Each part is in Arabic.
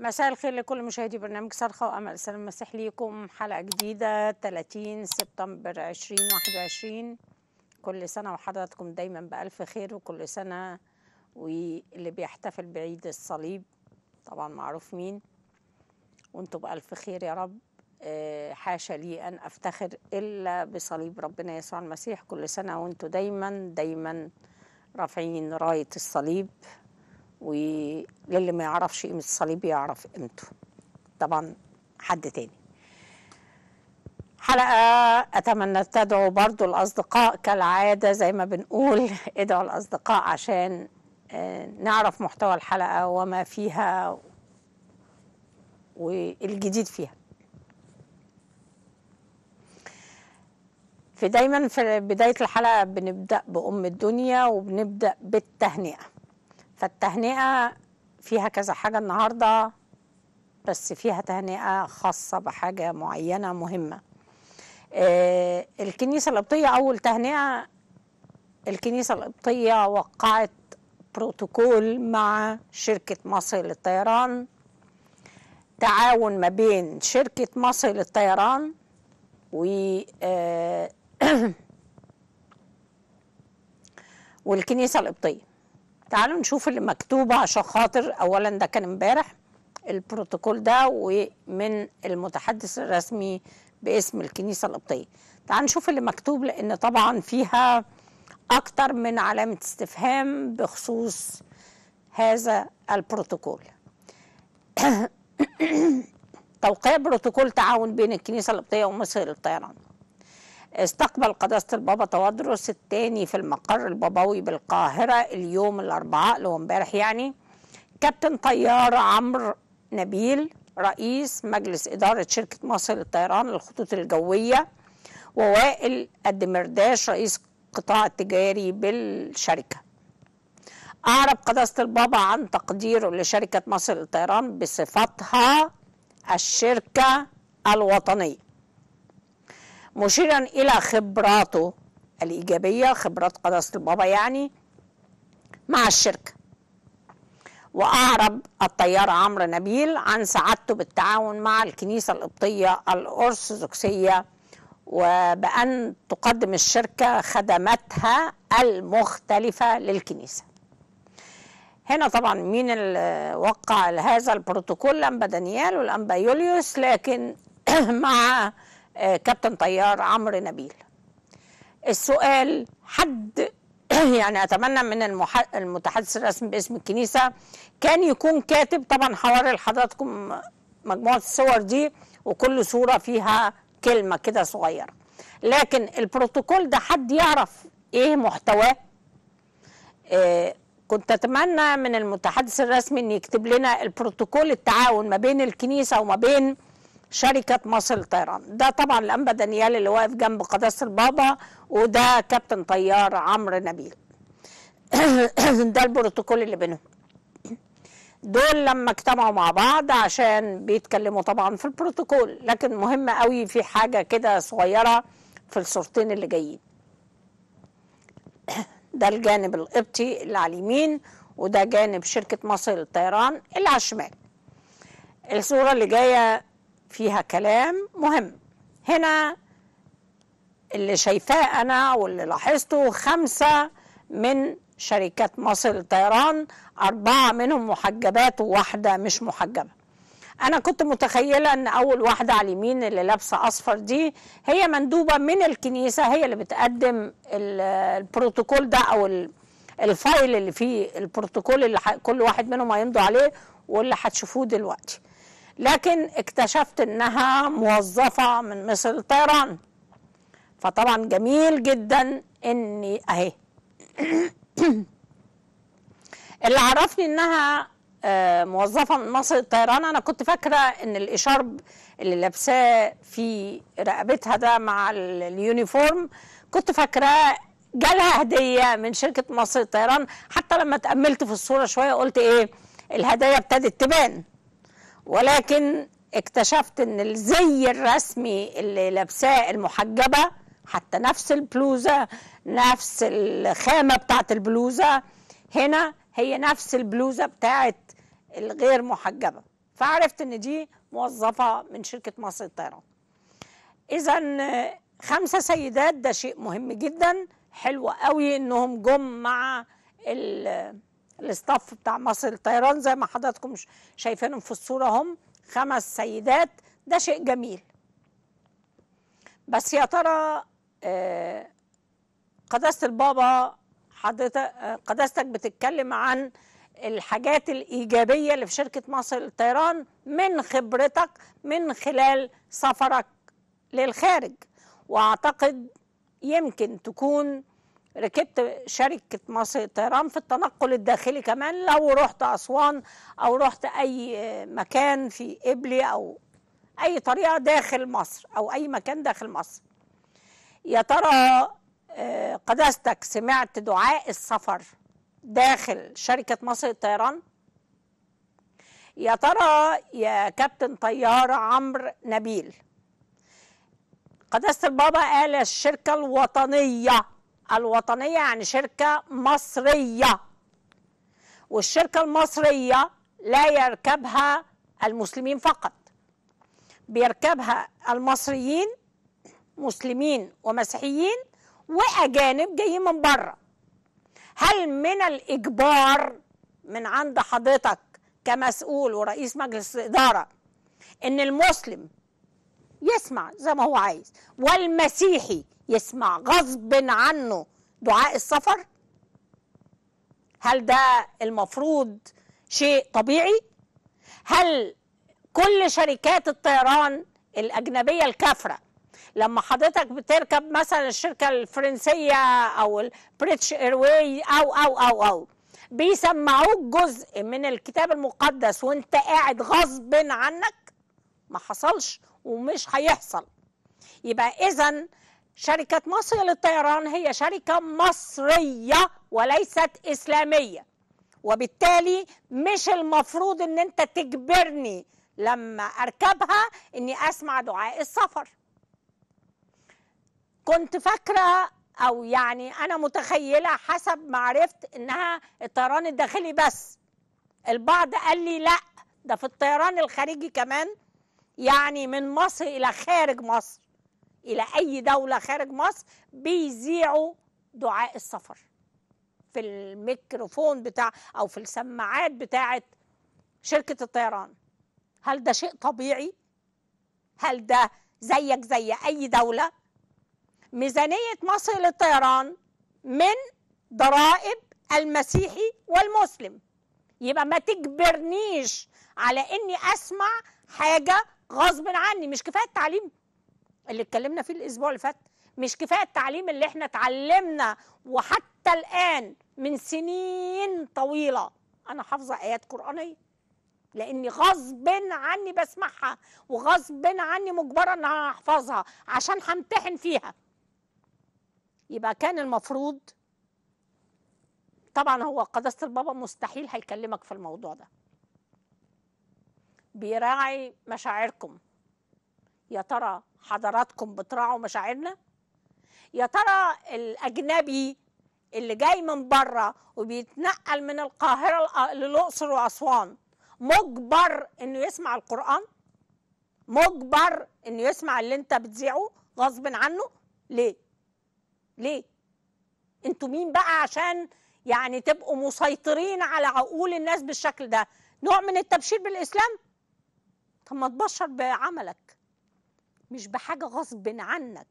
مساء الخير لكل مشاهدي برنامج صرخة وأمل سلام مسيح ليكم حلقة جديدة 30 سبتمبر 2021 كل سنة وحضراتكم دايما بألف خير وكل سنة واللي بيحتفل بعيد الصليب طبعا معروف مين وانتم بألف خير يا رب آه، حاشا لي أن أفتخر إلا بصليب ربنا يسوع المسيح كل سنة وانتم دايما دايما رافعين راية الصليب وللي ما يعرفش قيمة الصليب يعرف قيمته طبعا حد تاني حلقة أتمنى تدعو برضو الأصدقاء كالعادة زي ما بنقول ادعوا الأصدقاء عشان آه، نعرف محتوى الحلقة وما فيها والجديد فيها في دايما في بداية الحلقة بنبدأ بأم الدنيا وبنبدأ بالتهنئة فالتهنئة فيها كذا حاجة النهاردة بس فيها تهنئة خاصة بحاجة معينة مهمة آه الكنيسة القبطية أول تهنئة الكنيسة القبطية وقعت بروتوكول مع شركة مصر للطيران تعاون ما بين شركة مصر للطيران و آه والكنيسة القبطية تعالوا نشوف اللي مكتوبه عشان خاطر اولا ده كان امبارح البروتوكول ده ومن المتحدث الرسمي باسم الكنيسه القبطيه تعالوا نشوف اللي مكتوب لان طبعا فيها اكتر من علامه استفهام بخصوص هذا البروتوكول توقيع بروتوكول تعاون بين الكنيسه القبطيه ومصر للطيران استقبل قداسة البابا توادرس الثاني في المقر البابوي بالقاهرة اليوم الأربعاء اللي هو امبارح يعني كابتن طيار عمرو نبيل رئيس مجلس إدارة شركة مصر للطيران للخطوط الجوية ووائل الدمرداش رئيس القطاع التجاري بالشركة أعرب قداسة البابا عن تقديره لشركة مصر للطيران بصفتها الشركة الوطنية مشيرا إلى خبراته الإيجابية خبرات قداسة البابا يعني مع الشركة وأعرب الطيار عمرو نبيل عن سعادته بالتعاون مع الكنيسة القبطية الأرثوذكسية وبأن تقدم الشركة خدماتها المختلفة للكنيسة هنا طبعا مين اللي وقع هذا البروتوكول الأنبا دانيال والأنبا يوليوس لكن مع آه، كابتن طيار عمرو نبيل السؤال حد يعني اتمنى من المح... المتحدث الرسمي باسم الكنيسه كان يكون كاتب طبعا حوار لحضراتكم مجموعه الصور دي وكل صوره فيها كلمه كده صغيره لكن البروتوكول ده حد يعرف ايه محتواه آه كنت اتمنى من المتحدث الرسمي ان يكتب لنا البروتوكول التعاون ما بين الكنيسه وما بين شركة مصر للطيران ده طبعا الأنبا دانيال اللي واقف جنب قداس البابا وده كابتن طيار عمرو نبيل ده البروتوكول اللي بينهم دول لما اجتمعوا مع بعض عشان بيتكلموا طبعا في البروتوكول لكن مهم قوي في حاجة كده صغيرة في الصورتين اللي جايين ده الجانب القبطي اللي على اليمين وده جانب شركة مصر للطيران اللي على الشمال الصورة اللي جاية فيها كلام مهم هنا اللي شايفاه أنا واللي لاحظته خمسة من شركات مصر للطيران أربعة منهم محجبات وواحدة مش محجبة أنا كنت متخيلة أن أول واحدة على اليمين اللي لابسة أصفر دي هي مندوبة من الكنيسة هي اللي بتقدم البروتوكول ده أو الفايل اللي فيه البروتوكول اللي كل واحد منهم هيمضوا عليه واللي هتشوفوه دلوقتي لكن اكتشفت انها موظفه من مصر الطيران فطبعا جميل جدا اني اهي اللي عرفني انها آه، موظفه من مصر الطيران انا كنت فاكره ان الاشارب اللي لابساه في رقبتها ده مع اليونيفورم كنت فاكراه جالها هديه من شركه مصر الطيران حتى لما تاملت في الصوره شويه قلت ايه الهدايا ابتدت تبان ولكن اكتشفت ان الزي الرسمي اللي لابساه المحجبه حتى نفس البلوزه نفس الخامه بتاعت البلوزه هنا هي نفس البلوزه بتاعت الغير محجبه فعرفت ان دي موظفه من شركه مصر للطيران اذا خمسه سيدات ده شيء مهم جدا حلو قوي انهم جم مع ال الاستاف بتاع مصر للطيران زي ما حضراتكم شايفينهم في الصوره هم خمس سيدات ده شيء جميل بس يا ترى آه، قداسه البابا حضرتك آه، قداستك بتتكلم عن الحاجات الإيجابية اللي في شركة مصر للطيران من خبرتك من خلال سفرك للخارج وأعتقد يمكن تكون ركبت شركة مصر الطيران في التنقل الداخلي كمان لو رحت أسوان أو رحت أي مكان في إبلي أو أي طريقة داخل مصر أو أي مكان داخل مصر يا ترى آه، قداستك سمعت دعاء السفر داخل شركة مصر الطيران يا ترى يا كابتن طيار عمرو نبيل قداسة البابا قال الشركة الوطنية الوطنية يعني شركة مصرية والشركة المصرية لا يركبها المسلمين فقط بيركبها المصريين مسلمين ومسيحيين وأجانب جايين من بره هل من الإجبار من عند حضرتك كمسؤول ورئيس مجلس إدارة إن المسلم يسمع زي ما هو عايز والمسيحي يسمع غصب عنه دعاء السفر هل ده المفروض شيء طبيعي هل كل شركات الطيران الاجنبيه الكافره لما حضرتك بتركب مثلا الشركه الفرنسيه او البريتش ايرواي او او او او بيسمعوك جزء من الكتاب المقدس وانت قاعد غصب عنك ما حصلش ومش هيحصل يبقى إذا شركة مصر للطيران هي شركة مصرية وليست إسلامية وبالتالي مش المفروض ان انت تجبرني لما اركبها اني اسمع دعاء السفر كنت فاكره او يعني انا متخيله حسب ما عرفت انها الطيران الداخلي بس البعض قال لي لا ده في الطيران الخارجي كمان يعني من مصر إلى خارج مصر إلى أي دولة خارج مصر بيذيعوا دعاء السفر في الميكروفون بتاع أو في السماعات بتاعة شركة الطيران هل ده شيء طبيعي؟ هل ده زيك زي أي دولة؟ ميزانية مصر للطيران من ضرائب المسيحي والمسلم يبقى ما تجبرنيش على اني اسمع حاجه غصب عني مش كفايه التعليم اللي اتكلمنا فيه الاسبوع اللي فات مش كفايه التعليم اللي احنا اتعلمنا وحتى الان من سنين طويله انا حافظه ايات قرانيه لاني غصب عني بسمعها وغصب عني مجبره ان انا احفظها عشان همتحن فيها يبقى كان المفروض طبعا هو قداسه البابا مستحيل هيكلمك في الموضوع ده بيراعي مشاعركم يا ترى حضراتكم بتراعوا مشاعرنا يا ترى الاجنبي اللي جاي من بره وبيتنقل من القاهره آه، للاقصر واسوان مجبر انه يسمع القران مجبر انه يسمع اللي انت بتذيعه غصب عنه ليه ليه انتوا مين بقى عشان يعني تبقوا مسيطرين على عقول الناس بالشكل ده نوع من التبشير بالاسلام طب ما تبشر بعملك مش بحاجة غصب عنك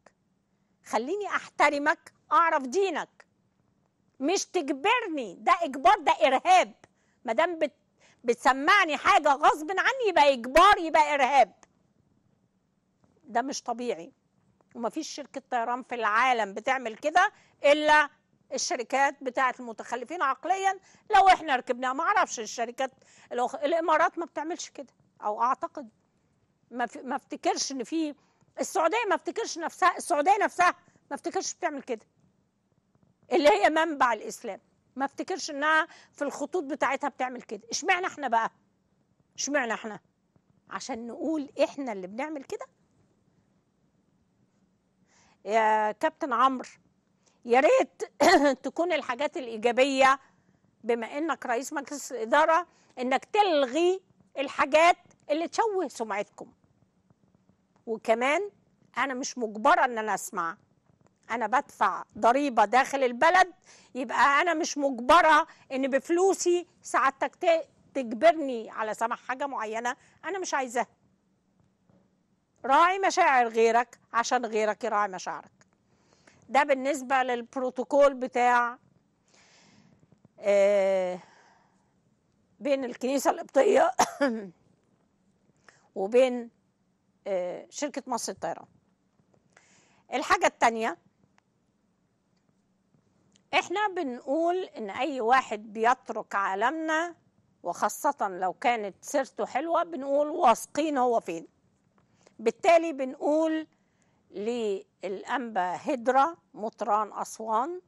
خليني أحترمك أعرف دينك مش تجبرني ده إجبار ده إرهاب ما دام بت... بتسمعني حاجة غصب عني يبقى إجبار يبقى إرهاب ده مش طبيعي ومفيش شركة طيران في العالم بتعمل كده إلا الشركات بتاعة المتخلفين عقليا لو احنا ركبناها معرفش الشركات الأخ... الإمارات ما بتعملش كده او اعتقد ما ما افتكرش ان في السعوديه ما افتكرش نفسها السعوديه نفسها ما افتكرش بتعمل كده اللي هي منبع الاسلام ما افتكرش انها في الخطوط بتاعتها بتعمل كده اشمعنى احنا بقى اشمعنى احنا عشان نقول احنا اللي بنعمل كده يا كابتن عمرو يا ريت تكون الحاجات الايجابيه بما انك رئيس مجلس الاداره انك تلغي الحاجات اللي تشوه سمعتكم وكمان انا مش مجبره ان انا اسمع انا بدفع ضريبه داخل البلد يبقى انا مش مجبره ان بفلوسي سعادتك تجبرني على سماع حاجه معينه انا مش عايزاها راعي مشاعر غيرك عشان غيرك يراعي مشاعرك ده بالنسبه للبروتوكول بتاع آه، بين الكنيسه القبطيه وبين آه، شركة مصر الطيران الحاجة التانية احنا بنقول ان اي واحد بيترك عالمنا وخاصة لو كانت سيرته حلوة بنقول واثقين هو فين بالتالي بنقول للأنبا هدرة مطران أسوان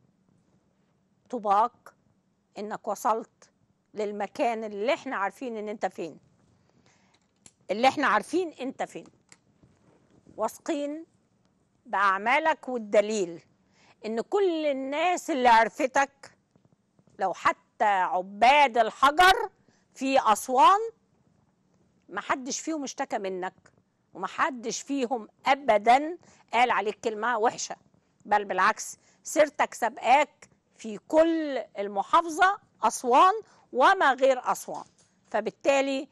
طباق إنك وصلت للمكان اللي إحنا عارفين إن أنت فين اللي احنا عارفين انت فين واثقين باعمالك والدليل ان كل الناس اللي عرفتك لو حتى عباد الحجر في اسوان محدش فيهم اشتكى منك ومحدش فيهم ابدا قال عليك كلمه وحشه بل بالعكس سيرتك سبقاك في كل المحافظه اسوان وما غير اسوان فبالتالي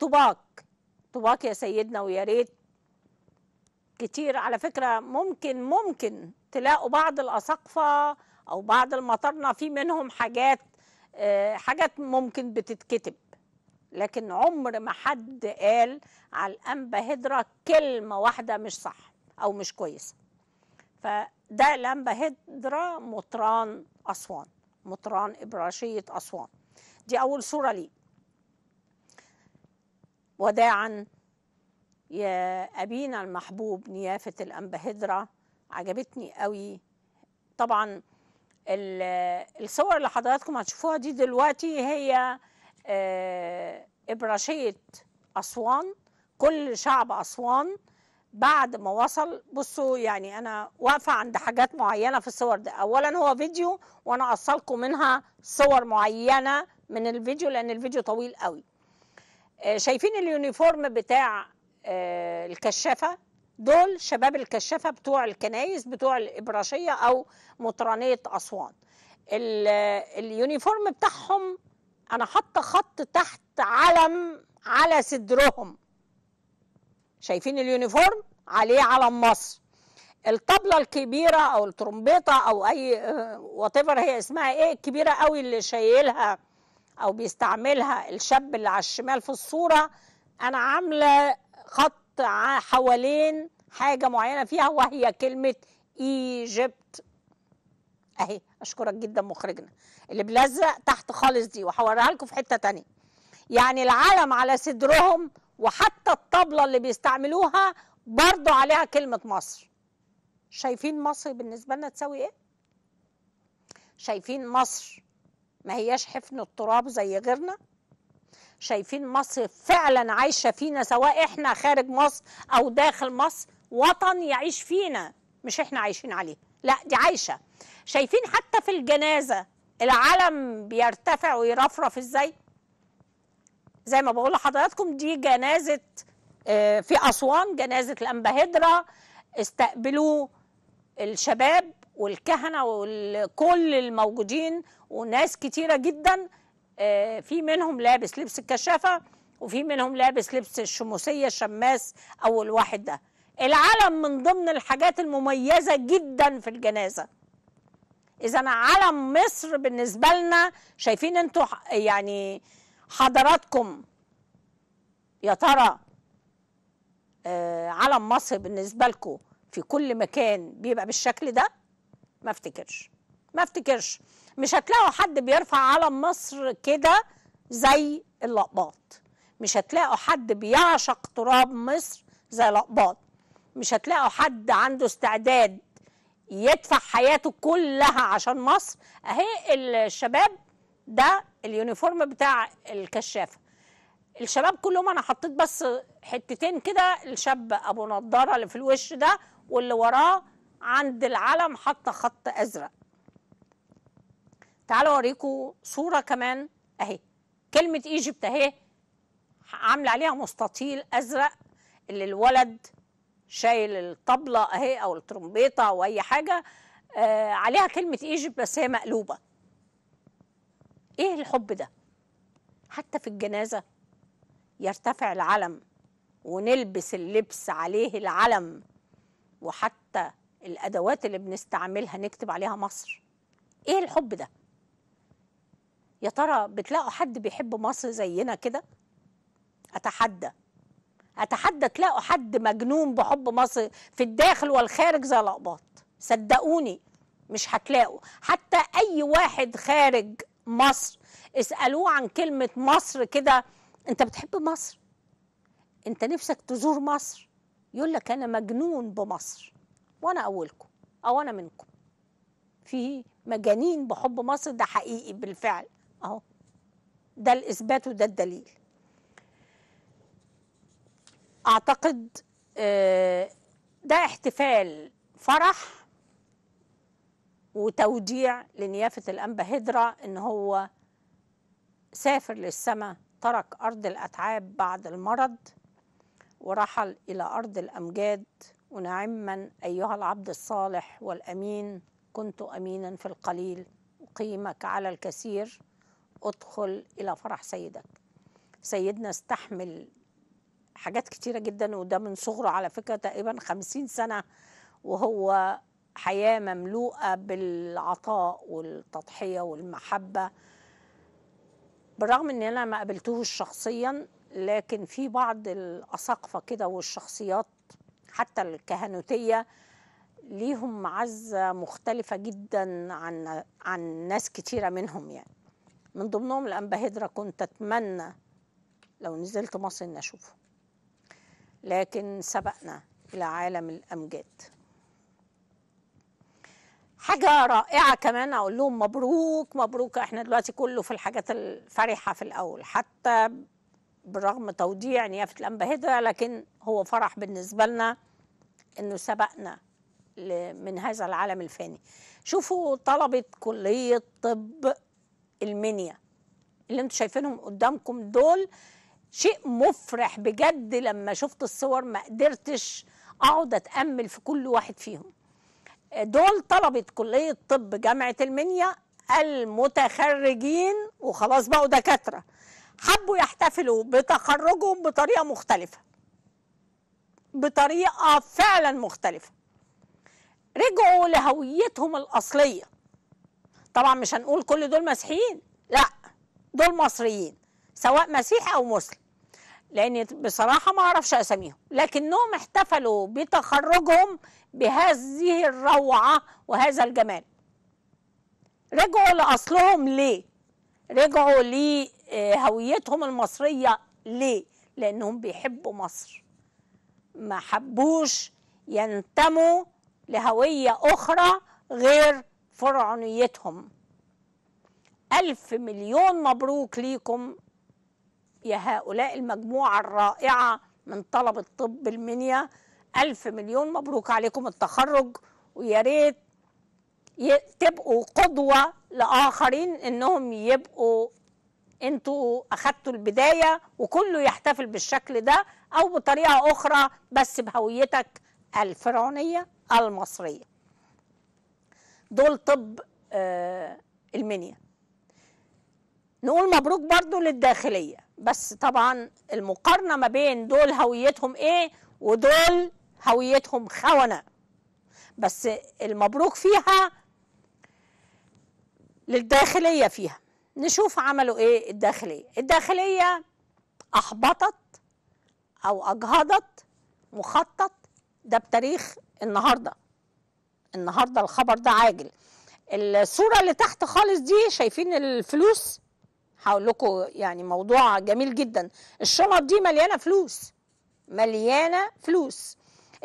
طباك طباك يا سيدنا ويا ريت كتير على فكرة ممكن ممكن تلاقوا بعض الأساقفة أو بعض المطرنة في منهم حاجات آه، حاجات ممكن بتتكتب لكن عمر ما حد قال على الأنبا هدرة كلمة واحدة مش صح أو مش كويسة فده الأنبا هدرة مطران أسوان مطران إبراشية أسوان دي أول صورة ليه وداعا يا أبينا المحبوب نيافة الأنبهدرة عجبتني قوي طبعا الصور اللي حضراتكم هتشوفوها دي دلوقتي هي آه، إبراشية أسوان كل شعب أسوان بعد ما وصل بصوا يعني أنا واقفة عند حاجات معينة في الصور ده أولا هو فيديو وأنا أصلكم منها صور معينة من الفيديو لأن الفيديو طويل قوي آه، شايفين اليونيفورم بتاع آه، الكشافه دول شباب الكشافه بتوع الكنايس بتوع الابراشيه او مطرانيه اسوان اليونيفورم بتاعهم انا حاطه خط تحت علم على صدرهم شايفين اليونيفورم عليه علم مصر الطبلة الكبيرة أو الترمبيطة أو أي وات آه، ايفر هي اسمها إيه الكبيرة قوي اللي شايلها او بيستعملها الشاب اللي على الشمال في الصوره انا عامله خط حوالين حاجه معينه فيها وهي كلمه ايجيبت اهي اشكرك جدا مخرجنا اللي بلزق تحت خالص دي وهوريها لكم في حته تانية يعني العلم على صدرهم وحتى الطبله اللي بيستعملوها برضو عليها كلمه مصر شايفين مصر بالنسبه لنا تساوي ايه شايفين مصر ما هياش حفن التراب زي غيرنا شايفين مصر فعلا عايشة فينا سواء احنا خارج مصر او داخل مصر وطن يعيش فينا مش احنا عايشين عليه لا دي عايشة شايفين حتى في الجنازة العلم بيرتفع ويرفرف ازاي زي ما بقول لحضراتكم دي جنازة آه، في أسوان جنازة الأنبا هدرة استقبلوا الشباب والكهنه وكل الموجودين وناس كتيره جدا آه، في منهم لابس لبس الكشافه وفي منهم لابس لبس الشموسيه الشماس او الواحد ده العلم من ضمن الحاجات المميزه جدا في الجنازه اذا علم مصر بالنسبه لنا شايفين انتوا يعني حضراتكم يا ترى آه، علم مصر بالنسبه لكم في كل مكان بيبقى بالشكل ده ما افتكرش ما افتكرش مش هتلاقوا حد بيرفع علم مصر كده زي اللقباط مش هتلاقوا حد بيعشق تراب مصر زي لقباط مش هتلاقوا حد عنده استعداد يدفع حياته كلها عشان مصر اهي الشباب ده اليونيفورم بتاع الكشافه الشباب كلهم انا حطيت بس حتتين كده الشاب ابو نضاره اللي في الوش ده واللي وراه عند العلم حاطه خط ازرق تعالوا اوريكم صوره كمان اهي كلمه ايجيبت اهي عامله عليها مستطيل ازرق اللي الولد شايل الطبله اهي او الترومبيطه او اي حاجه آه عليها كلمه ايجيبت بس هي مقلوبه ايه الحب ده حتى في الجنازه يرتفع العلم ونلبس اللبس عليه العلم وحتى الادوات اللي بنستعملها نكتب عليها مصر ايه الحب ده يا ترى بتلاقوا حد بيحب مصر زينا كده اتحدى اتحدى تلاقوا حد مجنون بحب مصر في الداخل والخارج زي الاقباط صدقوني مش هتلاقوا حتى اي واحد خارج مصر اسالوه عن كلمه مصر كده انت بتحب مصر انت نفسك تزور مصر يقول لك انا مجنون بمصر وانا اولكم او انا منكم في مجانين بحب مصر ده حقيقي بالفعل اهو ده الاثبات وده الدليل اعتقد آه، ده احتفال فرح وتوديع لنيافة الأنبا هدرة إن هو سافر للسماء ترك أرض الأتعاب بعد المرض ورحل إلى أرض الأمجاد ونعما أيها العبد الصالح والأمين كنت أمينا في القليل أقيمك على الكثير أدخل إلى فرح سيدك سيدنا استحمل حاجات كتيرة جدا وده من صغره على فكرة تقريبا خمسين سنة وهو حياة مملوءة بالعطاء والتضحية والمحبة بالرغم ان انا ما قابلتهوش شخصيا لكن في بعض الاساقفه كده والشخصيات حتى الكهنوتية ليهم معزة مختلفة جدا عن عن ناس كتيرة منهم يعني من ضمنهم هدرة كنت أتمنى لو نزلت مصر إن أشوفه لكن سبقنا إلى عالم الأمجاد حاجة رائعة كمان أقول لهم مبروك مبروك إحنا دلوقتي كله في الحاجات الفرحة في الأول حتى برغم توديع نيافة هدرة لكن هو فرح بالنسبة لنا انه سبقنا من هذا العالم الفاني شوفوا طلبة كلية طب المنيا اللي انتم شايفينهم قدامكم دول شيء مفرح بجد لما شفت الصور ما قدرتش اقعد اتامل في كل واحد فيهم دول طلبة كلية طب جامعة المنيا المتخرجين وخلاص بقوا دكاترة حبوا يحتفلوا بتخرجهم بطريقة مختلفة بطريقة فعلا مختلفة رجعوا لهويتهم الأصلية طبعا مش هنقول كل دول مسيحيين لا دول مصريين سواء مسيحي أو مسلم لأن بصراحة ما أعرفش أساميهم لكنهم احتفلوا بتخرجهم بهذه الروعة وهذا الجمال رجعوا لأصلهم ليه رجعوا لهويتهم المصرية ليه لأنهم بيحبوا مصر ما حبوش ينتموا لهوية أخرى غير فرعونيتهم ألف مليون مبروك ليكم يا هؤلاء المجموعة الرائعة من طلبة طب المنيا ألف مليون مبروك عليكم التخرج ويا ريت تبقوا قدوة لآخرين إنهم يبقوا أنتوا أخدتوا البداية وكله يحتفل بالشكل ده أو بطريقة أخرى بس بهويتك الفرعونية المصرية دول طب آه المنيا نقول مبروك برضو للداخلية بس طبعا المقارنة ما بين دول هويتهم ايه ودول هويتهم خونة بس المبروك فيها للداخلية فيها نشوف عملوا ايه الداخلية الداخلية احبطت أو أجهضت مخطط ده بتاريخ النهارده النهارده الخبر ده عاجل الصورة اللي تحت خالص دي شايفين الفلوس هقول لكم يعني موضوع جميل جدا الشنط دي مليانة فلوس مليانة فلوس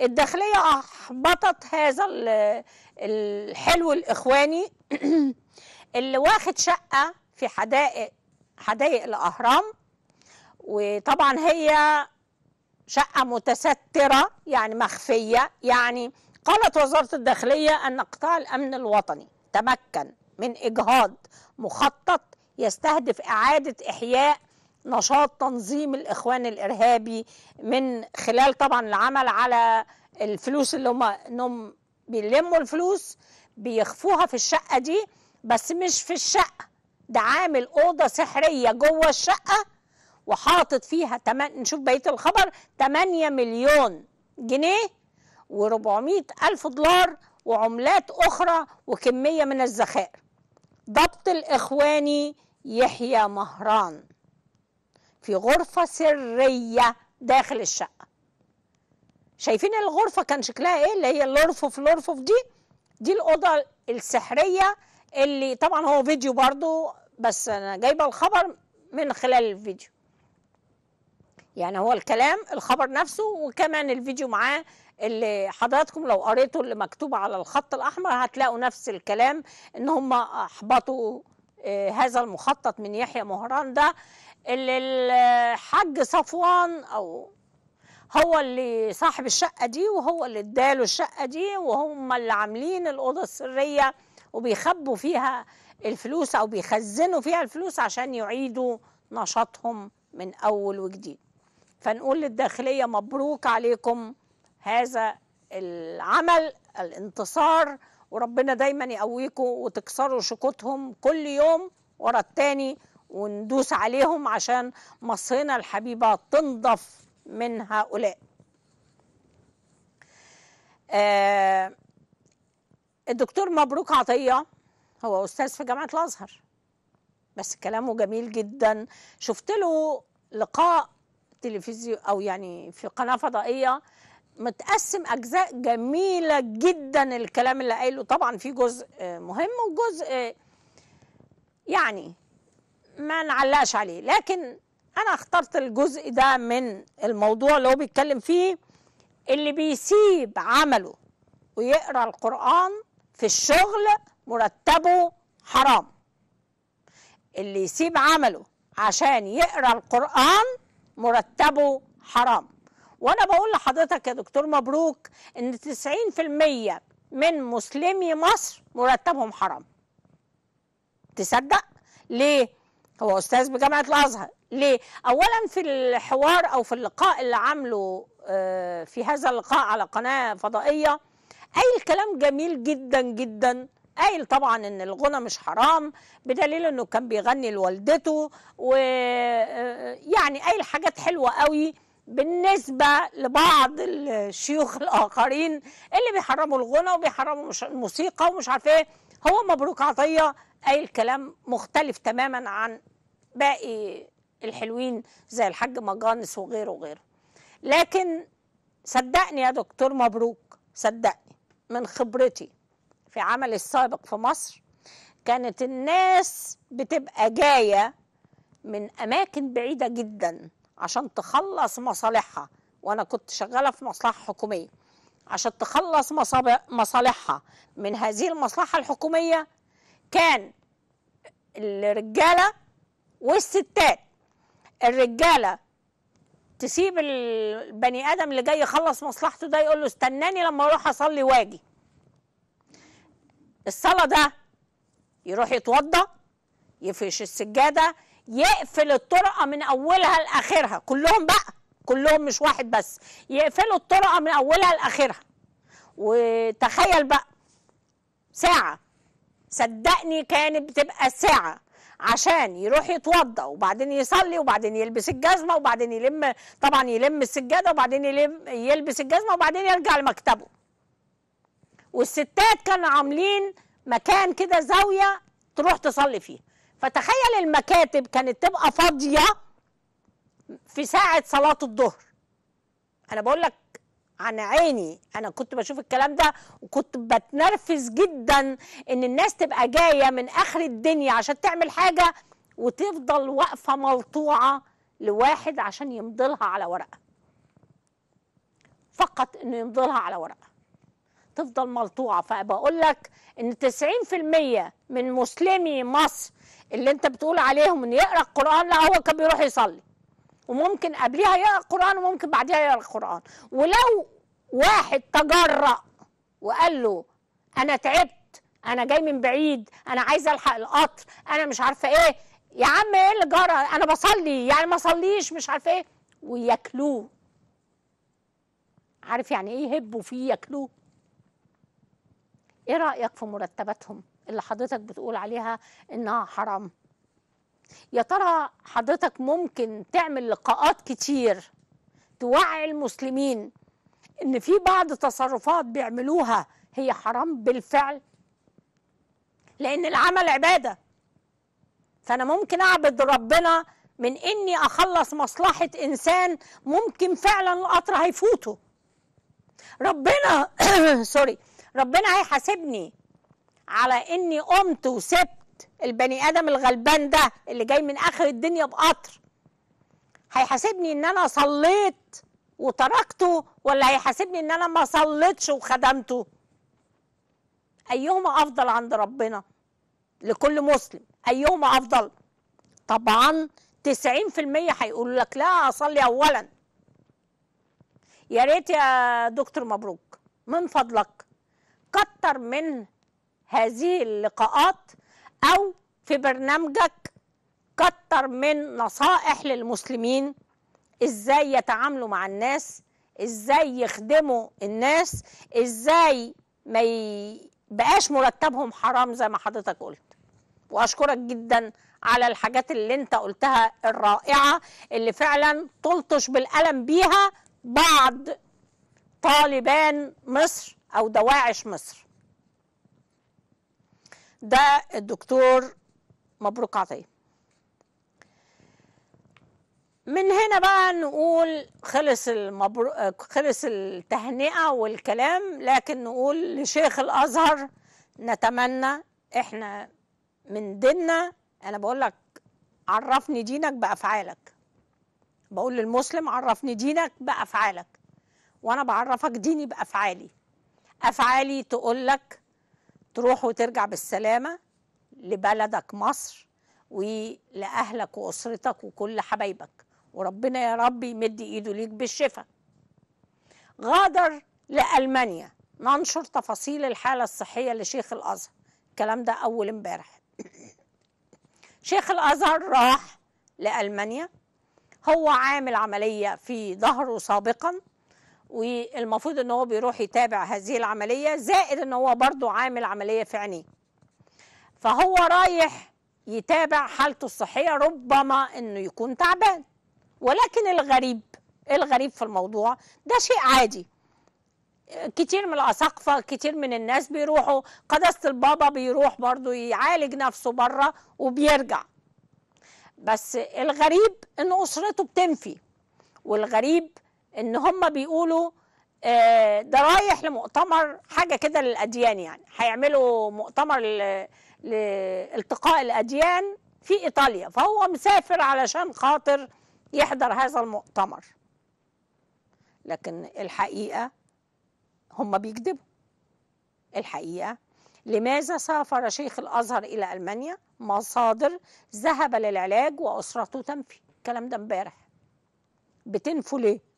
الداخلية أحبطت هذا الحلو الإخواني اللي واخد شقة في حدائق حدائق الأهرام وطبعا هي شقة متسترة يعني مخفية يعني قالت وزارة الداخلية أن قطاع الأمن الوطني تمكن من إجهاض مخطط يستهدف إعادة إحياء نشاط تنظيم الإخوان الإرهابي من خلال طبعا العمل على الفلوس اللي هم انهم بيلموا الفلوس بيخفوها في الشقة دي بس مش في الشقة ده عامل أوضة سحرية جوه الشقة وحاطط فيها تمن... نشوف بقيه الخبر 8 مليون جنيه و400 الف دولار وعملات اخرى وكميه من الذخائر ضبط الاخواني يحيى مهران في غرفه سريه داخل الشقه شايفين الغرفه كان شكلها ايه اللي هي الارفف الارفف دي دي الاوضه السحريه اللي طبعا هو فيديو برضو بس انا جايبه الخبر من خلال الفيديو يعني هو الكلام الخبر نفسه وكمان الفيديو معاه اللي حضراتكم لو قريتوا اللي مكتوب على الخط الاحمر هتلاقوا نفس الكلام ان هم احبطوا آه، هذا المخطط من يحيى مهران ده اللي الحاج صفوان او هو اللي صاحب الشقه دي وهو اللي اداله الشقه دي وهم اللي عاملين الاوضه السريه وبيخبوا فيها الفلوس او بيخزنوا فيها الفلوس عشان يعيدوا نشاطهم من اول وجديد فنقول للداخلية مبروك عليكم هذا العمل الانتصار وربنا دايما يقويكم وتكسروا شكوتهم كل يوم ورا التاني وندوس عليهم عشان مصرنا الحبيبة تنضف من هؤلاء آه الدكتور مبروك عطية هو أستاذ في جامعة الأزهر بس كلامه جميل جدا شفت له لقاء تلفزيون او يعني في قناه فضائيه متقسم اجزاء جميله جدا الكلام اللي قايله طبعا في جزء آه، مهم وجزء آه، يعني ما نعلقش عليه لكن انا اخترت الجزء ده من الموضوع اللي هو بيتكلم فيه اللي بيسيب عمله ويقرا القران في الشغل مرتبه حرام اللي يسيب عمله عشان يقرا القران مرتبه حرام وانا بقول لحضرتك يا دكتور مبروك ان 90% من مسلمي مصر مرتبهم حرام تصدق ليه هو استاذ بجامعه الازهر ليه اولا في الحوار او في اللقاء اللي عامله آه، في هذا اللقاء على قناه فضائيه اي كلام جميل جدا جدا قايل طبعا ان الغنى مش حرام بدليل انه كان بيغني لوالدته ويعني آه، آه، قايل حاجات حلوه قوي بالنسبه لبعض الشيوخ الاخرين اللي بيحرموا الغنى وبيحرموا الموسيقى ومش عارف ايه هو مبروك عطيه قايل كلام مختلف تماما عن باقي الحلوين زي الحاج مجانس وغيره وغيره لكن صدقني يا دكتور مبروك صدقني من خبرتي في عمل السابق في مصر كانت الناس بتبقى جايه من اماكن بعيده جدا عشان تخلص مصالحها وانا كنت شغاله في مصلحه حكوميه عشان تخلص مصالحها من هذه المصلحه الحكوميه كان الرجاله والستات الرجاله تسيب البني ادم اللي جاي يخلص مصلحته ده يقول له استناني لما اروح اصلي واجي الصلاة ده يروح يتوضى يفرش السجادة يقفل الطرقة من أولها لآخرها كلهم بقى كلهم مش واحد بس يقفلوا الطرقة من أولها لآخرها وتخيل بقى ساعة صدقني كانت بتبقى ساعة عشان يروح يتوضى وبعدين يصلي وبعدين يلبس الجزمة وبعدين يلم طبعا يلم السجادة وبعدين يلم يلبس الجزمة وبعدين يرجع لمكتبه والستات كانوا عاملين مكان كده زاويه تروح تصلي فيه فتخيل المكاتب كانت تبقى فاضيه في ساعه صلاه الظهر انا بقول لك عن عيني انا كنت بشوف الكلام ده وكنت بتنرفز جدا ان الناس تبقى جايه من اخر الدنيا عشان تعمل حاجه وتفضل واقفه ملطوعه لواحد عشان يمضي لها على ورقه فقط انه يمضي لها على ورقه هتفضل ملطوعه فبقول لك ان 90% من مسلمي مصر اللي انت بتقول عليهم ان يقرا القران لا هو كان بيروح يصلي وممكن قبلها يقرا القران وممكن بعدها يقرا القران ولو واحد تجرأ وقال له انا تعبت انا جاي من بعيد انا عايز الحق القطر انا مش عارفه ايه يا عم ايه اللي جرى انا بصلي يعني ما صليش مش عارفه ايه وياكلوه عارف يعني ايه يهبوا فيه ياكلوه ايه رايك في مرتباتهم اللي حضرتك بتقول عليها انها حرام يا ترى حضرتك ممكن تعمل لقاءات كتير توعي المسلمين ان في بعض تصرفات بيعملوها هي حرام بالفعل لان العمل عباده فانا ممكن اعبد ربنا من اني اخلص مصلحه انسان ممكن فعلا القطر هيفوته ربنا سوري ربنا هيحاسبني على اني قمت وسبت البني ادم الغلبان ده اللي جاي من اخر الدنيا بقطر هيحاسبني ان انا صليت وتركته ولا هيحاسبني ان انا ما صليتش وخدمته ايهما افضل عند ربنا لكل مسلم ايهما افضل طبعا 90% هيقولوا لك لا اصلي اولا يا ريت يا دكتور مبروك من فضلك كتر من هذه اللقاءات أو في برنامجك كتر من نصائح للمسلمين إزاي يتعاملوا مع الناس إزاي يخدموا الناس إزاي ما يبقاش مرتبهم حرام زي ما حضرتك قلت وأشكرك جدا على الحاجات اللي انت قلتها الرائعة اللي فعلا تلطش بالقلم بيها بعض طالبان مصر أو دواعش مصر ده الدكتور مبروك عطية من هنا بقى نقول خلص المبرو... خلص التهنئة والكلام لكن نقول لشيخ الأزهر نتمنى احنا من ديننا انا بقول لك عرفني دينك بأفعالك بقول للمسلم عرفني دينك بأفعالك وانا بعرفك ديني بأفعالي أفعالي تقول لك تروح وترجع بالسلامة لبلدك مصر ولأهلك وأسرتك وكل حبايبك وربنا يا رب يمد إيده ليك بالشفاء غادر لألمانيا ننشر تفاصيل الحالة الصحية لشيخ الأزهر الكلام ده أول امبارح شيخ الأزهر راح لألمانيا هو عامل عملية في ظهره سابقا والمفروض ان هو بيروح يتابع هذه العمليه زائد ان هو برضه عامل عمليه في عينيه فهو رايح يتابع حالته الصحيه ربما انه يكون تعبان ولكن الغريب الغريب في الموضوع ده شيء عادي كتير من الأساقفة كتير من الناس بيروحوا قداسة البابا بيروح برضو يعالج نفسه بره وبيرجع بس الغريب ان أسرته بتنفي والغريب ان هم بيقولوا آه، ده رايح لمؤتمر حاجه كده للاديان يعني هيعملوا مؤتمر لالتقاء الاديان في ايطاليا فهو مسافر علشان خاطر يحضر هذا المؤتمر لكن الحقيقه هم بيكذبوا الحقيقه لماذا سافر شيخ الازهر الى المانيا مصادر ذهب للعلاج واسرته تنفي الكلام ده امبارح بتنفوا ليه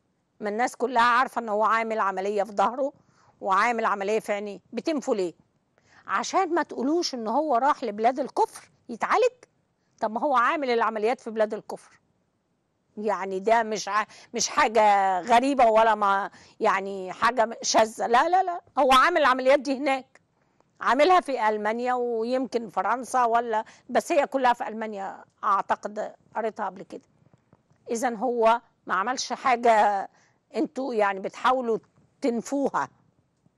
ما الناس كلها عارفه ان هو عامل عمليه في ظهره وعامل عمليه في عينيه بتنفوا ليه عشان ما تقولوش ان هو راح لبلاد الكفر يتعالج طب ما هو عامل العمليات في بلاد الكفر يعني ده مش ع... مش حاجه غريبه ولا ما يعني حاجه شاذه لا لا لا هو عامل العمليات دي هناك عاملها في المانيا ويمكن فرنسا ولا بس هي كلها في المانيا اعتقد قريتها قبل كده اذا هو ما عملش حاجه انتوا يعني بتحاولوا تنفوها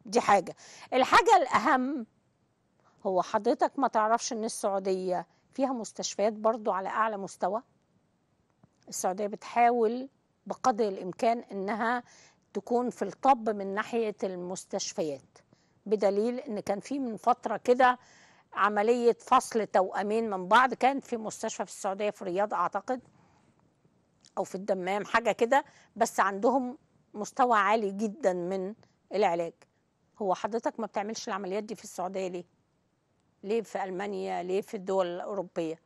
دي حاجه الحاجه الاهم هو حضرتك ما تعرفش ان السعوديه فيها مستشفيات برضو على اعلى مستوى السعوديه بتحاول بقدر الامكان انها تكون في الطب من ناحيه المستشفيات بدليل ان كان في من فتره كده عمليه فصل توامين من بعض كانت في مستشفى في السعوديه في الرياض اعتقد او في الدمام حاجه كده بس عندهم مستوى عالي جدا من العلاج هو حضرتك ما بتعملش العمليات دي في السعوديه ليه ليه في المانيا ليه في الدول الاوروبيه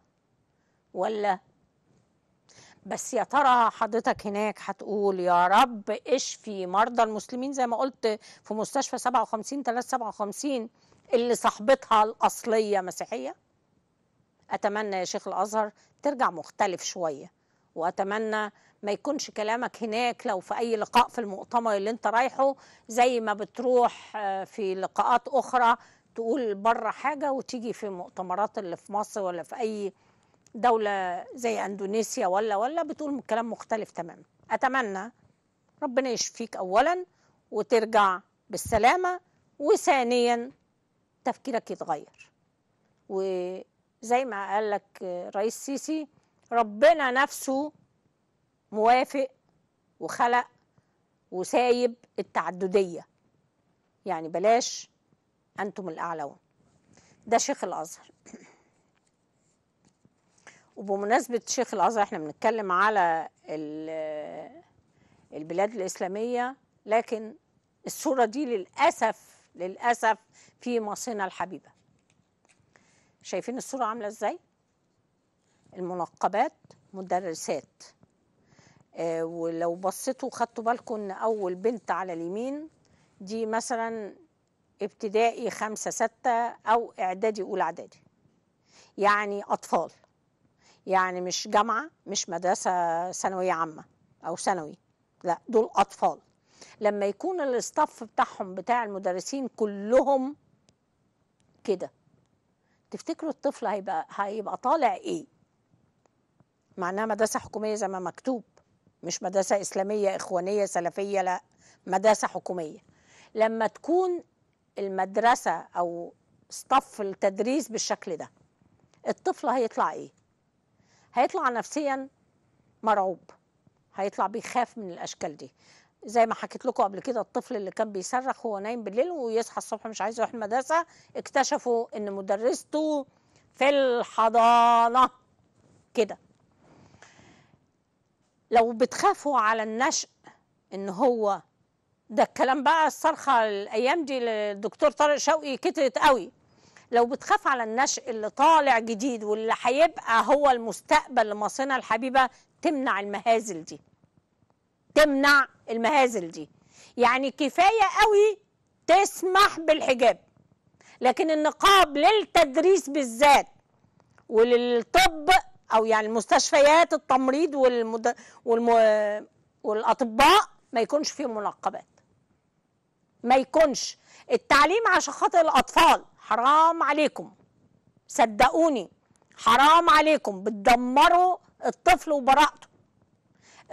ولا بس يا ترى حضرتك هناك هتقول يا رب اشفي مرضى المسلمين زي ما قلت في مستشفى 57 357 اللي صاحبتها الاصليه مسيحيه اتمنى يا شيخ الازهر ترجع مختلف شويه واتمنى ما يكونش كلامك هناك لو في اي لقاء في المؤتمر اللي انت رايحه زي ما بتروح آه، في لقاءات اخرى تقول بره حاجه وتيجي في المؤتمرات اللي في مصر ولا في اي دوله زي اندونيسيا ولا ولا بتقول كلام مختلف تماما اتمنى ربنا يشفيك اولا وترجع بالسلامه وثانيا تفكيرك يتغير وزي ما قال لك رئيس سيسي ربنا نفسه موافق وخلق وسايب التعددية يعني بلاش أنتم الأعلون ده شيخ الأزهر وبمناسبة شيخ الأزهر احنا بنتكلم على البلاد الإسلامية لكن الصورة دي للأسف للأسف في مصرنا الحبيبة شايفين الصورة عاملة ازاي؟ المنقبات مدرسات آه، ولو بصيتوا خدتوا بالكم ان اول بنت على اليمين دي مثلا ابتدائي خمسة ستة او اعدادي اولى اعدادي يعني اطفال يعني مش جامعة مش مدرسة ثانوية عامة او ثانوي لا دول اطفال لما يكون الاستاف بتاعهم بتاع المدرسين كلهم كده تفتكروا الطفل هيبقى هيبقى طالع ايه معناها مدرسة حكومية زي ما مكتوب مش مدرسة إسلامية إخوانية سلفية لا مدرسة حكومية لما تكون المدرسة أو صف التدريس بالشكل ده الطفل هيطلع إيه؟ هيطلع نفسيا مرعوب هيطلع بيخاف من الأشكال دي زي ما حكيت لكم قبل كده الطفل اللي كان بيصرخ وهو نايم بالليل ويصحى الصبح مش عايز يروح المدرسة اكتشفوا إن مدرسته في الحضانة كده لو بتخافوا على النشأ ان هو ده الكلام بقى الصرخه الايام دي للدكتور طارق شوقي كترت قوي لو بتخاف على النشء اللي طالع جديد واللي هيبقى هو المستقبل لمصرنا الحبيبه تمنع المهازل دي تمنع المهازل دي يعني كفايه قوي تسمح بالحجاب لكن النقاب للتدريس بالذات وللطب او يعني المستشفيات التمريض والمد... والم... والاطباء ما يكونش فيه منقبات ما يكونش التعليم عشان خاطر الاطفال حرام عليكم صدقوني حرام عليكم بتدمروا الطفل وبراءته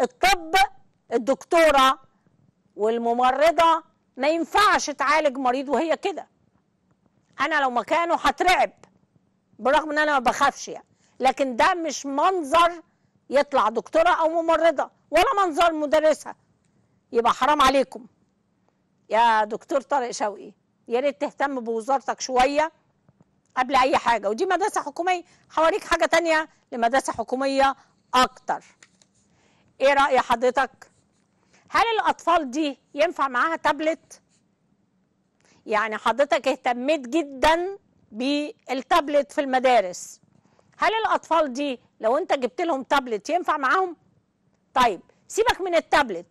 الطب الدكتوره والممرضه ما ينفعش تعالج مريض وهي كده انا لو مكانه هترعب برغم ان انا ما بخافش يعني لكن ده مش منظر يطلع دكتوره او ممرضه ولا منظر مدرسه يبقى حرام عليكم يا دكتور طارق شوقي يا ريت تهتم بوزارتك شويه قبل اي حاجه ودي مدرسه حكوميه هوريك حاجه تانية لمدرسه حكوميه اكتر ايه راي حضرتك هل الاطفال دي ينفع معاها تابلت يعني حضرتك اهتميت جدا بالتابلت في المدارس هل الاطفال دي لو انت جبت لهم تابلت ينفع معاهم طيب سيبك من التابلت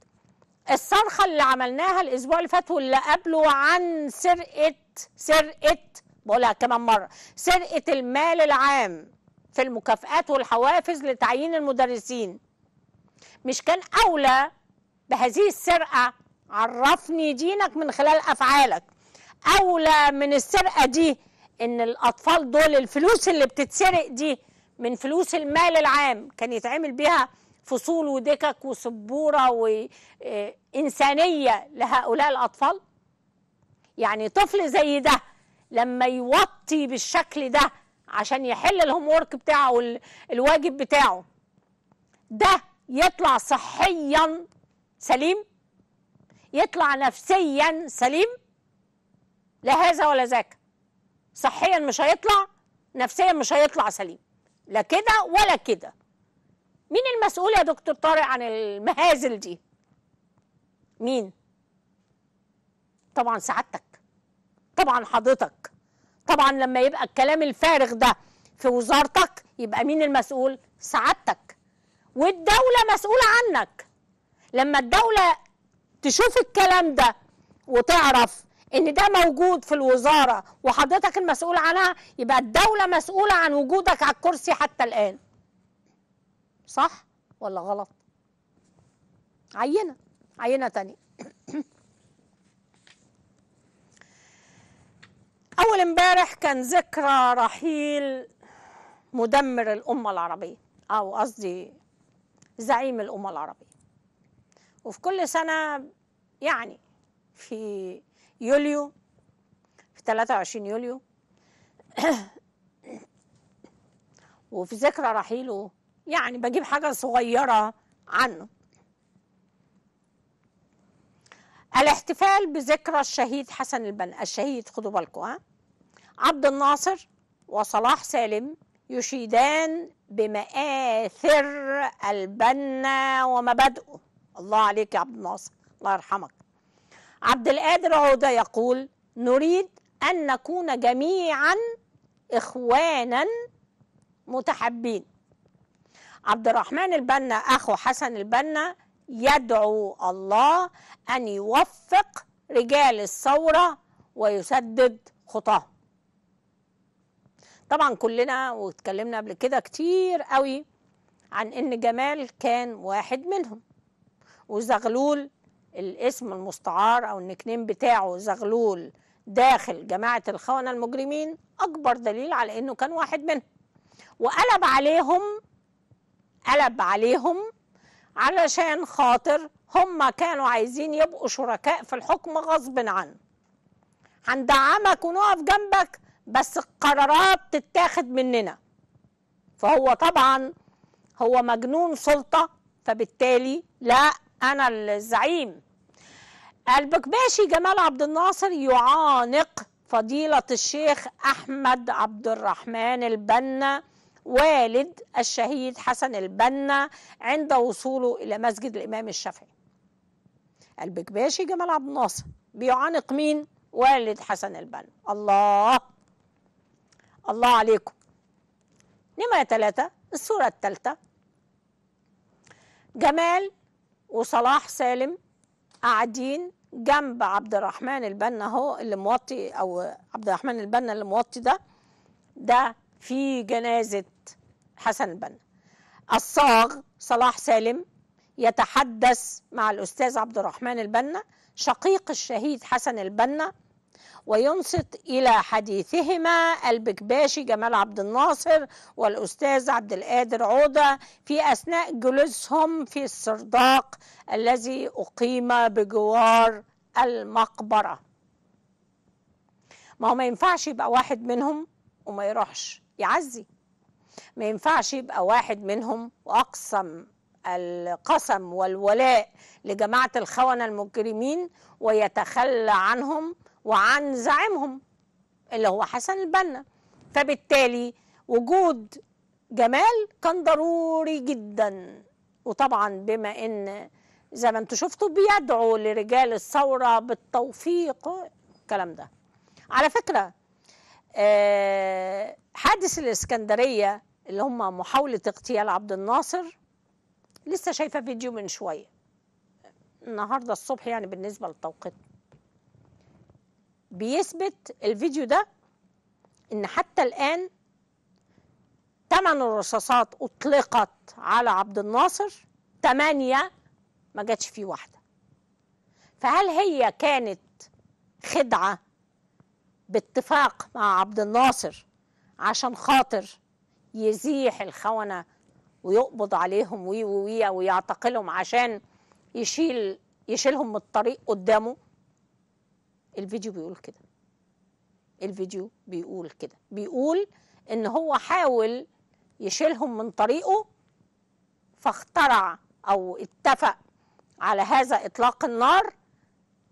الصرخه اللي عملناها الاسبوع اللي فات واللي قبله عن سرقه سرقه بقولها كمان مره سرقه المال العام في المكافآت والحوافز لتعيين المدرسين مش كان اولى بهذه السرقه عرفني دينك من خلال افعالك اولى من السرقه دي ان الاطفال دول الفلوس اللي بتتسرق دي من فلوس المال العام كان يتعمل بيها فصول ودكك وسبوره وانسانيه آه، لهؤلاء الاطفال يعني طفل زي ده لما يوطي بالشكل ده عشان يحل الهوم ورك بتاعه الواجب بتاعه ده يطلع صحيا سليم يطلع نفسيا سليم لا هذا ولا ذاك صحيا مش هيطلع نفسيا مش هيطلع سليم لا كده ولا كده مين المسؤول يا دكتور طارق عن المهازل دي مين طبعا سعادتك طبعا حضرتك طبعا لما يبقى الكلام الفارغ ده في وزارتك يبقى مين المسؤول سعادتك والدوله مسؤوله عنك لما الدوله تشوف الكلام ده وتعرف ان ده موجود في الوزاره وحضرتك المسؤول عنها يبقى الدوله مسؤوله عن وجودك على الكرسي حتى الان صح ولا غلط عينه عينه تانية اول امبارح كان ذكرى رحيل مدمر الامه العربيه او قصدي زعيم الامه العربيه وفي كل سنه يعني في يوليو في 23 يوليو وفي ذكرى رحيله يعني بجيب حاجة صغيرة عنه الاحتفال بذكرى الشهيد حسن البن الشهيد خدوا بالكم ها عبد الناصر وصلاح سالم يشيدان بمآثر البنا ومبادئه الله عليك يا عبد الناصر الله يرحمك عبد القادر عودة يقول نريد أن نكون جميعا إخوانا متحبين عبد الرحمن البنا أخو حسن البنا يدعو الله أن يوفق رجال الثورة ويسدد خطاهم طبعا كلنا واتكلمنا قبل كده كتير قوي عن ان جمال كان واحد منهم وزغلول الاسم المستعار أو النكنيم بتاعه زغلول داخل جماعة الخونة المجرمين أكبر دليل على أنه كان واحد منهم وقلب عليهم قلب عليهم علشان خاطر هم كانوا عايزين يبقوا شركاء في الحكم غصب عنه هندعمك ونقف جنبك بس القرارات تتاخد مننا فهو طبعا هو مجنون سلطة فبالتالي لا أنا الزعيم البكباشي جمال عبد الناصر يعانق فضيلة الشيخ أحمد عبد الرحمن البنا والد الشهيد حسن البنا عند وصوله إلى مسجد الإمام الشافعي البكباشي جمال عبد الناصر بيعانق مين؟ والد حسن البنا الله الله عليكم نمرة ثلاثة الصورة الثالثة جمال وصلاح سالم قاعدين جنب عبد الرحمن البنا اهو اللي موطي او عبد الرحمن البنا اللي موطي ده ده في جنازه حسن البنا الصاغ صلاح سالم يتحدث مع الاستاذ عبد الرحمن البنا شقيق الشهيد حسن البنا وينصت إلى حديثهما البكباشي جمال عبد الناصر والأستاذ عبد القادر عودة في أثناء جلوسهم في السرداق الذي أقيم بجوار المقبرة ما هو ما ينفعش يبقى واحد منهم وما يروحش يعزي ما ينفعش يبقى واحد منهم وأقسم القسم والولاء لجماعة الخونة المجرمين ويتخلى عنهم وعن زعيمهم اللي هو حسن البنا فبالتالي وجود جمال كان ضروري جدا وطبعا بما ان زي ما انتم شفتوا بيدعو لرجال الثوره بالتوفيق الكلام ده على فكره آه، حادث الاسكندريه اللي هم محاوله اغتيال عبد الناصر لسه شايفه فيديو من شويه النهارده الصبح يعني بالنسبه لتوقيتنا بيثبت الفيديو ده ان حتى الان ثمان الرصاصات اطلقت على عبد الناصر ثمانيه ما جاتش فيه واحده فهل هي كانت خدعه باتفاق مع عبد الناصر عشان خاطر يزيح الخونه ويقبض عليهم وي وي ويعتقلهم عشان يشيل يشيلهم من الطريق قدامه الفيديو بيقول كده الفيديو بيقول كده بيقول ان هو حاول يشيلهم من طريقه فاخترع او اتفق على هذا اطلاق النار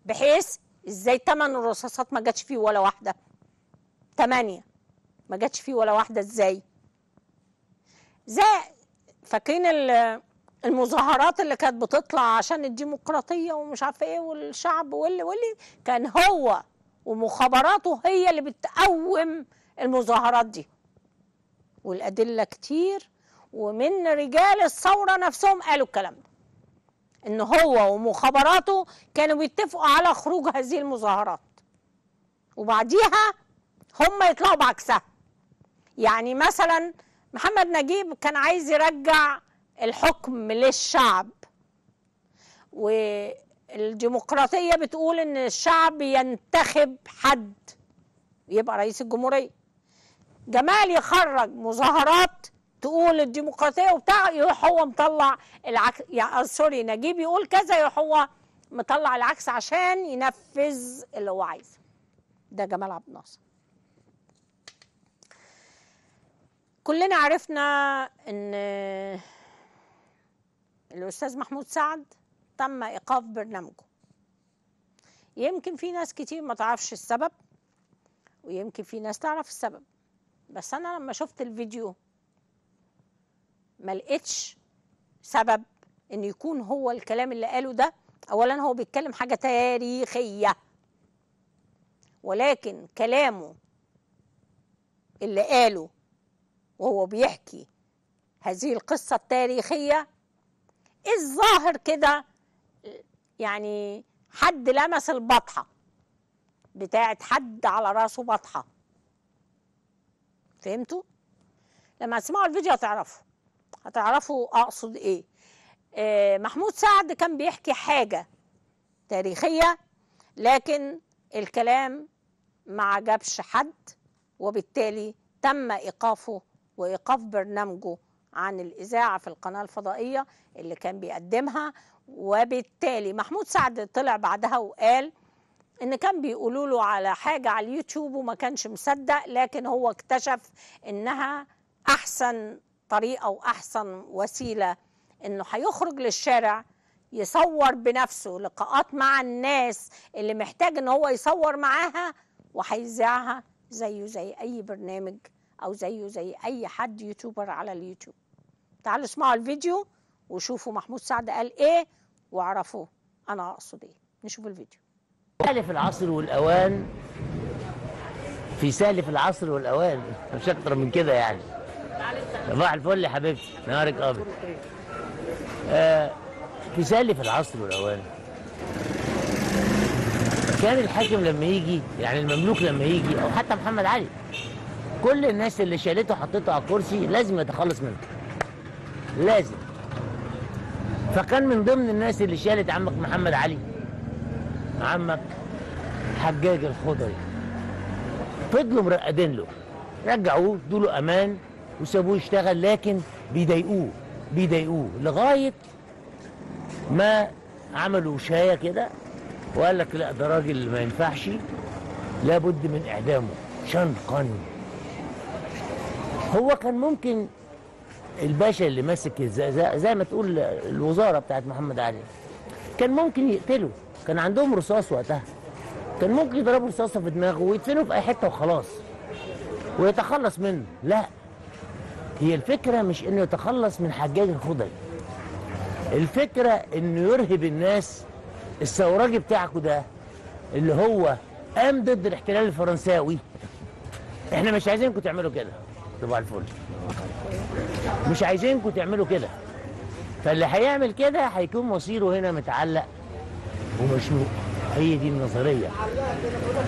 بحيث ازاي تمن الرصاصات ما جاتش فيه ولا واحده تمانية ما جاتش فيه ولا واحده ازاي زي فاكرين المظاهرات اللي كانت بتطلع عشان الديمقراطيه ومش عارفه ايه والشعب واللي واللي كان هو ومخابراته هي اللي بتقوم المظاهرات دي والادله كتير ومن رجال الثوره نفسهم قالوا الكلام ده ان هو ومخابراته كانوا بيتفقوا على خروج هذه المظاهرات وبعديها هم يطلعوا بعكسها يعني مثلا محمد نجيب كان عايز يرجع الحكم للشعب والديمقراطية بتقول إن الشعب ينتخب حد يبقى رئيس الجمهورية جمال يخرج مظاهرات تقول الديمقراطية وبتاع يروح هو مطلع العكس يعني سوري نجيب يقول كذا يروح هو مطلع العكس عشان ينفذ اللي هو عايزه ده جمال عبد الناصر كلنا عرفنا ان الأستاذ محمود سعد تم إيقاف برنامجه يمكن في ناس كتير ما تعرفش السبب ويمكن في ناس تعرف السبب بس أنا لما شفت الفيديو ما لقيتش سبب إن يكون هو الكلام اللي قاله ده أولا هو بيتكلم حاجة تاريخية ولكن كلامه اللي قاله وهو بيحكي هذه القصة التاريخية إيه الظاهر كده يعني حد لمس البطحه بتاعت حد على راسه بطحه فهمتوا لما تسمعوا الفيديو هتعرفوا هتعرفوا اقصد ايه آه محمود سعد كان بيحكي حاجه تاريخيه لكن الكلام ما عجبش حد وبالتالي تم ايقافه وايقاف برنامجه عن الإذاعة في القناة الفضائية اللي كان بيقدمها وبالتالي محمود سعد طلع بعدها وقال ان كان بيقولوا له على حاجه على اليوتيوب وما كانش مصدق لكن هو اكتشف انها احسن طريقه واحسن وسيله انه هيخرج للشارع يصور بنفسه لقاءات مع الناس اللي محتاج ان هو يصور معاها وهيذاعها زيه زي اي برنامج او زيه زي اي حد يوتيوبر على اليوتيوب تعالوا اسمعوا الفيديو وشوفوا محمود سعد قال ايه واعرفوا انا اقصد ايه نشوف الفيديو سالف العصر والاوان في سالف العصر والاوان مش اكتر من كده يعني صباح الفل يا حبيبتي نهارك ابيض آه في سالف العصر والاوان كان الحاكم لما يجي يعني المملوك لما يجي او حتى محمد علي كل الناس اللي شالته وحطيته على الكرسي لازم يتخلص منه لازم فكان من ضمن الناس اللي شالت عمك محمد علي عمك حجاج الخضري فضلوا مرقدين له رجعوه ادوا امان وسابوه يشتغل لكن بيضايقوه بيضايقوه لغايه ما عملوا شايه كده وقال لك لا ده راجل ما ينفعش لابد من اعدامه شنقا هو كان ممكن الباشا اللي ماسك زي ما تقول الوزاره بتاعت محمد علي كان ممكن يقتله كان عندهم رصاص وقتها كان ممكن يضربوا رصاصه في دماغه ويدفنه في اي حته وخلاص ويتخلص منه لا هي الفكره مش انه يتخلص من حجاج الخضري الفكره انه يرهب الناس الثوراجي بتاعكوا ده اللي هو قام ضد الاحتلال الفرنساوي احنا مش عايزينكم تعملوا كده صباح الفل مش عايزينكم تعملوا كده فاللي هيعمل كده هيكون مصيره هنا متعلق ومشنوق هي دي النظريه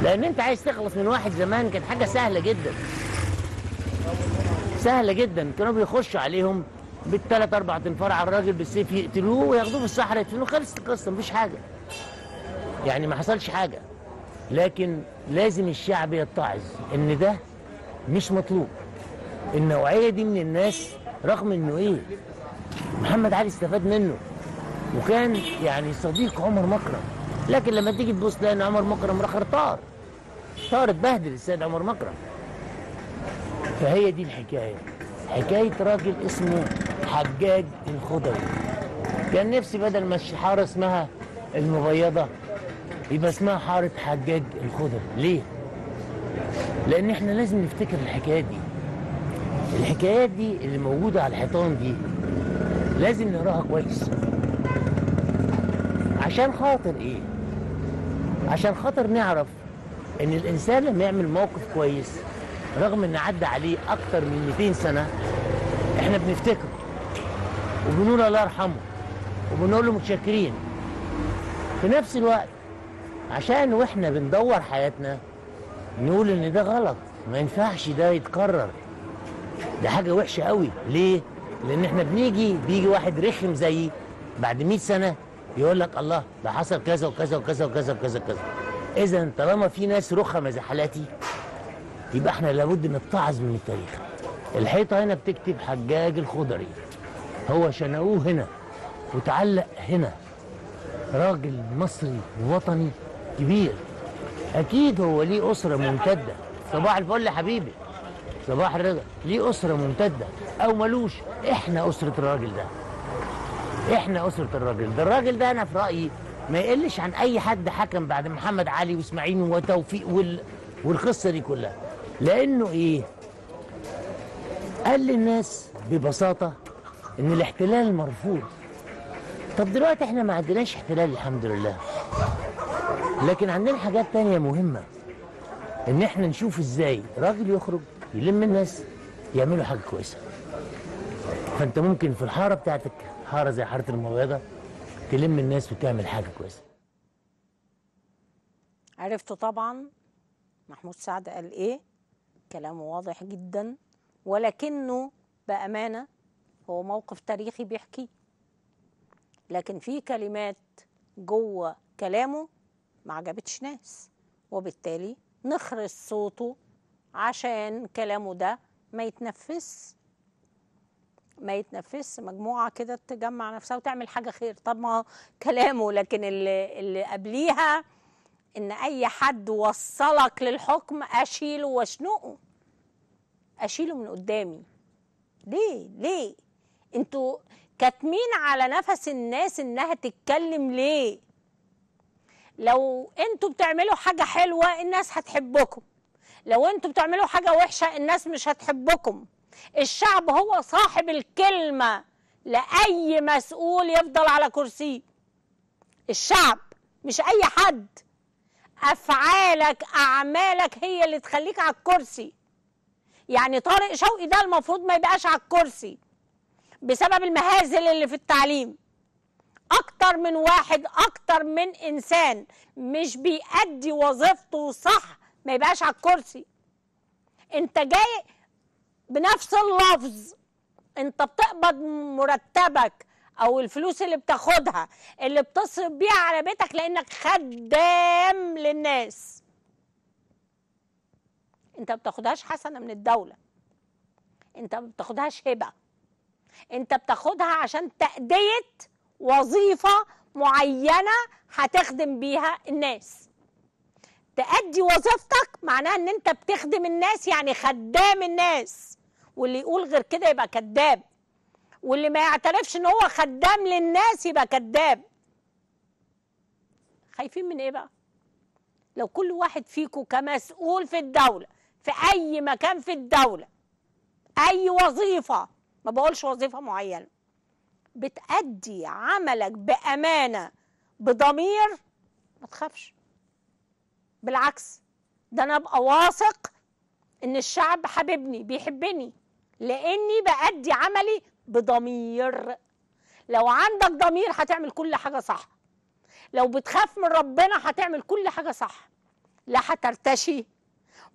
لان انت عايز تخلص من واحد زمان كانت حاجه سهله جدا سهله جدا كانوا بيخشوا عليهم بالثلاث اربع تنفار على الراجل بالسيف يقتلوه وياخدوه في الصحراء يدفنوه خلصت القصه مفيش حاجه يعني ما حصلش حاجه لكن لازم الشعب يتعظ ان ده مش مطلوب النوعية دي من الناس رغم انه ايه محمد علي استفاد منه وكان يعني صديق عمر مكرم لكن لما تيجي تبص تلاقي ان عمر مكرم راح طار طار اتبهدل السيد عمر مكرم فهي دي الحكاية حكاية راجل اسمه حجاج الخضوي كان نفسي بدل ما الحارة اسمها المبيضة يبقى اسمها حارة حجاج الخضر ليه؟ لأن احنا لازم نفتكر الحكاية دي الحكايات دي اللي موجودة على الحيطان دي لازم نقراها كويس عشان خاطر ايه عشان خاطر نعرف ان الانسان لما يعمل موقف كويس رغم ان عدى عليه اكتر من 200 سنه احنا بنفتكره وبنقول الله يرحمه وبنقول له متشكرين في نفس الوقت عشان واحنا بندور حياتنا نقول ان ده غلط ما ينفعش ده يتكرر ده حاجة وحشة قوي ليه؟ لأن احنا بنيجي بيجي واحد رخم زيي بعد 100 سنة يقول لك الله ده حصل كذا وكذا وكذا وكذا وكذا وكذا إذا طالما في ناس رخمة زي حالاتي يبقى احنا لابد نتعظ من التاريخ الحيطة هنا بتكتب حجاج الخضري هو شنقوه هنا وتعلق هنا راجل مصري وطني كبير أكيد هو ليه أسرة ممتدة صباح الفل يا حبيبي صباح الرضا ليه أسرة ممتدة أو ملوش إحنا أسرة الراجل ده إحنا أسرة الراجل ده الراجل ده أنا في رأيي ما يقلش عن أي حد حكم بعد محمد علي وإسماعيل وتوفيق وال... والقصة دي كلها لأنه إيه قال للناس ببساطة إن الاحتلال مرفوض طب دلوقتي إحنا ما عندناش احتلال الحمد لله لكن عندنا حاجات تانية مهمة إن إحنا نشوف إزاي راجل يخرج يلم الناس يعملوا حاجه كويسه فانت ممكن في الحاره بتاعتك حاره زي حاره المبيضه تلم الناس وتعمل حاجه كويسه عرفت طبعا محمود سعد قال ايه كلامه واضح جدا ولكنه بامانه هو موقف تاريخي بيحكيه لكن في كلمات جوه كلامه ما عجبتش ناس وبالتالي نخرس صوته عشان كلامه ده ما يتنفس ما يتنفس مجموعة كده تجمع نفسها وتعمل حاجة خير طب ما كلامه لكن اللي, اللي قبليها إن أي حد وصلك للحكم أشيله واشنقه أشيله من قدامي ليه ليه انتوا كاتمين على نفس الناس انها تتكلم ليه لو انتوا بتعملوا حاجة حلوة الناس هتحبكم لو انتوا بتعملوا حاجه وحشه الناس مش هتحبكم الشعب هو صاحب الكلمه لاي مسؤول يفضل على كرسيه الشعب مش اي حد افعالك اعمالك هي اللي تخليك على الكرسي يعني طارق شوقي ده المفروض ما يبقاش على الكرسي بسبب المهازل اللي في التعليم اكتر من واحد اكتر من انسان مش بيأدي وظيفته صح ما يبقاش على الكرسي انت جاي بنفس اللفظ انت بتقبض مرتبك او الفلوس اللي بتاخدها اللي بتصرف بيها على بيتك لانك خدام للناس انت ما بتاخدهاش حسنه من الدوله انت ما بتاخدهاش هبه انت بتاخدها عشان تأدية وظيفه معينه هتخدم بيها الناس تأدي وظيفتك معناها ان انت بتخدم الناس يعني خدام الناس واللي يقول غير كده يبقى كذاب واللي ما يعترفش ان هو خدام للناس يبقى كذاب خايفين من ايه بقى لو كل واحد فيكم كمسؤول في الدولة في اي مكان في الدولة اي وظيفة ما بقولش وظيفة معينة بتأدي عملك بأمانة بضمير ما تخافش بالعكس ده انا ابقى واثق ان الشعب حاببني بيحبني لاني بأدي عملي بضمير لو عندك ضمير هتعمل كل حاجه صح لو بتخاف من ربنا هتعمل كل حاجه صح لا هترتشي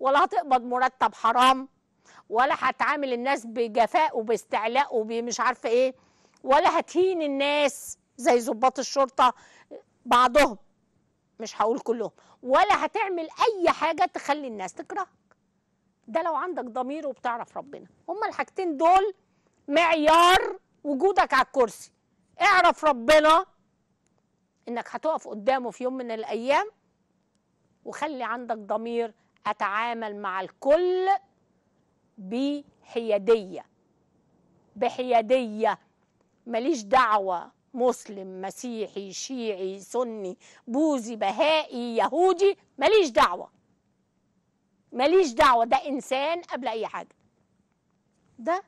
ولا هتقبض مرتب حرام ولا هتعامل الناس بجفاء وباستعلاء ومش عارفه ايه ولا هتهين الناس زي ظباط الشرطه بعضهم مش هقول كلهم ولا هتعمل اي حاجه تخلي الناس تكرهك ده لو عندك ضمير وبتعرف ربنا هما الحاجتين دول معيار وجودك على الكرسي اعرف ربنا انك هتقف قدامه في يوم من الايام وخلي عندك ضمير اتعامل مع الكل بحياديه بحياديه ماليش دعوه مسلم مسيحي شيعي سني بوذي بهائي يهودي ماليش دعوة ماليش دعوة ده إنسان قبل أي حاجة ده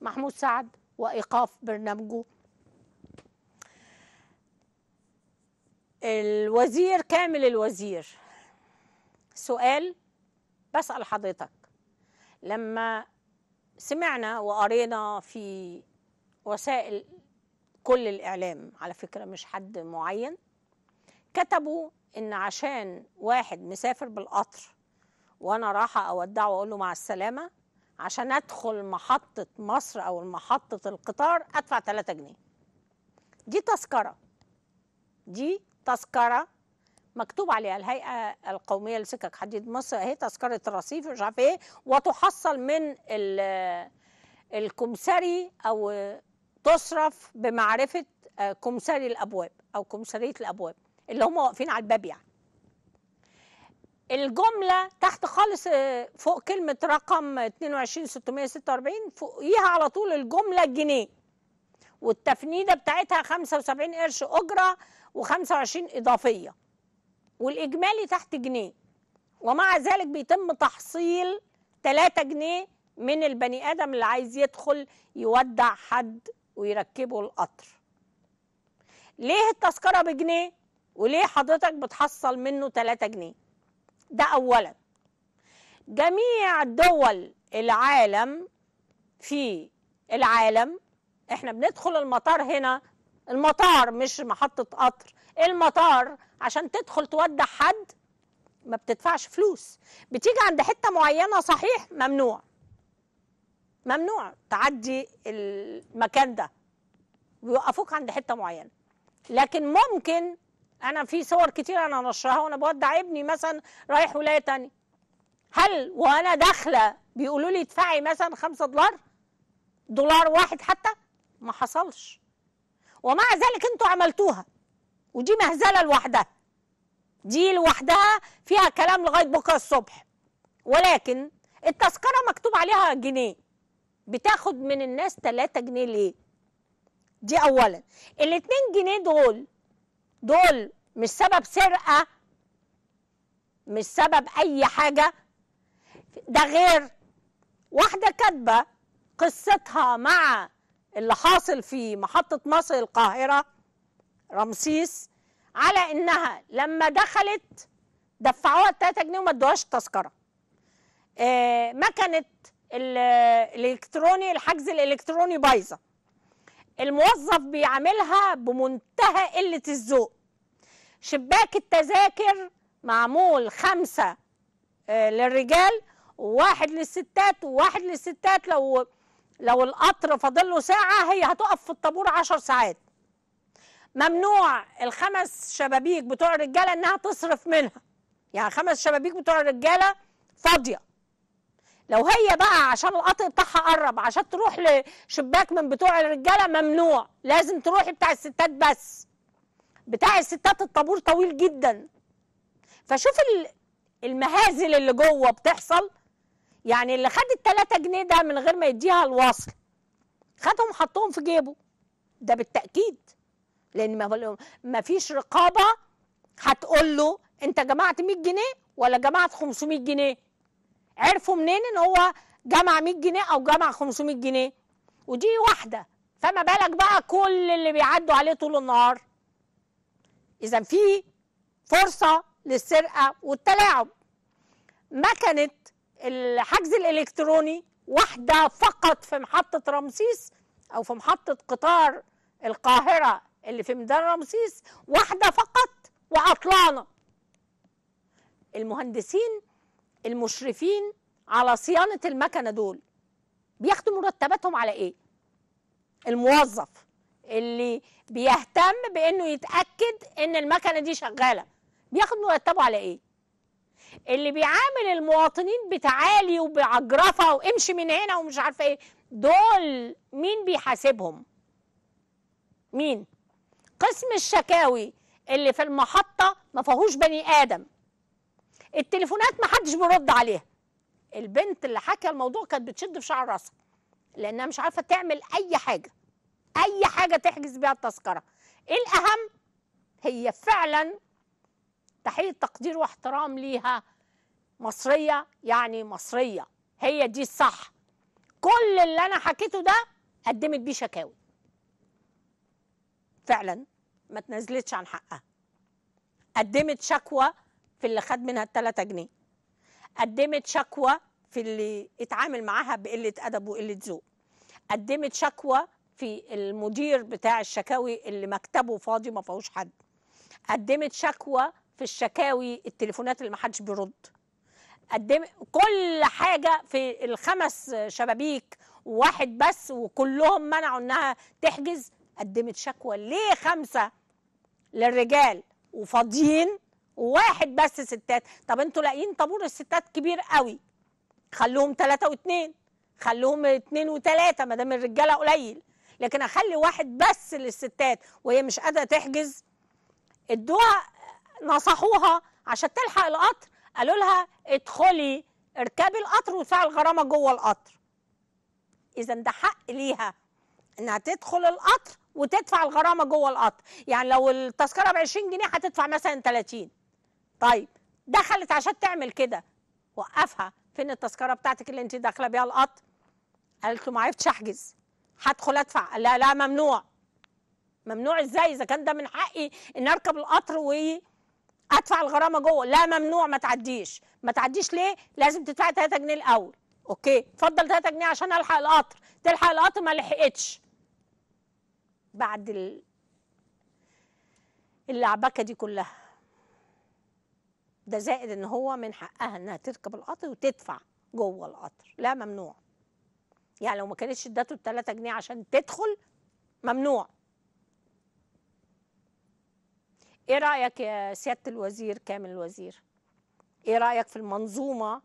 محمود سعد وإيقاف برنامجه الوزير كامل الوزير سؤال بسأل حضرتك لما سمعنا وقرينا في وسائل كل الإعلام على فكرة مش حد معين كتبوا إن عشان واحد مسافر بالقطر وأنا راحة أودعه وأقول له مع السلامة عشان أدخل محطة مصر أو محطة القطار أدفع 3 جنيه دي تذكرة دي تذكرة مكتوب عليها الهيئه القوميه لسكك حديد مصر اهي تذكره الرصيف مش عارف ايه وتحصل من الكمسري او تصرف بمعرفه كمساري آه، الابواب او كمسارية الابواب اللي هم واقفين على الباب يعني الجملة تحت خالص آه، فوق كلمة رقم 22646 فوقيها على طول الجملة الجنيه والتفنيدة بتاعتها 75 قرش أجرة و25 إضافية والإجمالي تحت جنيه ومع ذلك بيتم تحصيل 3 جنيه من البني آدم اللي عايز يدخل يودع حد ويركبوا القطر ليه التذكرة بجنيه وليه حضرتك بتحصل منه 3 جنيه ده أولا جميع دول العالم في العالم احنا بندخل المطار هنا المطار مش محطة قطر المطار عشان تدخل تودع حد ما بتدفعش فلوس بتيجي عند حتة معينة صحيح ممنوع ممنوع تعدي المكان ده ويوقفوك عند حته معينه لكن ممكن انا في صور كتير انا نشرها وانا بودع ابني مثلا رايح ولايه تانية هل وانا داخله بيقولوا لي ادفعي مثلا 5 دولار دولار واحد حتى ما حصلش ومع ذلك انتوا عملتوها ودي مهزله لوحدها دي لوحدها فيها كلام لغايه بكره الصبح ولكن التذكره مكتوب عليها جنيه بتاخد من الناس 3 جنيه ليه دي اولا ال 2 جنيه دول دول مش سبب سرقه مش سبب اي حاجه ده غير واحده كاتبه قصتها مع اللي حاصل في محطه مصر القاهره رمسيس على انها لما دخلت دفعوها 3 جنيه وما ادوهاش تذكره. آه كانت الالكتروني الحجز الالكتروني بايظه الموظف بيعملها بمنتهى قله الذوق شباك التذاكر معمول خمسه آه، للرجال وواحد للستات وواحد للستات لو لو القطر فاضل له ساعه هي هتقف في الطابور عشر ساعات ممنوع الخمس شبابيك بتوع الرجاله انها تصرف منها يعني خمس شبابيك بتوع الرجاله فاضيه لو هي بقى عشان القطر بتاعها قرب عشان تروح لشباك من بتوع الرجاله ممنوع لازم تروحي بتاع الستات بس بتاع الستات الطابور طويل جدا فشوف المهازل اللي جوه بتحصل يعني اللي خد التلاتة جنيه ده من غير ما يديها الوصل خدهم حطهم في جيبه ده بالتأكيد لأن ما فيش رقابة هتقول له أنت جمعت 100 جنيه ولا جمعت 500 جنيه عرفوا منين ان هو جمع 100 جنيه او جمع 500 جنيه ودي واحده فما بالك بقى كل اللي بيعدوا عليه طول النهار اذا في فرصه للسرقه والتلاعب مكنه الحجز الالكتروني واحده فقط في محطه رمسيس او في محطه قطار القاهره اللي في ميدان رمسيس واحده فقط وعطلانه المهندسين المشرفين على صيانه المكنه دول بياخدوا مرتباتهم على ايه الموظف اللي بيهتم بانه يتاكد ان المكنه دي شغاله بياخد مرتبه على ايه اللي بيعامل المواطنين بتعالي وبعجرفه وامشي من هنا ومش عارفه ايه دول مين بيحاسبهم مين قسم الشكاوي اللي في المحطه ما فيهوش بني ادم التليفونات ما حدش بيرد عليها البنت اللي حكى الموضوع كانت بتشد في شعر راسها لانها مش عارفه تعمل اي حاجه اي حاجه تحجز بيها التذكره الاهم هي فعلا تحيه تقدير واحترام ليها مصريه يعني مصريه هي دي الصح كل اللي انا حكيته ده قدمت بيه شكاوي فعلا ما تنزلتش عن حقها قدمت شكوى في اللي خد منها الثلاثة جنيه قدمت شكوى في اللي اتعامل معاها بقلة أدب وقلة ذوق قدمت شكوى في المدير بتاع الشكاوي اللي مكتبه فاضي ما فيهوش حد قدمت شكوى في الشكاوي التليفونات اللي ما حدش بيرد قدم كل حاجه في الخمس شبابيك واحد بس وكلهم منعوا انها تحجز قدمت شكوى ليه خمسه للرجال وفاضيين واحد بس ستات طب انتوا لاقيين طابور الستات كبير قوي خلوهم ثلاثة واثنين خلوهم اثنين وثلاثة ما دام الرجالة قليل لكن اخلي واحد بس للستات وهي مش قادرة تحجز ادوها نصحوها عشان تلحق القطر قالوا لها ادخلي اركبي القطر وادفعي الغرامة جوه القطر اذا ده حق ليها انها تدخل القطر وتدفع الغرامه جوه القطر يعني لو التذكره ب 20 جنيه هتدفع مثلا 30 طيب دخلت عشان تعمل كده وقفها فين التذكره بتاعتك اللي انت داخله بيها القطر قالت له ما عرفتش احجز هدخل ادفع لا لا ممنوع ممنوع ازاي اذا كان ده من حقي ان اركب القطر وادفع الغرامه جوه لا ممنوع ما تعديش ما تعديش ليه لازم تدفعي 3 جنيه الاول اوكي اتفضل 3 جنيه عشان الحق القطر تلحق القطر ما لحقتش بعد ال... اللعبكه دي كلها ده زائد ان هو من حقها انها تركب القطر وتدفع جوه القطر لا ممنوع يعني لو ما كانتش ادته ال 3 جنيه عشان تدخل ممنوع ايه رايك يا سياده الوزير كامل الوزير ايه رايك في المنظومه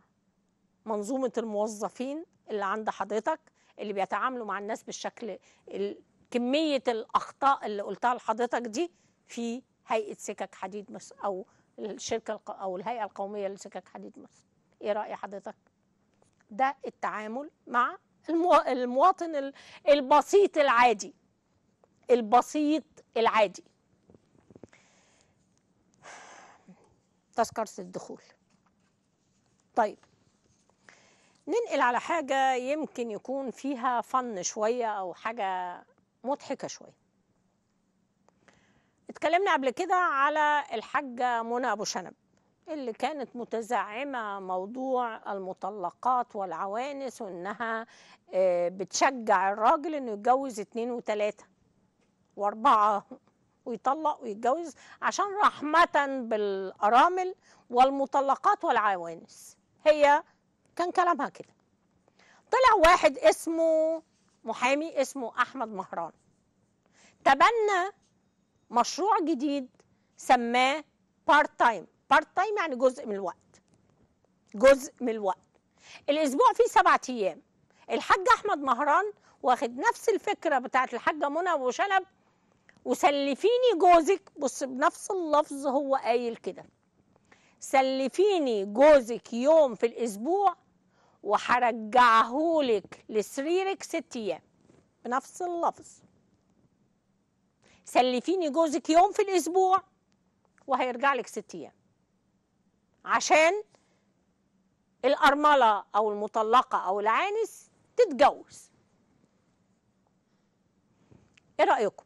منظومه الموظفين اللي عند حضرتك اللي بيتعاملوا مع الناس بالشكل كميه الاخطاء اللي قلتها لحضرتك دي في هيئه سكك حديد او الشركه او الهيئه القوميه لسكك حديد مصر ايه راي حضرتك ده التعامل مع المواطن البسيط العادي البسيط العادي تذكرة الدخول طيب ننقل على حاجة يمكن يكون فيها فن شوية أو حاجة مضحكة شوية اتكلمنا قبل كده على الحاجة منى أبو شنب اللي كانت متزعمة موضوع المطلقات والعوانس وإنها آه، بتشجع الراجل إنه يتجوز اتنين وتلاتة وأربعة ويطلق ويتجوز عشان رحمة بالأرامل والمطلقات والعوانس هي كان كلامها كده طلع واحد اسمه محامي اسمه أحمد مهران تبنى مشروع جديد سماه بارت تايم بارت تايم يعني جزء من الوقت جزء من الوقت الاسبوع فيه سبعة ايام الحاج احمد مهران واخد نفس الفكره بتاعت الحاجه منى ابو شنب وسلفيني جوزك بص بنفس اللفظ هو قايل كده سلفيني جوزك يوم في الاسبوع وهرجعهولك لسريرك ست ايام بنفس اللفظ سلفيني جوزك يوم في الاسبوع وهيرجع لك ست ايام عشان الارمله او المطلقه او العانس تتجوز ايه رايكم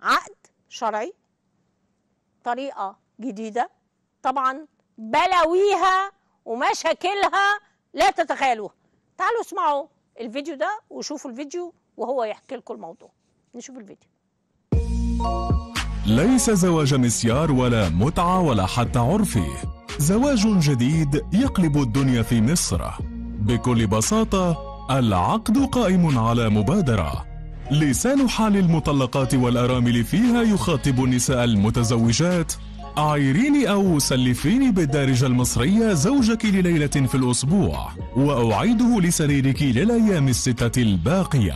عقد شرعي طريقه جديده طبعا بلاويها ومشاكلها لا تتخيلوها تعالوا اسمعوا الفيديو ده وشوفوا الفيديو وهو يحكي لكم الموضوع نشوف الفيديو ليس زواج مسيار ولا متعة ولا حتى عرفي زواج جديد يقلب الدنيا في مصر بكل بساطة العقد قائم على مبادرة لسان حال المطلقات والأرامل فيها يخاطب النساء المتزوجات أعيريني أو سلفيني بالدارجة المصرية زوجك لليلة في الأسبوع وأعيده لسريرك للأيام الستة الباقية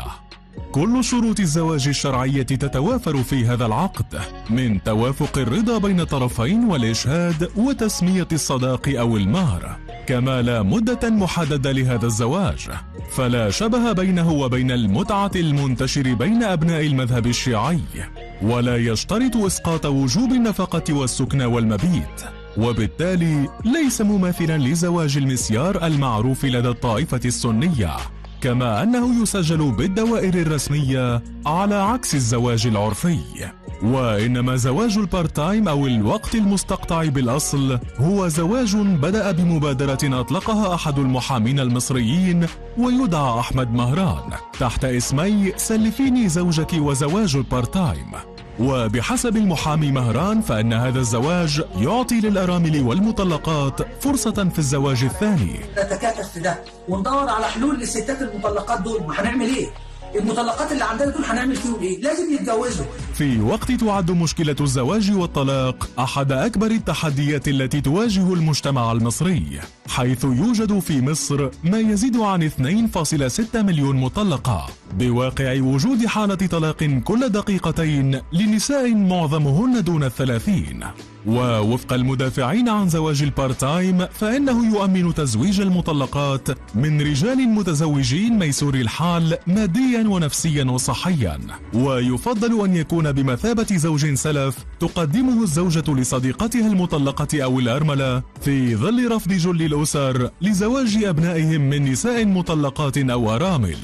كل شروط الزواج الشرعية تتوافر في هذا العقد من توافق الرضا بين الطرفين والإشهاد وتسمية الصداق أو المهر كما لا مدة محددة لهذا الزواج فلا شبه بينه وبين المتعة المنتشر بين أبناء المذهب الشيعي ولا يشترط إسقاط وجوب النفقة والسكن والمبيت وبالتالي ليس مماثلا لزواج المسيار المعروف لدى الطائفة السنية كما أنه يسجل بالدوائر الرسمية على عكس الزواج العرفي وإنما زواج البارت تايم أو الوقت المستقطع بالأصل هو زواج بدأ بمبادرة أطلقها أحد المحامين المصريين ويدعى أحمد مهران تحت اسمي سلفيني زوجك وزواج البارت تايم وبحسب المحامي مهران فأن هذا الزواج يعطي للأرامل والمطلقات فرصة في الزواج الثاني نتكاتف في ده وندور على حلول للستات المطلقات دول ما هنعمل ايه المطلقات اللي عندنا دول هنعمل فيهم ايه؟ لازم يتجوزوا. في وقت تعد مشكلة الزواج والطلاق أحد أكبر التحديات التي تواجه المجتمع المصري، حيث يوجد في مصر ما يزيد عن 2.6 مليون مطلقة، بواقع وجود حالة طلاق كل دقيقتين لنساء معظمهن دون الثلاثين. ووفق المدافعين عن زواج البارتايم تايم فإنه يؤمن تزويج المطلقات من رجال متزوجين ميسور الحال ماديا ونفسيا وصحيا ويفضل أن يكون بمثابة زوج سلف تقدمه الزوجة لصديقتها المطلقة أو الأرملة في ظل رفض جل الأسر لزواج أبنائهم من نساء مطلقات أو أرامل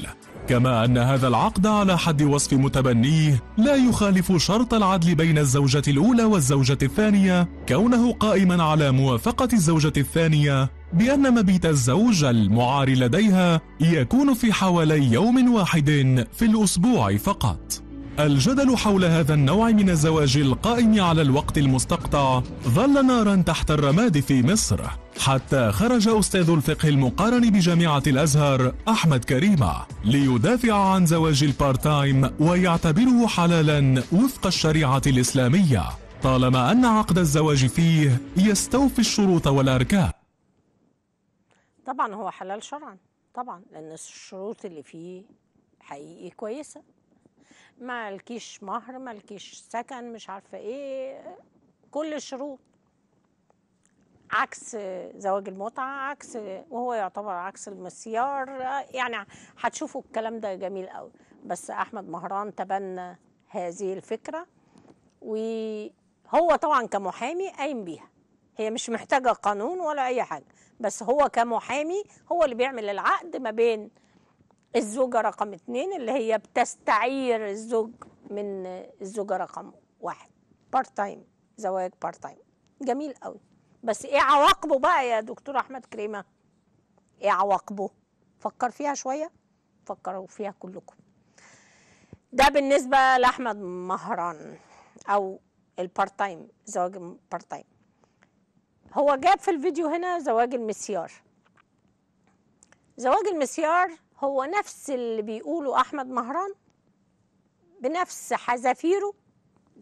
كما أن هذا العقد على حد وصف متبنيه لا يخالف شرط العدل بين الزوجة الأولى والزوجة الثانية كونه قائما على موافقة الزوجة الثانية بأن مبيت الزوج المعار لديها يكون في حوالي يوم واحد في الأسبوع فقط الجدل حول هذا النوع من الزواج القائم على الوقت المستقطع ظل نارا تحت الرماد في مصر حتى خرج أستاذ الفقه المقارن بجامعة الأزهر أحمد كريمة ليدافع عن زواج البارتايم ويعتبره حلالا وفق الشريعة الإسلامية طالما أن عقد الزواج فيه يستوفي الشروط والأركان طبعا هو حلال شرعا طبعا لأن الشروط اللي فيه حقيقي كويسة مالكيش مهر مالكيش سكن مش عارفه ايه كل الشروط عكس زواج المتعه عكس وهو يعتبر عكس المسيار يعني هتشوفوا الكلام ده جميل قوي بس احمد مهران تبنى هذه الفكره وهو طبعا كمحامي قايم بيها هي مش محتاجه قانون ولا اي حاجه بس هو كمحامي هو اللي بيعمل العقد ما بين الزوجة رقم اثنين اللي هي بتستعير الزوج من الزوجة رقم واحد بارت تايم زواج بارت تايم جميل قوي بس ايه عواقبه بقى يا دكتور احمد كريمه ايه عواقبه فكر فيها شويه فكروا فيها كلكم ده بالنسبه لاحمد مهران او البارت تايم زواج البارت تايم هو جاب في الفيديو هنا زواج المسيار زواج المسيار هو نفس اللي بيقوله احمد مهران بنفس حذافيره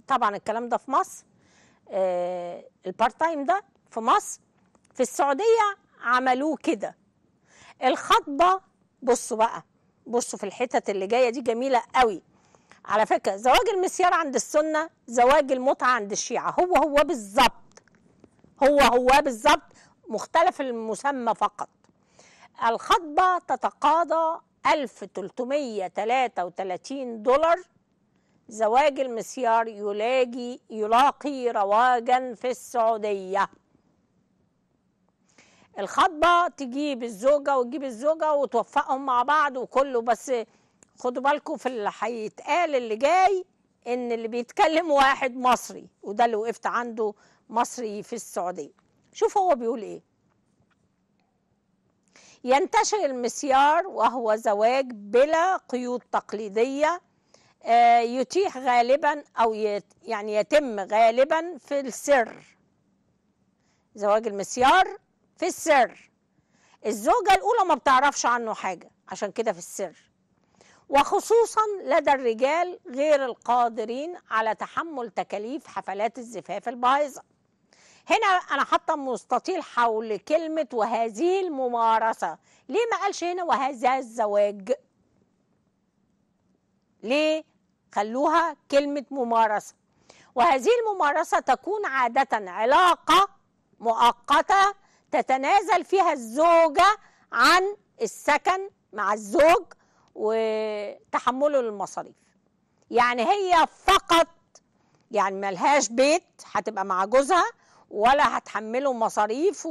طبعا الكلام ده في مصر آه البارت تايم ده في مصر في السعوديه عملوه كده الخطبه بصوا بقى بصوا في الحتت اللي جايه دي جميله قوي على فكره زواج المسيار عند السنه زواج المتعه عند الشيعه هو هو بالظبط هو هو بالظبط مختلف المسمى فقط الخطبة تتقاضى 1333 دولار زواج المسيار يلاقي يلاقي رواجا في السعودية الخطبة تجيب الزوجة وتجيب الزوجة وتوفقهم مع بعض وكله بس خدوا بالكم في اللي هيتقال اللي جاي ان اللي بيتكلم واحد مصري وده اللي وقفت عنده مصري في السعودية شوف هو بيقول ايه ينتشر المسيار وهو زواج بلا قيود تقليدية آه، يتيح غالبا أو يعني يتم غالبا في السر زواج المسيار في السر الزوجة الأولى ما بتعرفش عنه حاجة عشان كده في السر وخصوصا لدى الرجال غير القادرين على تحمل تكاليف حفلات الزفاف البايظه هنا انا حاطه مستطيل حول كلمه وهذه الممارسه ليه ما قالش هنا وهذا الزواج ليه خلوها كلمه ممارسه وهذه الممارسه تكون عاده علاقه مؤقته تتنازل فيها الزوجه عن السكن مع الزوج وتحمله للمصاريف يعني هي فقط يعني ملهاش بيت هتبقى مع جوزها ولا هتحمله مصاريف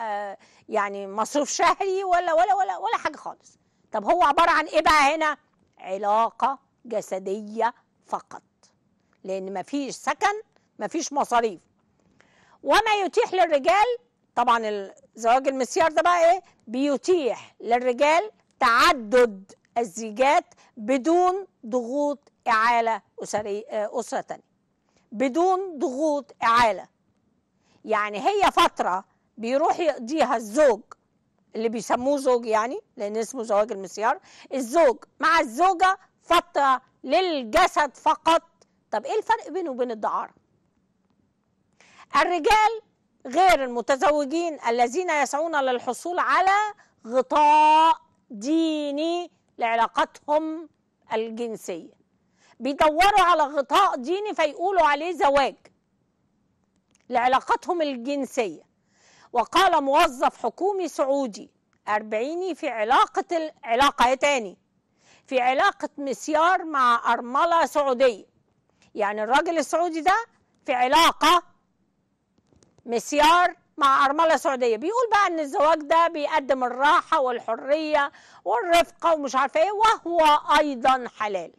آه، يعني مصروف شهري ولا ولا ولا ولا حاجه خالص طب هو عباره عن ايه بقى هنا علاقه جسديه فقط لان مفيش سكن مفيش مصاريف وما يتيح للرجال طبعا الزواج المسيار ده بقى ايه بيتيح للرجال تعدد الزيجات بدون ضغوط اعاله اسريه آه، اسره تانية بدون ضغوط اعاله يعني هي فترة بيروح يقضيها الزوج اللي بيسموه زوج يعني لأن اسمه زواج المسيار الزوج مع الزوجة فترة للجسد فقط طب إيه الفرق بينه وبين الدعارة الرجال غير المتزوجين الذين يسعون للحصول على غطاء ديني لعلاقتهم الجنسية بيدوروا على غطاء ديني فيقولوا عليه زواج لعلاقتهم الجنسية وقال موظف حكومي سعودي أربعيني في علاقة علاقة إيه تاني في علاقة مسيار مع أرملة سعودية يعني الراجل السعودي ده في علاقة مسيار مع أرملة سعودية بيقول بقى أن الزواج ده بيقدم الراحة والحرية والرفقة ومش عارفة إيه وهو أيضا حلال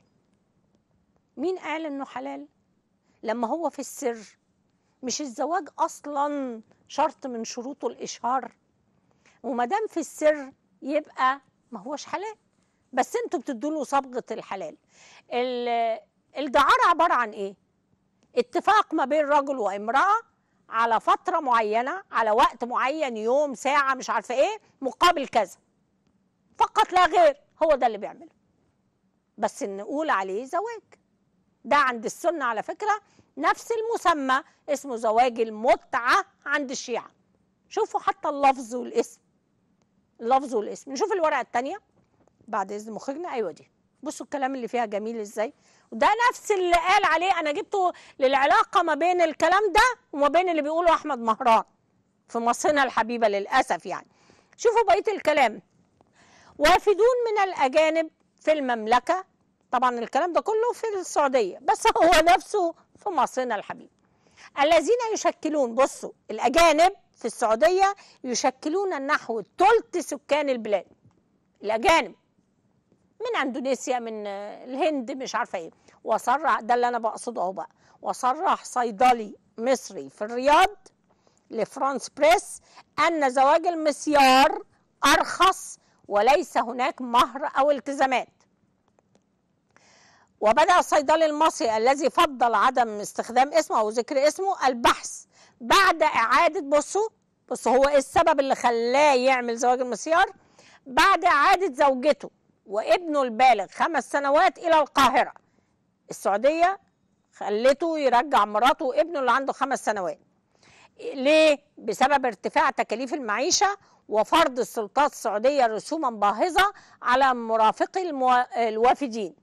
مين قال أنه حلال؟ لما هو في السر مش الزواج اصلا شرط من شروطه الاشهار وما دام في السر يبقى ما هوش حلال بس انتوا بتدوا له صبغه الحلال الدعاره عباره عن ايه اتفاق ما بين رجل وامراه على فتره معينه على وقت معين يوم ساعه مش عارفه ايه مقابل كذا فقط لا غير هو ده اللي بيعمله بس نقول عليه زواج ده عند السنة على فكرة نفس المسمى اسمه زواج المتعة عند الشيعة شوفوا حتى اللفظ والاسم اللفظ والاسم نشوف الورقة التانية بعد إذن مخرجنا أيوة دي بصوا الكلام اللي فيها جميل إزاي وده نفس اللي قال عليه أنا جبته للعلاقة ما بين الكلام ده وما بين اللي بيقوله أحمد مهران في مصرنا الحبيبة للأسف يعني شوفوا بقية الكلام وافدون من الأجانب في المملكة طبعا الكلام ده كله في السعودية بس هو نفسه في مصرنا الحبيب الذين يشكلون بصوا الأجانب في السعودية يشكلون نحو ثلث سكان البلاد الأجانب من اندونيسيا من الهند مش عارفه ايه وصرح ده اللي انا بقصده اهو بقى وصرح صيدلي مصري في الرياض لفرانس بريس ان زواج المسيار ارخص وليس هناك مهر او التزامات وبدأ الصيدلي المصري الذي فضل عدم استخدام اسمه أو ذكر اسمه البحث بعد إعادة بصوا بص هو إيه السبب اللي خلاه يعمل زواج المسيار بعد إعادة زوجته وابنه البالغ خمس سنوات إلى القاهرة السعودية خلته يرجع مراته وابنه اللي عنده خمس سنوات ليه؟ بسبب ارتفاع تكاليف المعيشة وفرض السلطات السعودية رسوما باهظة على مرافقي الوافدين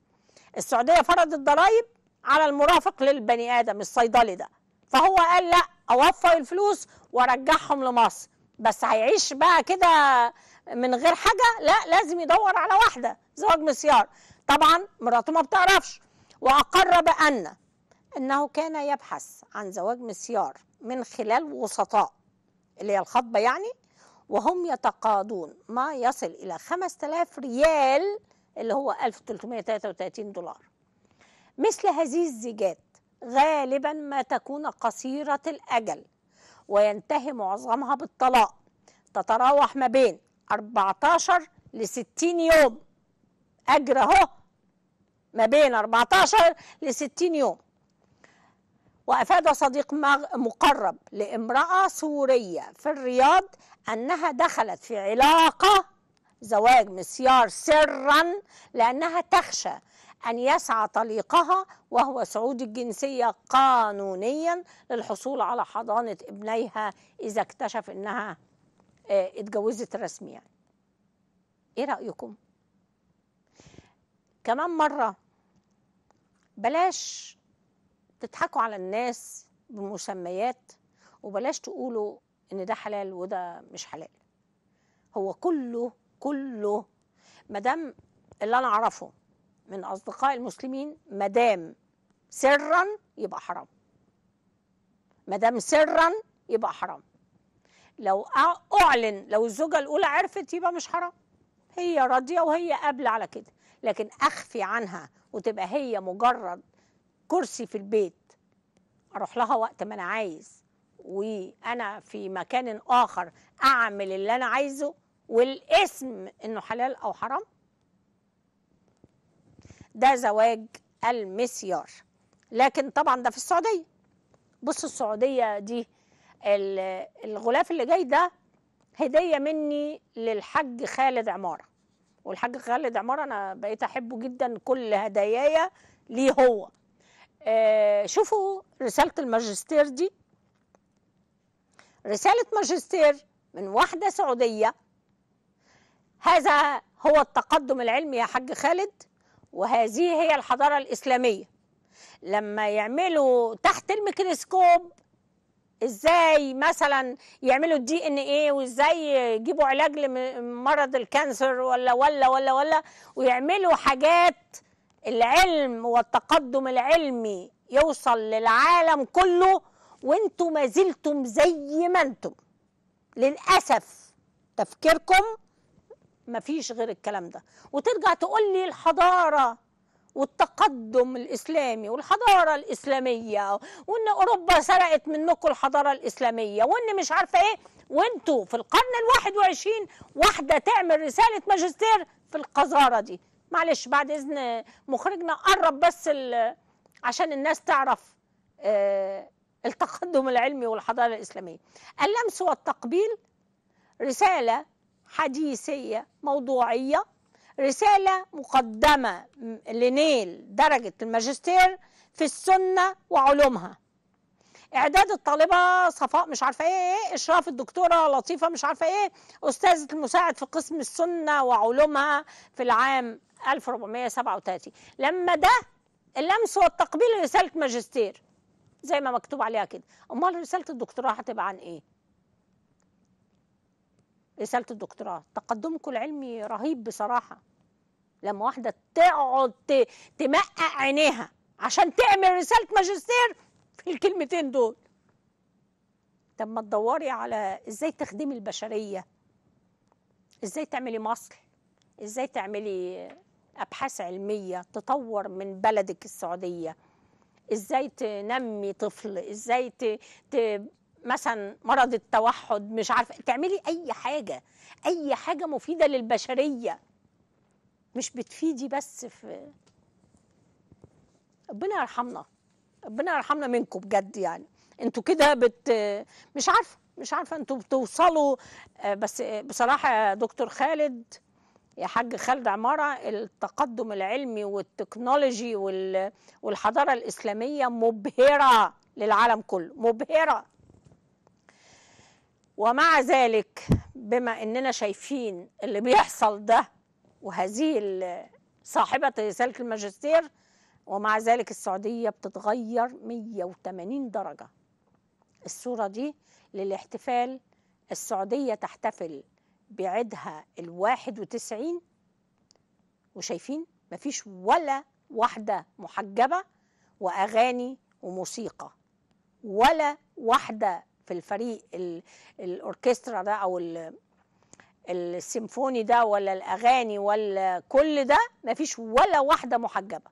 السعودية فرضت ضرائب على المرافق للبني آدم الصيدلي ده فهو قال لا أوفر الفلوس وأرجعهم لمصر بس هيعيش بقى كده من غير حاجة لا لازم يدور على واحدة زواج مسيار طبعا مراته ما بتعرفش وأقر بأن أنه كان يبحث عن زواج مسيار من خلال وسطاء اللي هي الخطبة يعني وهم يتقاضون ما يصل إلى 5000 ريال اللي هو 1333 دولار مثل هذه الزيجات غالبا ما تكون قصيرة الأجل وينتهي معظمها بالطلاق تتراوح ما بين 14 ل 60 يوم أجر أهو ما بين 14 ل 60 يوم وأفاد صديق مقرب لامرأة سورية في الرياض أنها دخلت في علاقة زواج مسيار سرا لأنها تخشى أن يسعى طليقها وهو صعود الجنسية قانونيا للحصول على حضانة ابنيها إذا اكتشف أنها آه، اتجوزت رسميا إيه رأيكم؟ كمان مرة بلاش تضحكوا على الناس بمسميات وبلاش تقولوا إن ده حلال وده مش حلال هو كله كله ما دام اللي انا اعرفه من اصدقاء المسلمين ما دام سرا يبقى حرام ما دام سرا يبقى حرام لو اعلن لو الزوجه الاولى عرفت يبقى مش حرام هي راضيه وهي قابله على كده لكن اخفي عنها وتبقى هي مجرد كرسي في البيت اروح لها وقت ما انا عايز وانا في مكان اخر اعمل اللي انا عايزه والاسم انه حلال او حرام ده زواج المسيار لكن طبعا ده في السعوديه بص السعوديه دي الغلاف اللي جاي ده هديه مني للحج خالد عماره والحاج خالد عماره انا بقيت احبه جدا كل هدايايا ليه هو آه شوفوا رساله الماجستير دي رساله ماجستير من واحده سعوديه هذا هو التقدم العلمي يا حاج خالد وهذه هي الحضارة الإسلامية لما يعملوا تحت الميكروسكوب ازاي مثلا يعملوا الدي ان ايه وازاي يجيبوا علاج لمرض الكانسر ولا ولا ولا ولا ويعملوا حاجات العلم والتقدم العلمي يوصل للعالم كله وانتم ما زلتم زي ما انتم للاسف تفكيركم مفيش غير الكلام ده وترجع تقول لي الحضاره والتقدم الاسلامي والحضاره الاسلاميه وان اوروبا سرقت منكم الحضاره الاسلاميه وان مش عارفه ايه وانتوا في القرن الواحد وعشرين واحده تعمل رساله ماجستير في القذاره دي معلش بعد اذن مخرجنا قرب بس عشان الناس تعرف آه، التقدم العلمي والحضاره الاسلاميه اللمس والتقبيل رساله حديثية موضوعية رسالة مقدمة لنيل درجة الماجستير في السنة وعلومها إعداد الطالبة صفاء مش عارفة إيه, إيه، إشراف الدكتورة لطيفة مش عارفة إيه أستاذة المساعد في قسم السنة وعلومها في العام 1437 لما ده اللمس والتقبيل رسالة ماجستير زي ما مكتوب عليها كده أمال رسالة الدكتوراه هتبقى عن إيه؟ رساله الدكتوراه تقدمكم العلمي رهيب بصراحه لما واحده تقعد تمقق عينيها عشان تعمل رساله ماجستير في الكلمتين دول طب ما تدوري على ازاي تخدمي البشريه ازاي تعملي مصر ازاي تعملي ابحاث علميه تطور من بلدك السعوديه ازاي تنمي طفل ازاي مثلا مرض التوحد مش عارفه تعملي اي حاجه اي حاجه مفيده للبشريه مش بتفيدي بس في ربنا يرحمنا ربنا يرحمنا منكم بجد يعني انتوا كده بت مش عارفه مش عارفه انتوا بتوصلوا آه، بس بصراحه يا دكتور خالد يا حاج خالد عماره التقدم العلمي والتكنولوجي والحضاره الاسلاميه مبهره للعالم كله مبهره ومع ذلك بما اننا شايفين اللي بيحصل ده وهذه صاحبه رساله الماجستير ومع ذلك السعوديه بتتغير 180 درجه الصوره دي للاحتفال السعوديه تحتفل بعيدها ال91 وشايفين مفيش ولا واحدة محجبة وأغاني وموسيقى ولا واحدة في الفريق الاوركسترا ده او السيمفوني ده ولا الاغاني ولا كل ده مفيش ولا واحده محجبه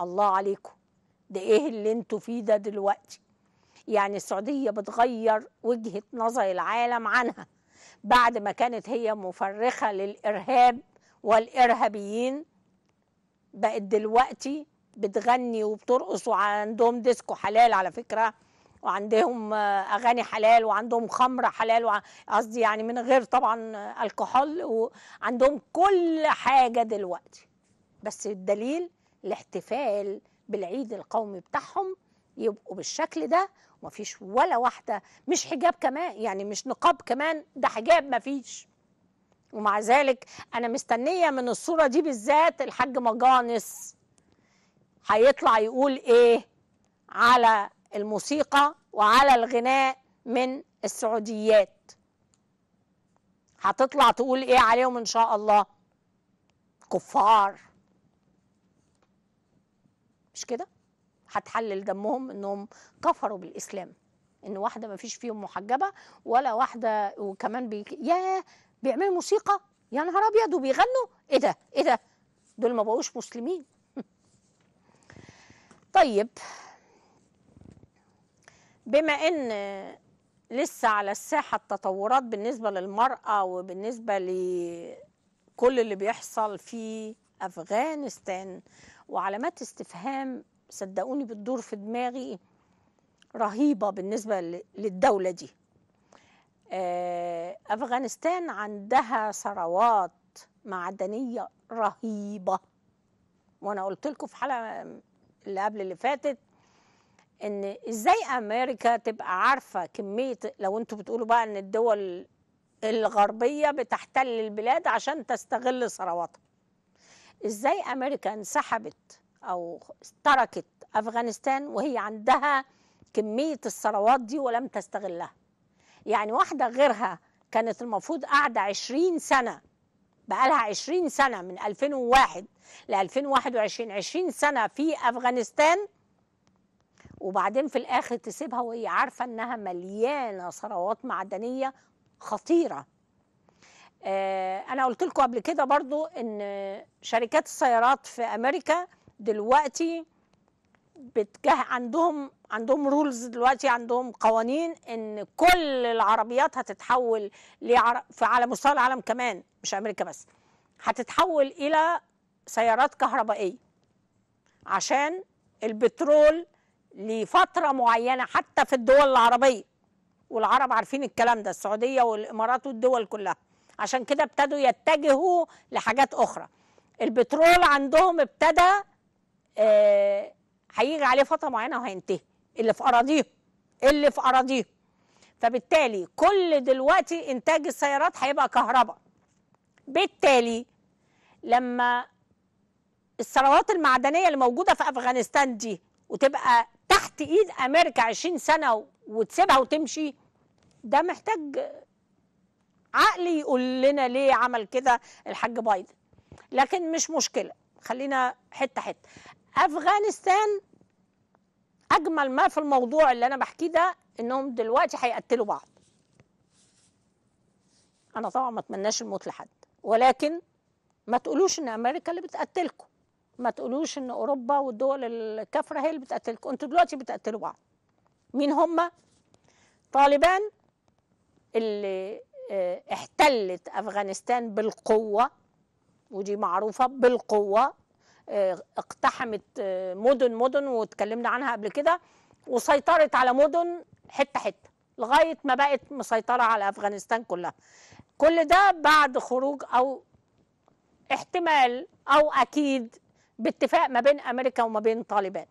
الله عليكم ده ايه اللي انتوا فيه ده دلوقتي يعني السعوديه بتغير وجهه نظر العالم عنها بعد ما كانت هي مفرخه للارهاب والارهابيين بقت دلوقتي بتغني وبترقص وعندهم ديسكو حلال على فكره وعندهم اغاني حلال وعندهم خمر حلال قصدي يعني من غير طبعا الكحول وعندهم كل حاجه دلوقتي بس الدليل الاحتفال بالعيد القومي بتاعهم يبقوا بالشكل ده ومفيش ولا واحده مش حجاب كمان يعني مش نقاب كمان ده حجاب مفيش ومع ذلك انا مستنيه من الصوره دي بالذات الحاج مجانس هيطلع يقول ايه على الموسيقى وعلى الغناء من السعوديات هتطلع تقول ايه عليهم ان شاء الله كفار مش كده هتحلل دمهم انهم كفروا بالاسلام ان واحده ما فيش فيهم محجبه ولا واحده وكمان بي... يا بيعملوا موسيقى يا نهار ابيض وبيغنوا ايه ده ايه ده دول ما بقوش مسلمين طيب بما ان لسه على الساحه التطورات بالنسبه للمراه وبالنسبه لكل اللي بيحصل في افغانستان وعلامات استفهام صدقوني بتدور في دماغي رهيبه بالنسبه للدوله دي آه، افغانستان عندها ثروات معدنيه رهيبه وانا قلت لكم في حلقه اللي قبل اللي فاتت ان ازاي امريكا تبقى عارفه كميه لو انتوا بتقولوا بقى ان الدول الغربيه بتحتل البلاد عشان تستغل ثرواتها ازاي امريكا انسحبت او تركت افغانستان وهي عندها كميه الثروات دي ولم تستغلها يعني واحده غيرها كانت المفروض قاعده 20 سنه بقالها 20 سنه من 2001 ل 2021 20 سنه في افغانستان وبعدين في الاخر تسيبها وهي عارفه انها مليانه ثروات معدنيه خطيره آه، انا قلت لكم قبل كده برضو ان شركات السيارات في امريكا دلوقتي بتجه عندهم عندهم رولز دلوقتي عندهم قوانين ان كل العربيات هتتحول لعر... على مستوى العالم كمان مش امريكا بس هتتحول الى سيارات كهربائيه عشان البترول لفترة معينة حتى في الدول العربية والعرب عارفين الكلام ده السعودية والإمارات والدول كلها عشان كده ابتدوا يتجهوا لحاجات أخرى البترول عندهم ابتدى آه، هيجي عليه فترة معينة وهينتهي اللي في أراضيهم اللي في أراضيهم فبالتالي كل دلوقتي إنتاج السيارات هيبقى كهرباء بالتالي لما الثروات المعدنية اللي موجودة في أفغانستان دي وتبقى تحت ايد امريكا 20 سنه وتسيبها وتمشي ده محتاج عقل يقول لنا ليه عمل كده الحاج بايدن لكن مش مشكله خلينا حته حته افغانستان اجمل ما في الموضوع اللي انا بحكيه ده انهم دلوقتي هيقتلوا بعض انا طبعا ما اتمناش الموت لحد ولكن ما تقولوش ان امريكا اللي بتقتلكم ما تقولوش ان اوروبا والدول الكافره هي اللي بتقتلكم انتوا دلوقتي بتقتلوا بعض مين هم طالبان اللي آه، احتلت افغانستان بالقوه ودي معروفه بالقوه آه، اقتحمت آه، مدن مدن واتكلمنا عنها قبل كده وسيطرت على مدن حته حته لغايه ما بقت مسيطره على افغانستان كلها كل ده بعد خروج او احتمال او اكيد باتفاق ما بين امريكا وما بين طالبان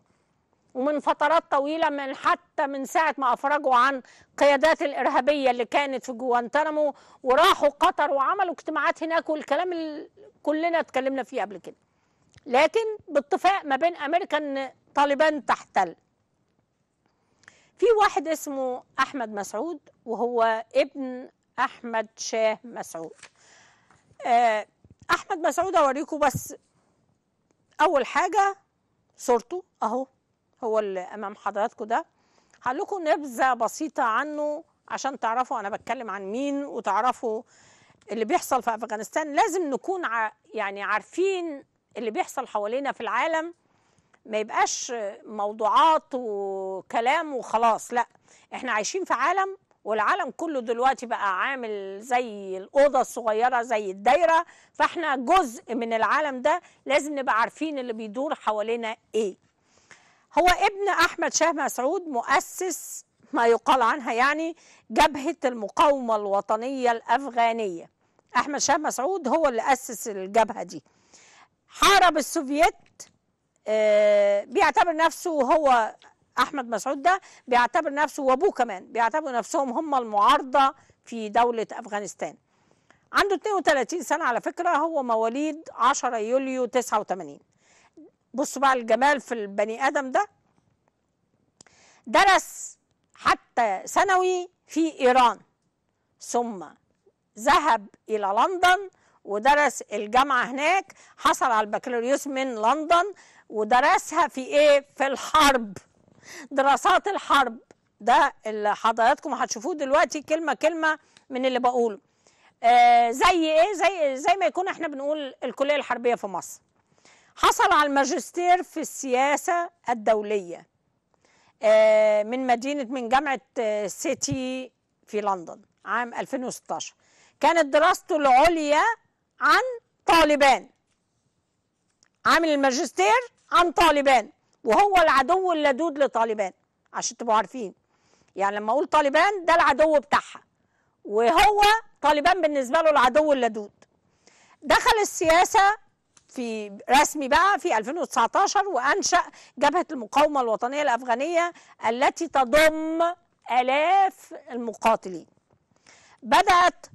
ومن فترات طويلة من حتى من ساعة ما أفرجوا عن قيادات الإرهابية اللي كانت في جوانتانامو وراحوا قطر وعملوا اجتماعات هناك والكلام اللي كلنا اتكلمنا فيه قبل كده لكن باتفاق ما بين أمريكا أن طالبان تحتل في واحد اسمه أحمد مسعود وهو ابن أحمد شاه مسعود آه، أحمد مسعود أوريكم بس اول حاجه صورته اهو هو اللي امام حضراتكم ده هقول لكم نبذه بسيطه عنه عشان تعرفوا انا بتكلم عن مين وتعرفوا اللي بيحصل في افغانستان لازم نكون ع... يعني عارفين اللي بيحصل حوالينا في العالم ما يبقاش موضوعات وكلام وخلاص لا احنا عايشين في عالم والعالم كله دلوقتي بقى عامل زي الأوضة الصغيرة زي الدايرة فاحنا جزء من العالم ده لازم نبقى عارفين اللي بيدور حوالينا ايه هو ابن أحمد شاه مسعود مؤسس ما يقال عنها يعني جبهة المقاومة الوطنية الأفغانية أحمد شاه مسعود هو اللي أسس الجبهة دي حارب السوفييت آه، بيعتبر نفسه هو احمد مسعود ده بيعتبر نفسه وابوه كمان بيعتبروا نفسهم هم المعارضه في دوله افغانستان عنده 32 سنه على فكره هو مواليد 10 يوليو 89 بصوا بقى الجمال في البني ادم ده درس حتى ثانوي في ايران ثم ذهب الى لندن ودرس الجامعه هناك حصل على البكالوريوس من لندن ودرسها في ايه في الحرب دراسات الحرب ده اللي حضراتكم هتشوفوه دلوقتي كلمه كلمه من اللي بقوله آه زي ايه زي زي ما يكون احنا بنقول الكليه الحربيه في مصر حصل على الماجستير في السياسه الدوليه آه من مدينه من جامعه آه سيتي في لندن عام 2016 كانت دراسته العليا عن طالبان عامل الماجستير عن طالبان وهو العدو اللدود لطالبان عشان تبقوا عارفين يعني لما اقول طالبان ده العدو بتاعها وهو طالبان بالنسبه له العدو اللدود دخل السياسه في رسمي بقى في 2019 وانشا جبهه المقاومه الوطنيه الافغانيه التي تضم الاف المقاتلين بدات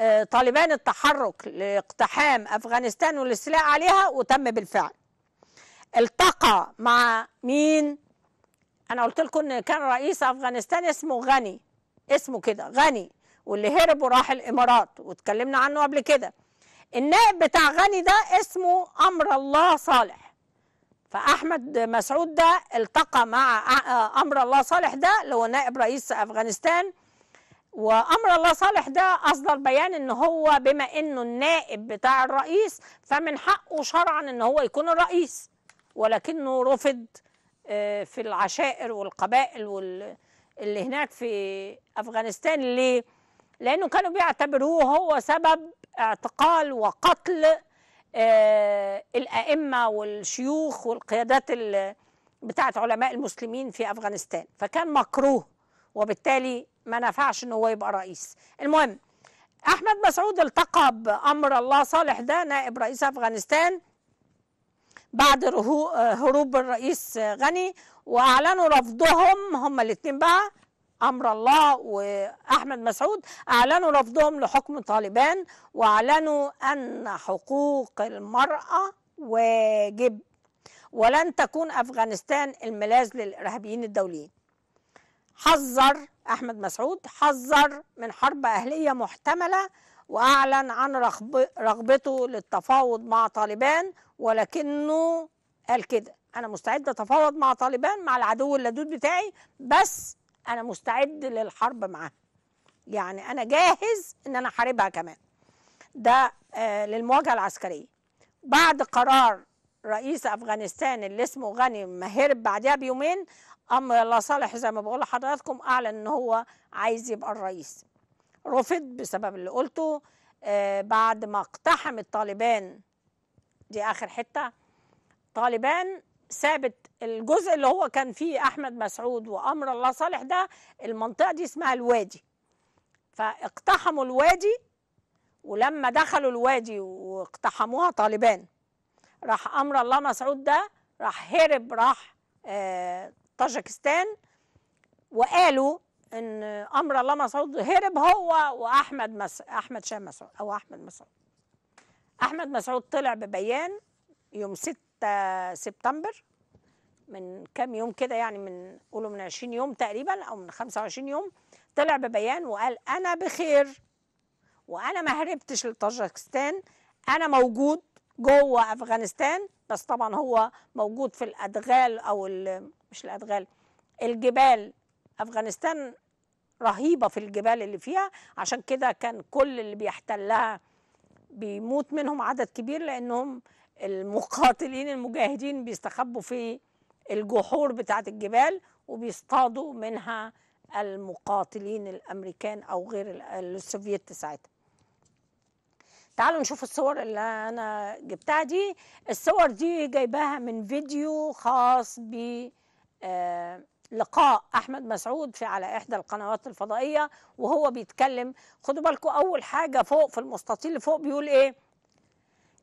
آه، طالبان التحرك لاقتحام افغانستان والاستيلاء عليها وتم بالفعل التقى مع مين انا قلت لكم ان كان رئيس افغانستان اسمه غني اسمه كده غني واللي هرب وراح الامارات واتكلمنا عنه قبل كده النائب بتاع غني ده اسمه امر الله صالح فاحمد مسعود ده التقى مع امر الله صالح ده اللي هو نائب رئيس افغانستان وامر الله صالح ده اصدر بيان ان هو بما انه النائب بتاع الرئيس فمن حقه شرعا ان هو يكون الرئيس ولكنه رفض آه، في العشائر والقبائل وال... اللي هناك في أفغانستان ليه؟ لأنه كانوا بيعتبروه هو سبب اعتقال وقتل آه، الأئمة والشيوخ والقيادات بتاعة علماء المسلمين في أفغانستان فكان مكروه وبالتالي ما نفعش ان هو يبقى رئيس المهم احمد مسعود التقى بامر الله صالح ده نائب رئيس افغانستان بعد آه، هروب الرئيس غني واعلنوا رفضهم هما الاثنين بقى امر الله واحمد مسعود اعلنوا رفضهم لحكم طالبان واعلنوا ان حقوق المراه واجب ولن تكون افغانستان الملاذ للارهابيين الدوليين حذر احمد مسعود حذر من حرب اهليه محتمله وأعلن عن رغبته للتفاوض مع طالبان ولكنه قال كده أنا مستعد أتفاوض مع طالبان مع العدو اللدود بتاعي بس أنا مستعد للحرب معاه يعني أنا جاهز إن أنا أحاربها كمان ده آه للمواجهة العسكرية بعد قرار رئيس أفغانستان اللي اسمه غني مهرب بعدها بيومين أمر الله صالح زي ما بقول لحضراتكم أعلن إن هو عايز يبقى الرئيس رفض بسبب اللي قلته آه، بعد ما اقتحم الطالبان دي اخر حته طالبان سابت الجزء اللي هو كان فيه احمد مسعود وامر الله صالح ده المنطقه دي اسمها الوادي فاقتحموا الوادي ولما دخلوا الوادي واقتحموها طالبان راح امر الله مسعود ده راح هرب راح آه، طاجكستان وقالوا ان امر الله مسعود هرب هو واحمد مس... احمد شاه مسعود او احمد مسعود احمد مسعود طلع ببيان يوم 6 سبتمبر من كام يوم كده يعني من قولوا من 20 يوم تقريبا او من 25 يوم طلع ببيان وقال انا بخير وانا ما هربتش لطاجكستان انا موجود جوه افغانستان بس طبعا هو موجود في الادغال او مش الادغال الجبال افغانستان رهيبه في الجبال اللي فيها عشان كده كان كل اللي بيحتلها بيموت منهم عدد كبير لانهم المقاتلين المجاهدين بيستخبوا في الجحور بتاعه الجبال وبيصطادوا منها المقاتلين الامريكان او غير السوفيت ساعتها تعالوا نشوف الصور اللي انا جبتها دي الصور دي جايباها من فيديو خاص ب آه لقاء احمد مسعود في على احدى القنوات الفضائيه وهو بيتكلم خدوا بالكم اول حاجه فوق في المستطيل اللي فوق بيقول ايه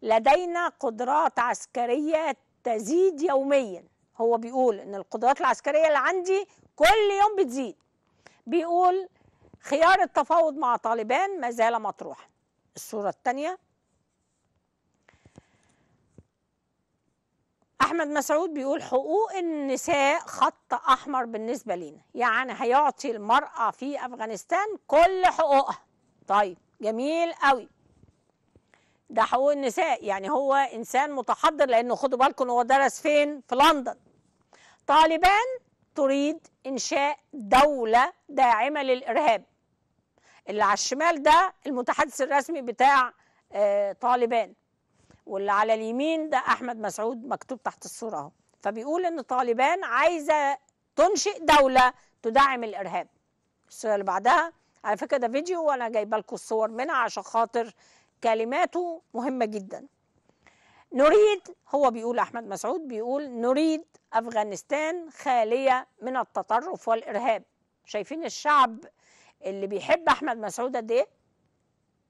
لدينا قدرات عسكريه تزيد يوميا هو بيقول ان القدرات العسكريه اللي عندي كل يوم بتزيد بيقول خيار التفاوض مع طالبان ما زال مطروحا الصوره الثانيه احمد مسعود بيقول حقوق النساء خط احمر بالنسبه لينا يعني هيعطي المراه في افغانستان كل حقوقها طيب جميل قوي ده حقوق النساء يعني هو انسان متحضر لانه خدوا بالكم هو درس فين في لندن طالبان تريد انشاء دوله داعمه للارهاب اللي على الشمال ده المتحدث الرسمي بتاع آه، طالبان واللي على اليمين ده احمد مسعود مكتوب تحت الصوره اهو فبيقول ان طالبان عايزه تنشئ دوله تدعم الارهاب الصوره اللي بعدها على فكره ده فيديو وانا جايبه لكم الصور منها عشان خاطر كلماته مهمه جدا نريد هو بيقول احمد مسعود بيقول نريد افغانستان خاليه من التطرف والارهاب شايفين الشعب اللي بيحب احمد مسعود قد ايه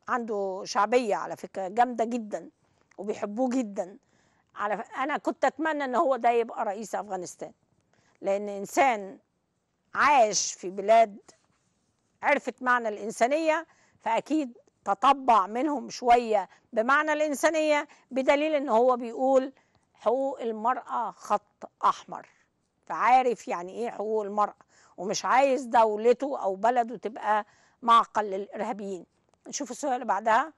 عنده شعبيه على فكره جامده جدا وبيحبوه جدا على انا كنت اتمنى ان هو ده يبقى رئيس افغانستان لان انسان عاش في بلاد عرفت معنى الانسانيه فاكيد تطبع منهم شويه بمعنى الانسانيه بدليل ان هو بيقول حقوق المراه خط احمر فعارف يعني ايه حقوق المراه ومش عايز دولته او بلده تبقى معقل للارهابيين نشوف السؤال اللي بعدها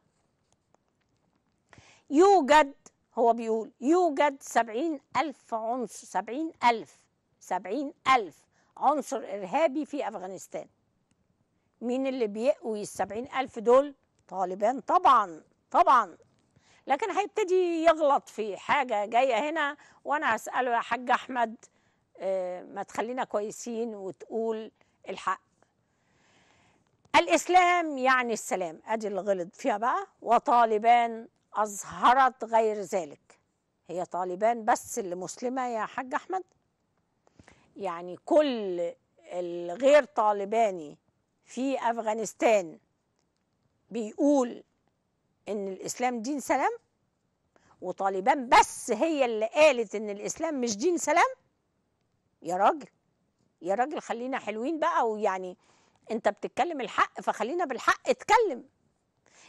يوجد هو بيقول يوجد سبعين ألف عنصر سبعين ألف سبعين ألف عنصر إرهابي في أفغانستان مين اللي بيقوي السبعين ألف دول طالبان طبعا طبعا لكن هيبتدي يغلط في حاجة جاية هنا وأنا هسأله يا حاج أحمد آه، ما تخلينا كويسين وتقول الحق الإسلام يعني السلام أدي اللي غلط فيها بقى وطالبان أظهرت غير ذلك هي طالبان بس اللي مسلمة يا حاج أحمد يعني كل الغير طالباني في أفغانستان بيقول إن الإسلام دين سلام وطالبان بس هي اللي قالت إن الإسلام مش دين سلام يا راجل يا راجل خلينا حلوين بقى ويعني أنت بتتكلم الحق فخلينا بالحق اتكلم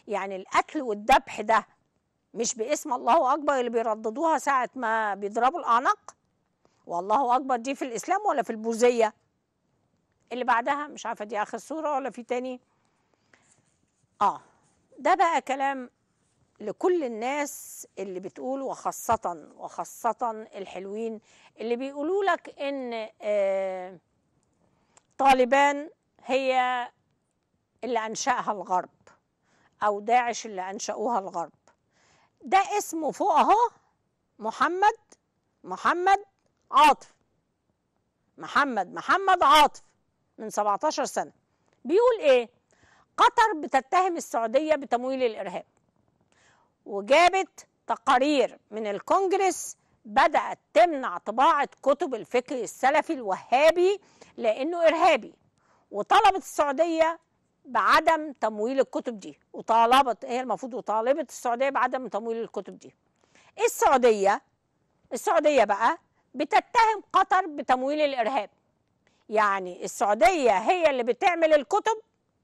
يعني القتل والذبح ده مش باسم الله اكبر اللي بيرددوها ساعه ما بيضربوا الاعناق والله اكبر دي في الاسلام ولا في البوذيه اللي بعدها مش عارفه دي اخر سوره ولا في تاني اه ده بقى كلام لكل الناس اللي بتقول وخاصة وخاصة الحلوين اللي بيقولوا لك إن آه طالبان هي اللي أنشأها الغرب أو داعش اللي أنشأوها الغرب ده اسمه فوق اهو محمد محمد عاطف محمد محمد عاطف من 17 سنة بيقول ايه قطر بتتهم السعودية بتمويل الإرهاب وجابت تقارير من الكونجرس بدأت تمنع طباعة كتب الفكر السلفي الوهابي لأنه إرهابي وطلبت السعودية بعدم تمويل الكتب دي وطالبت هي المفروض وطالبت السعوديه بعدم تمويل الكتب دي السعوديه السعوديه بقى بتتهم قطر بتمويل الارهاب يعني السعوديه هي اللي بتعمل الكتب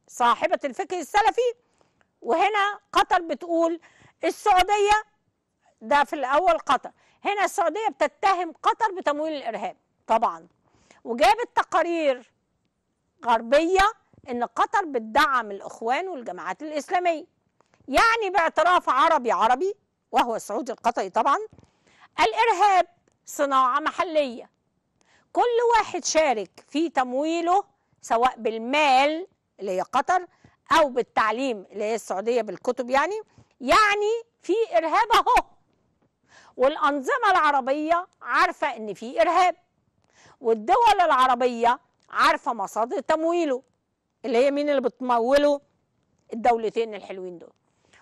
صاحبه الفكر السلفي وهنا قطر بتقول السعوديه ده في الاول قطر هنا السعوديه بتتهم قطر بتمويل الارهاب طبعا وجابت تقارير غربيه ان قطر بتدعم الاخوان والجماعات الاسلاميه يعني باعتراف عربي عربي وهو السعودي القطري طبعا الارهاب صناعه محليه كل واحد شارك في تمويله سواء بالمال اللي هي قطر او بالتعليم اللي هي السعوديه بالكتب يعني يعني في ارهاب اهو والانظمه العربيه عارفه ان في ارهاب والدول العربيه عارفه مصادر تمويله اللي هي مين اللي بتموله الدولتين الحلوين دول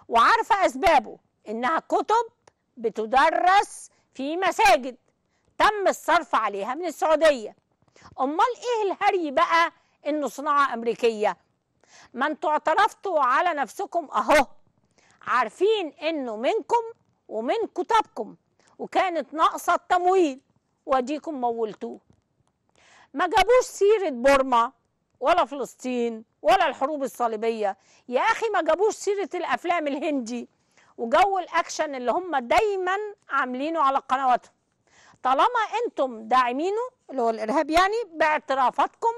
وعارفه اسبابه انها كتب بتدرس في مساجد تم الصرف عليها من السعوديه امال ايه الهري بقى انه صناعه امريكيه ما انتوا اعترفتوا على نفسكم اهو عارفين انه منكم ومن كتابكم وكانت ناقصه التمويل واديكم مولتوه ما جابوش سيره بورما ولا فلسطين ولا الحروب الصليبية يا أخي ما جابوش سيرة الأفلام الهندي وجو الأكشن اللي هم دايما عاملينه على قنواتهم طالما أنتم داعمينه اللي هو الإرهاب يعني باعترافاتكم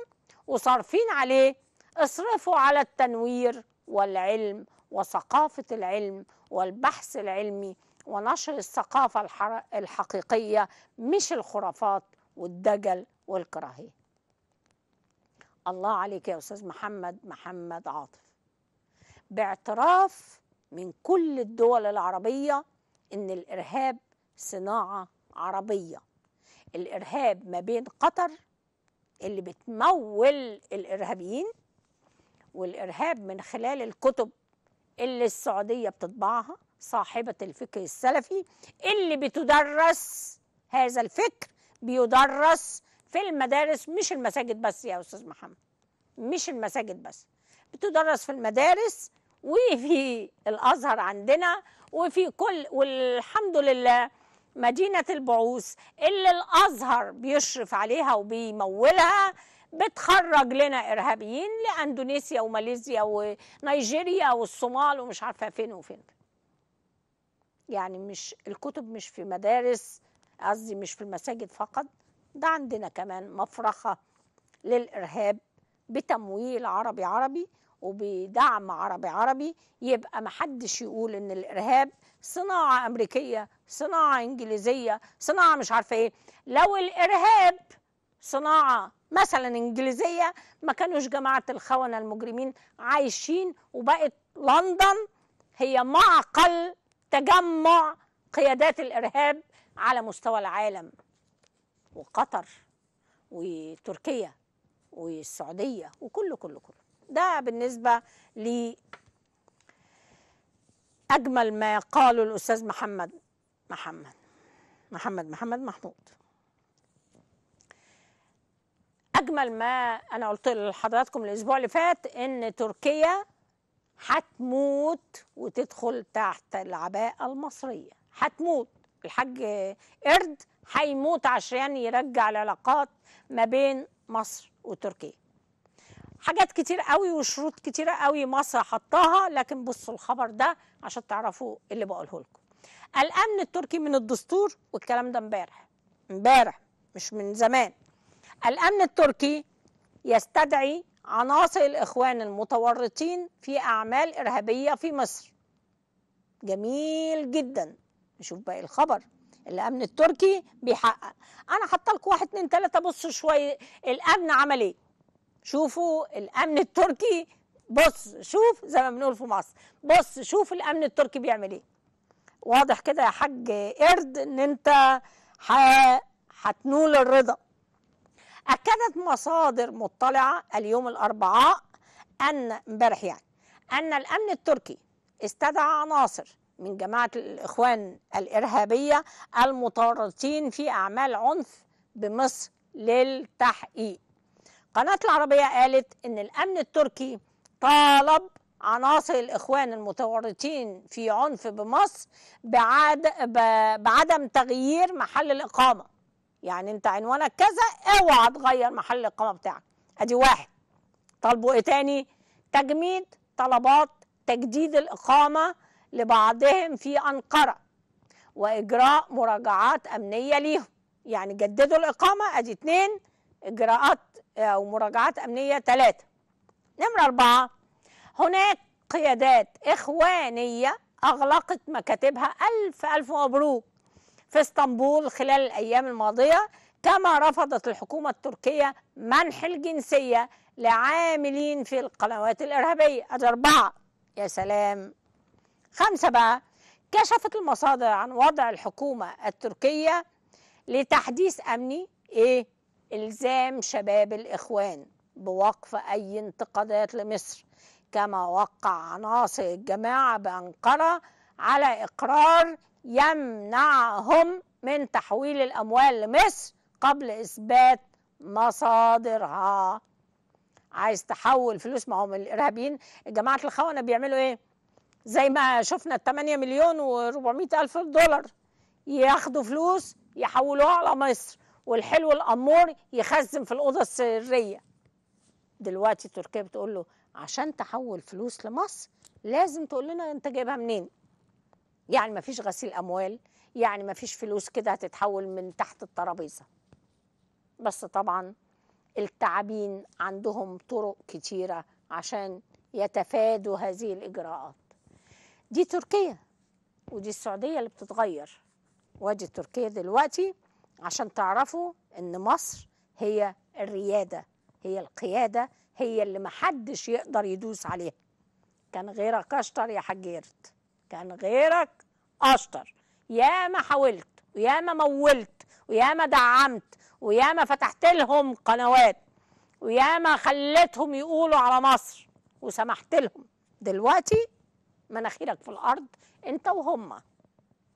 وصارفين عليه اصرفوا على التنوير والعلم وثقافة العلم والبحث العلمي ونشر الثقافة الحقيقية مش الخرافات والدجل والكراهية الله عليك يا أستاذ محمد محمد عاطف باعتراف من كل الدول العربية إن الإرهاب صناعة عربية الإرهاب ما بين قطر اللي بتمول الإرهابيين والإرهاب من خلال الكتب اللي السعودية بتطبعها صاحبة الفكر السلفي اللي بتدرس هذا الفكر بيدرس في المدارس مش المساجد بس يا استاذ محمد مش المساجد بس بتدرس في المدارس وفي الازهر عندنا وفي كل والحمد لله مدينه البعوث اللي الازهر بيشرف عليها وبيمولها بتخرج لنا ارهابيين لاندونيسيا وماليزيا ونيجيريا والصومال ومش عارفه فين وفين يعني مش الكتب مش في مدارس قصدي مش في المساجد فقط ده عندنا كمان مفرخة للإرهاب بتمويل عربي عربي وبدعم عربي عربي يبقى محدش يقول ان الارهاب صناعه امريكيه صناعه انجليزيه صناعه مش عارفه ايه لو الارهاب صناعه مثلا انجليزيه ما كانوش جماعه الخونه المجرمين عايشين وبقت لندن هي معقل تجمع قيادات الارهاب على مستوى العالم وقطر وتركيا والسعودية وكله كله كله ده بالنسبة ل أجمل ما قاله الأستاذ محمد محمد محمد محمد محمود أجمل ما أنا قلت لحضراتكم الأسبوع اللي فات إن تركيا هتموت وتدخل تحت العباءة المصرية هتموت الحاج قرد هيموت عشان يرجع العلاقات ما بين مصر وتركيا حاجات كتير قوي وشروط كتيرة قوي مصر حطاها لكن بصوا الخبر ده عشان تعرفوا اللي بقوله لكم الامن التركي من الدستور والكلام ده امبارح امبارح مش من زمان الامن التركي يستدعي عناصر الاخوان المتورطين في اعمال ارهابيه في مصر جميل جدا نشوف باقي الخبر الامن التركي بيحقق انا حاطه لكم واحد اتنين تلاته بصوا شويه الامن عمل ايه شوفوا الامن التركي بص شوف زي ما بنقول في مصر بص شوف الامن التركي بيعمل ايه واضح كده يا حاج قرد ان انت هتنول الرضا اكدت مصادر مطلعه اليوم الاربعاء ان امبارح يعني ان الامن التركي استدعى عناصر من جماعة الإخوان الإرهابية المتورطين في أعمال عنف بمصر للتحقيق قناة العربية قالت إن الأمن التركي طالب عناصر الإخوان المتورطين في عنف بمصر بعد بعدم تغيير محل الإقامة يعني أنت عنوانك كذا اوعى تغير محل الإقامة بتاعك أدي واحد طالبوا إيه تاني تجميد طلبات تجديد الإقامة لبعضهم في أنقرة وإجراء مراجعات أمنية ليهم يعني جددوا الإقامة أدي اتنين إجراءات أو آه، مراجعات أمنية تلاتة نمرة أربعة هناك قيادات إخوانية أغلقت مكاتبها ألف ألف مبروك في اسطنبول خلال الأيام الماضية كما رفضت الحكومة التركية منح الجنسية لعاملين في القنوات الإرهابية أدي أربعة يا سلام خمسة بقى كشفت المصادر عن وضع الحكومة التركية لتحديث أمني إيه؟ إلزام شباب الإخوان بوقف أي انتقادات لمصر كما وقع عناصر الجماعة بأنقرة على إقرار يمنعهم من تحويل الأموال لمصر قبل إثبات مصادرها عايز تحول فلوس ما هم الإرهابيين جماعة الخونة بيعملوا إيه؟ زي ما شفنا ال 8 مليون و400 ألف دولار ياخدوا فلوس يحولوها على مصر والحلو الأمور يخزن في الأوضة السرية دلوقتي تركيا بتقول له عشان تحول فلوس لمصر لازم تقول لنا أنت جايبها منين يعني ما فيش غسيل أموال يعني ما فيش فلوس كده هتتحول من تحت الترابيزة بس طبعا التعبين عندهم طرق كتيرة عشان يتفادوا هذه الإجراءات دي تركيا ودي السعودية اللي بتتغير وادي تركيا دلوقتي عشان تعرفوا ان مصر هي الريادة هي القيادة هي اللي محدش يقدر يدوس عليها كان غيرك اشطر يا حجيرت كان غيرك اشطر يا ما حاولت ويا ما مولت ويا ما دعمت ويا ما فتحت لهم قنوات ويا ما خليتهم يقولوا على مصر وسمحت لهم دلوقتي مناخيرك في الارض انت وهم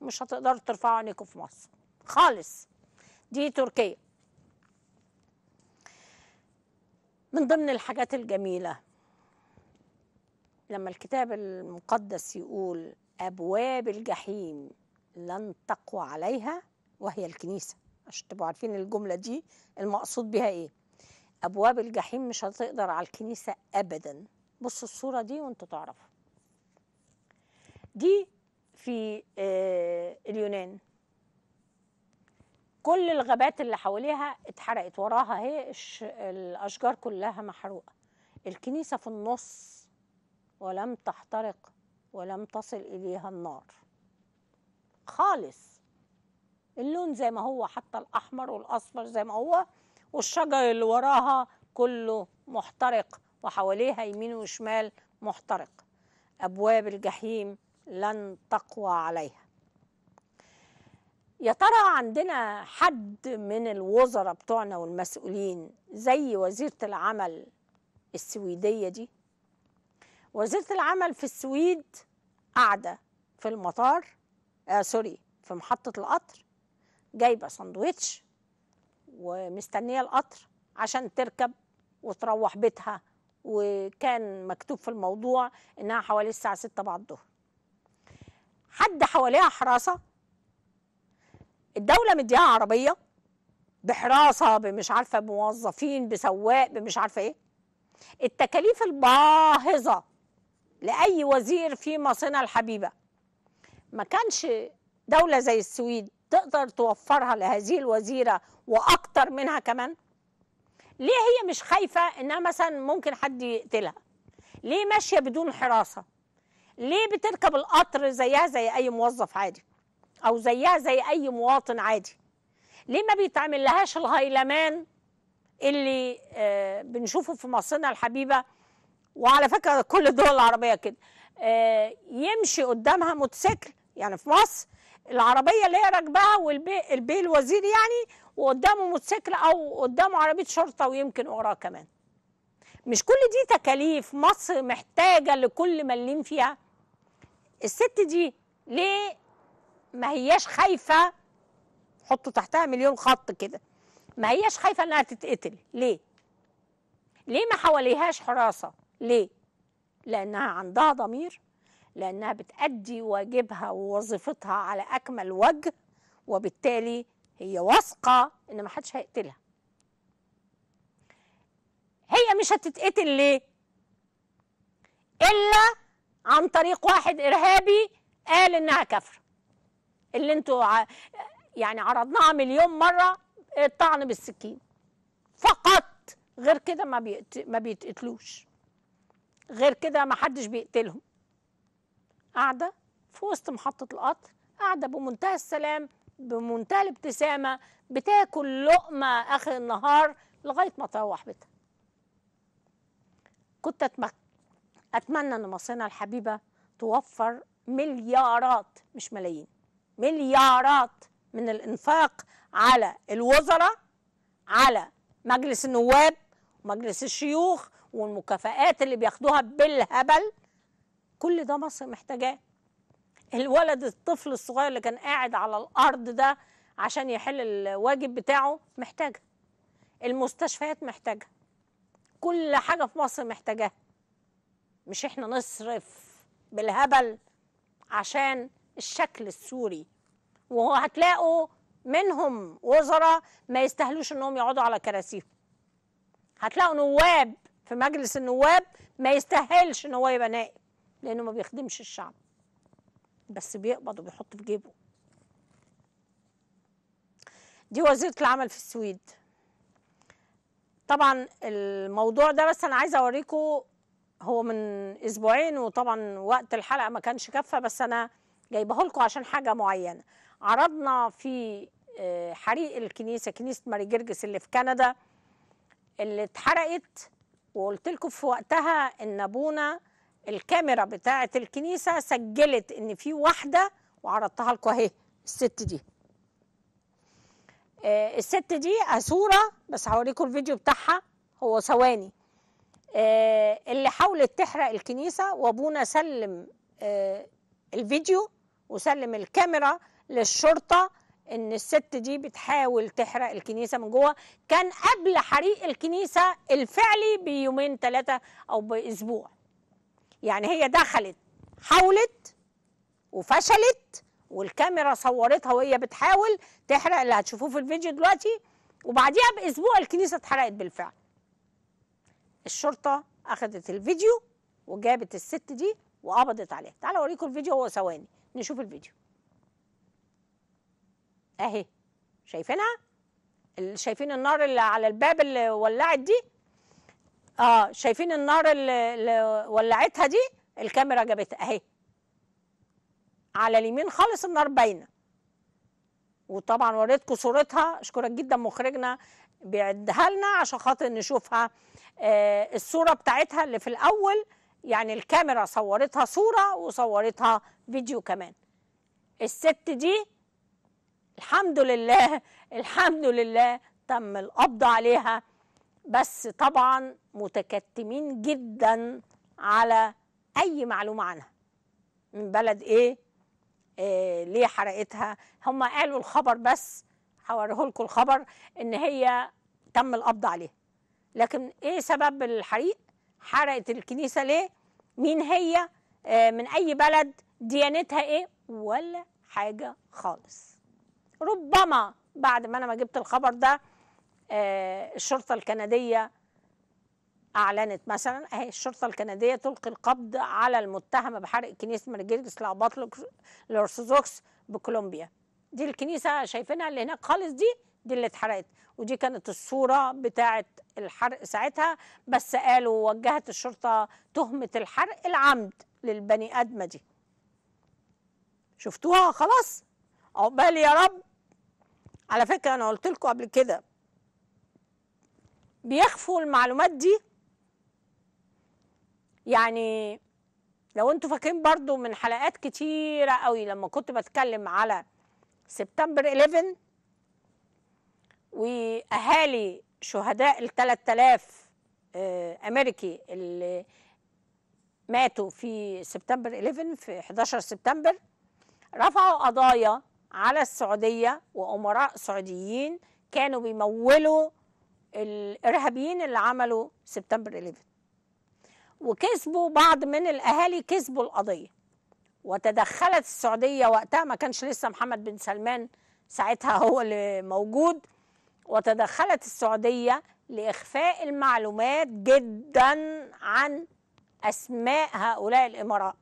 مش هتقدروا ترفعوا عينيكم في مصر خالص دي تركيا من ضمن الحاجات الجميله لما الكتاب المقدس يقول ابواب الجحيم لن تقوى عليها وهي الكنيسه عشان تبقوا عارفين الجمله دي المقصود بها ايه ابواب الجحيم مش هتقدر على الكنيسه ابدا بصوا الصوره دي وانتوا تعرفوا دي في آه، اليونان كل الغابات اللي حواليها اتحرقت وراها اهي الاشجار كلها محروقه الكنيسه في النص ولم تحترق ولم تصل اليها النار خالص اللون زي ما هو حتى الاحمر والاصفر زي ما هو والشجر اللي وراها كله محترق وحواليها يمين وشمال محترق ابواب الجحيم لن تقوى عليها يا ترى عندنا حد من الوزراء بتوعنا والمسؤولين زي وزيرة العمل السويدية دي وزيرة العمل في السويد قاعدة في المطار آه سوري في محطة القطر جايبة ساندويتش ومستنية القطر عشان تركب وتروح بيتها وكان مكتوب في الموضوع إنها حوالي الساعة 6 بعد الظهر حد حواليها حراسه الدوله مديها عربيه بحراسه بمش عارفه بموظفين بسواق بمش عارفه ايه التكاليف الباهظه لاي وزير في مصنع الحبيبه ما كانش دوله زي السويد تقدر توفرها لهذه الوزيره واكتر منها كمان ليه هي مش خايفه انها مثلا ممكن حد يقتلها ليه ماشيه بدون حراسه ليه بتركب القطر زيها زي اي موظف عادي او زيها زي اي مواطن عادي ليه ما بيتعمل لهاش الهيلمان اللي آه، بنشوفه في مصرنا الحبيبه وعلى فكره كل الدول العربيه كده آه، يمشي قدامها موتوسيكل يعني في مصر العربيه اللي هي راكباها والبي الوزير يعني وقدامه موتوسيكل او قدامه عربيه شرطه ويمكن وراه كمان مش كل دي تكاليف مصر محتاجة لكل مليم فيها الست دي ليه ما هياش خايفة حطوا تحتها مليون خط كده ما هياش خايفة انها تتقتل ليه ليه ما حواليهاش حراسة ليه لانها عندها ضمير لانها بتأدي واجبها ووظيفتها على اكمل وجه وبالتالي هي واثقة ان ما حدش هيقتلها مش هتتقتل ليه الا عن طريق واحد ارهابي قال انها كفر اللي انتوا ع... يعني عرضناها مليون مره الطعن بالسكين فقط غير كده ما بيقت... ما بيتقتلوش غير كده ما حدش بيقتلهم قاعده في وسط محطه القطر قاعده بمنتهى السلام بمنتهى الابتسامه بتاكل لقمه اخر النهار لغايه ما تروح بيتها كنت أتمنى أن مصرنا الحبيبة توفر مليارات مش ملايين مليارات من الإنفاق على الوزراء على مجلس النواب ومجلس الشيوخ والمكافآت اللي بياخدوها بالهبل كل ده مصر محتاجاه الولد الطفل الصغير اللي كان قاعد على الارض ده عشان يحل الواجب بتاعه محتاجها المستشفيات محتاجها كل حاجة في مصر محتاجاها مش احنا نصرف بالهبل عشان الشكل السوري وهتلاقوا منهم وزراء ما يستاهلوش انهم يقعدوا على كراسيهم هتلاقوا نواب في مجلس النواب ما يستاهلش ان هو يبقى نائب لانه ما بيخدمش الشعب بس بيقبض وبيحط في جيبه دي وزيره العمل في السويد طبعا الموضوع ده بس انا عايزه اوريكم هو من اسبوعين وطبعا وقت الحلقه ما كانش كافه بس انا جايبه لكم عشان حاجه معينه عرضنا في آه، حريق الكنيسه كنيسه ماري جرجس اللي في كندا اللي اتحرقت وقلت لكم في وقتها ان ابونا الكاميرا بتاعه الكنيسه سجلت ان في واحده وعرضتها لكم اهي الست دي آه، الست دي أسورة بس هوريكم الفيديو بتاعها هو ثواني آه، اللي حاولت تحرق الكنيسة وأبونا سلم آه، الفيديو وسلم الكاميرا للشرطة إن الست دي بتحاول تحرق الكنيسة من جوه كان قبل حريق الكنيسة الفعلي بيومين ثلاثة أو بأسبوع يعني هي دخلت حاولت وفشلت والكاميرا صورتها وهي بتحاول تحرق اللي هتشوفوه في الفيديو دلوقتي وبعديها باسبوع الكنيسه اتحرقت بالفعل الشرطه اخذت الفيديو وجابت الست دي وقبضت عليها تعالوا اوريكم الفيديو هو ثواني نشوف الفيديو اهي شايفينها شايفين النار اللي على الباب اللي ولعت دي اه شايفين النار اللي ولعتها دي الكاميرا جابتها اهي على اليمين خالص النار باينه وطبعا وريتكم صورتها اشكرك جدا مخرجنا بيعدها لنا عشان خاطر نشوفها آه الصوره بتاعتها اللي في الاول يعني الكاميرا صورتها صوره وصورتها فيديو كمان الست دي الحمد لله الحمد لله تم القبض عليها بس طبعا متكتمين جدا على اي معلومه عنها من بلد ايه آه، ليه حرقتها هم قالوا الخبر بس هوريه لكم الخبر ان هي تم القبض عليها لكن ايه سبب الحريق حرقت الكنيسه ليه مين هي آه، من اي بلد ديانتها ايه ولا حاجه خالص ربما بعد ما انا ما جبت الخبر ده آه، الشرطه الكنديه اعلنت مثلا اهي الشرطه الكنديه تلقي القبض على المتهمه بحرق كنيسه مرجيرجس لعباط الارثوذكس بكولومبيا دي الكنيسه شايفينها اللي هناك خالص دي دي اللي اتحرقت ودي كانت الصوره بتاعه الحرق ساعتها بس قالوا وجهت الشرطه تهمه الحرق العمد للبني ادمه دي شفتوها خلاص عقبال يا رب على فكره انا قلت لكم قبل كده بيخفوا المعلومات دي يعني لو انتوا فاكرين برضو من حلقات كتيرة قوي لما كنت بتكلم على سبتمبر 11 واهالي شهداء ال 3000 آه، امريكي اللي ماتوا في سبتمبر 11 في 11 سبتمبر رفعوا قضايا على السعوديه وامراء سعوديين كانوا بيمولوا الارهابيين اللي عملوا سبتمبر 11 وكسبوا بعض من الاهالي كسبوا القضيه وتدخلت السعوديه وقتها ما كانش لسه محمد بن سلمان ساعتها هو اللي موجود وتدخلت السعوديه لاخفاء المعلومات جدا عن اسماء هؤلاء الامراء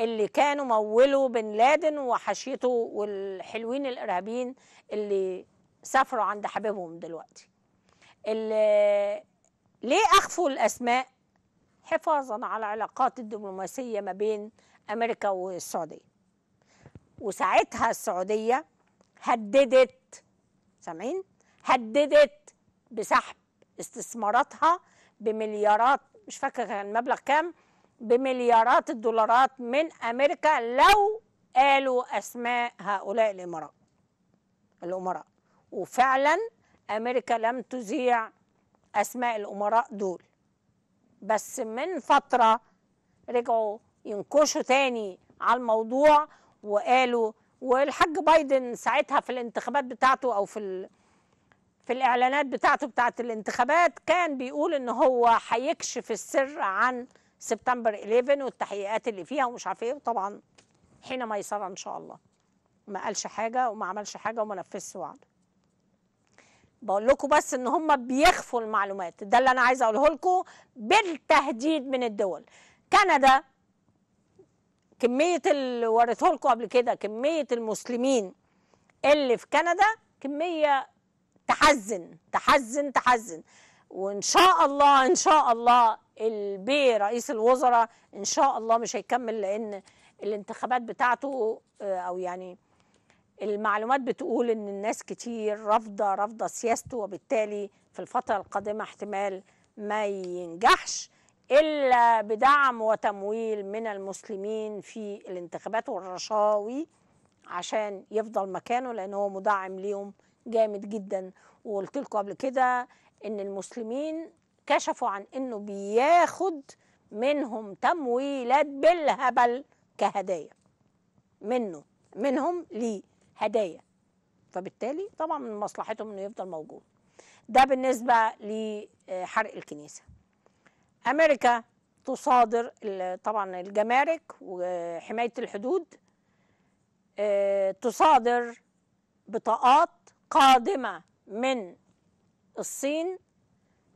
اللي كانوا مولوا بن لادن وحشيته والحلوين الارهابيين اللي سافروا عند حبيبهم دلوقتي اللي ليه اخفوا الاسماء حفاظا على العلاقات الدبلوماسية ما بين أمريكا والسعودية وساعتها السعودية هددت سامعين هددت بسحب استثماراتها بمليارات مش فاكرة كان المبلغ كام بمليارات الدولارات من أمريكا لو قالوا أسماء هؤلاء الإمارات الأمراء وفعلا أمريكا لم تذيع أسماء الأمراء دول بس من فترة رجعوا ينكشوا تاني على الموضوع وقالوا والحاج بايدن ساعتها في الانتخابات بتاعته او في في الاعلانات بتاعته بتاعه الانتخابات كان بيقول ان هو هيكشف السر عن سبتمبر 11 والتحقيقات اللي فيها ومش عارف ايه وطبعا حين ميسره ان شاء الله ما قالش حاجه وما عملش حاجه وما نفذش وعده بقول لكم بس ان هم بيخفوا المعلومات ده اللي انا عايزه اقوله لكم بالتهديد من الدول كندا كميه اللي وريته لكم قبل كده كميه المسلمين اللي في كندا كميه تحزن تحزن تحزن وان شاء الله ان شاء الله البي رئيس الوزراء ان شاء الله مش هيكمل لان الانتخابات بتاعته آه، او يعني المعلومات بتقول ان الناس كتير رافضه رافضه سياسته وبالتالي في الفتره القادمه احتمال ما ينجحش الا بدعم وتمويل من المسلمين في الانتخابات والرشاوي عشان يفضل مكانه لان هو مدعم ليهم جامد جدا وقلت لكم قبل كده ان المسلمين كشفوا عن انه بياخد منهم تمويلات بالهبل كهدايا منه منهم ليه هدايا فبالتالي طبعا من مصلحتهم انه يفضل موجود ده بالنسبه لحرق آه، الكنيسه امريكا تصادر طبعا الجمارك وحمايه الحدود آه، تصادر بطاقات قادمه من الصين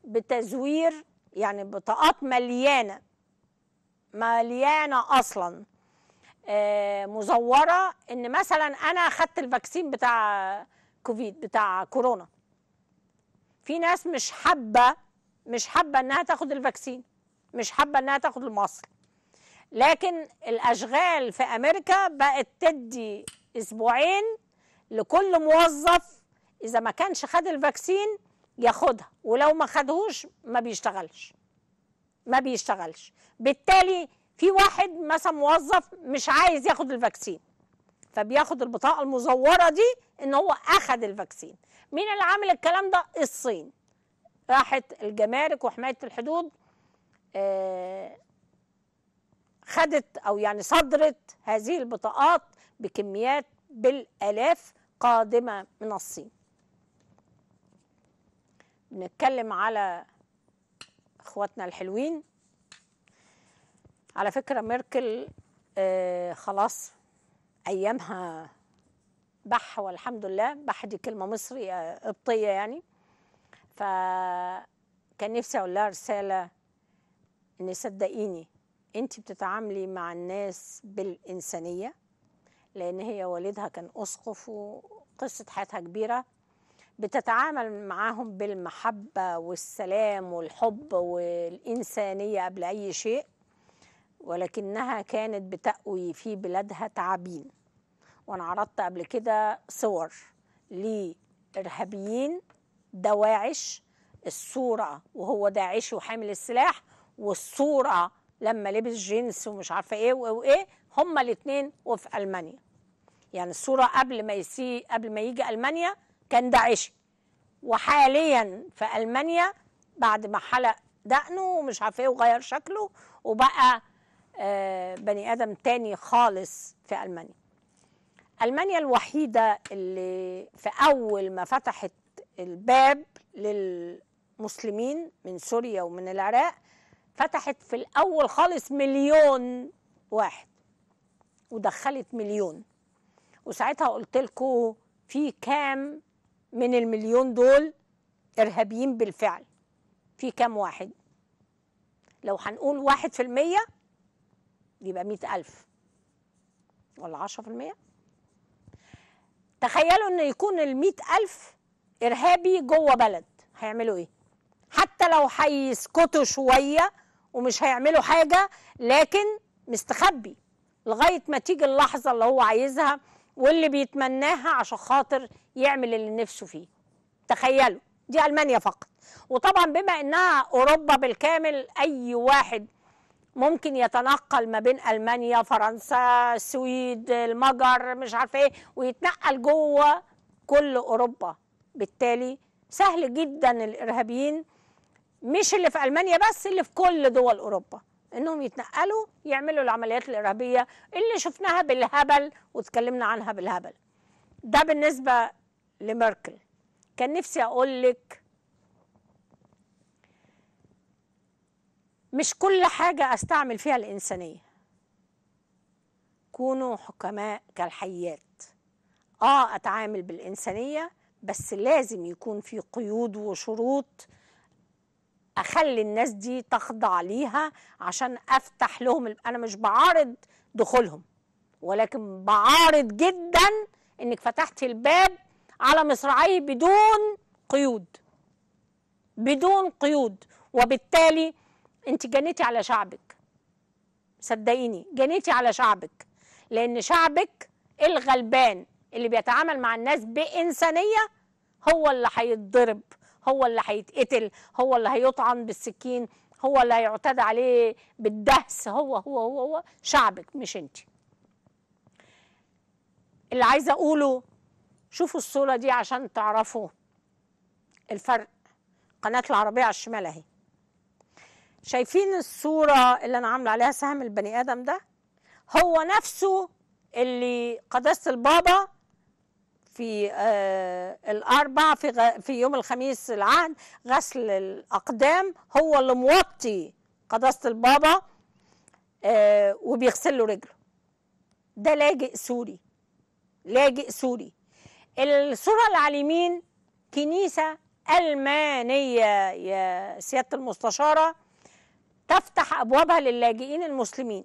بتزوير يعني بطاقات مليانه مليانه اصلا آه، مزوره ان مثلا انا اخذت الفاكسين بتاع كوفيد بتاع كورونا في ناس مش حابه مش حابه انها تاخد الفاكسين مش حابه انها تاخد المصل لكن الاشغال في امريكا بقت تدي اسبوعين لكل موظف اذا ما كانش خد الفاكسين ياخدها ولو ما خدهوش ما بيشتغلش ما بيشتغلش بالتالي في واحد مثلا موظف مش عايز ياخد الفاكسين فبياخد البطاقه المزوره دي ان هو اخد الفاكسين مين اللي عامل الكلام ده الصين راحت الجمارك وحمايه الحدود آه، خدت او يعني صدرت هذه البطاقات بكميات بالالاف قادمه من الصين بنتكلم على اخواتنا الحلوين على فكرة ميركل آه خلاص أيامها بح والحمد لله بح دي كلمة مصري آه، قبطية يعني فكان نفسي أقول لها رسالة إن صدقيني أنت بتتعاملي مع الناس بالإنسانية لأن هي والدها كان أسقف وقصة حياتها كبيرة بتتعامل معاهم بالمحبة والسلام والحب والإنسانية قبل أي شيء ولكنها كانت بتأوي في بلادها تعابين وأنا عرضت قبل كده صور لإرهابيين دواعش الصورة وهو داعش وحامل السلاح والصورة لما لبس جينز ومش عارفة إيه وإيه هما الاتنين وفي ألمانيا يعني الصورة قبل ما يسي قبل ما يجي ألمانيا كان داعشي وحاليا في ألمانيا بعد ما حلق دقنه ومش عارفة ايه وغير شكله وبقى آه، بني ادم تاني خالص في المانيا المانيا الوحيده اللي في اول ما فتحت الباب للمسلمين من سوريا ومن العراق فتحت في الاول خالص مليون واحد ودخلت مليون وساعتها قلت لكم في كام من المليون دول ارهابيين بالفعل في كام واحد لو هنقول واحد في المية يبقى 100000 ولا 10% تخيلوا ان يكون ال ألف إرهابي جوه بلد هيعملوا إيه؟ حتى لو هيسكتوا شوية ومش هيعملوا حاجة لكن مستخبي لغاية ما تيجي اللحظة اللي هو عايزها واللي بيتمناها عشان خاطر يعمل اللي نفسه فيه تخيلوا دي ألمانيا فقط وطبعا بما إنها أوروبا بالكامل أي واحد ممكن يتنقل ما بين المانيا فرنسا السويد المجر مش عارفه ايه ويتنقل جوه كل اوروبا بالتالي سهل جدا الارهابيين مش اللي في المانيا بس اللي في كل دول اوروبا انهم يتنقلوا يعملوا العمليات الارهابيه اللي شفناها بالهبل واتكلمنا عنها بالهبل ده بالنسبه لميركل كان نفسي اقول لك مش كل حاجة أستعمل فيها الإنسانية كونوا حكماء كالحيات آه أتعامل بالإنسانية بس لازم يكون في قيود وشروط أخلي الناس دي تخضع ليها عشان أفتح لهم أنا مش بعارض دخولهم ولكن بعارض جدا إنك فتحت الباب على مصراعيه بدون قيود بدون قيود وبالتالي انت جنيتي على شعبك صدقيني جنيتي على شعبك لان شعبك الغلبان اللي بيتعامل مع الناس بانسانيه هو اللي هيتضرب هو اللي هيتقتل هو اللي هيطعن بالسكين هو اللي هيعتدى عليه بالدهس هو هو هو هو شعبك مش انت اللي عايزه اقوله شوفوا الصوره دي عشان تعرفوا الفرق قناه العربيه على الشمال اهي شايفين الصورة اللي أنا عاملة عليها سهم البني آدم ده هو نفسه اللي قداسة البابا في آه الأربع في, غ... في يوم الخميس العهد غسل الأقدام هو اللي موطي قداسة البابا آه وبيغسل له رجله ده لاجئ سوري لاجئ سوري الصورة اللي على اليمين كنيسة ألمانية يا سيادة المستشارة تفتح أبوابها للاجئين المسلمين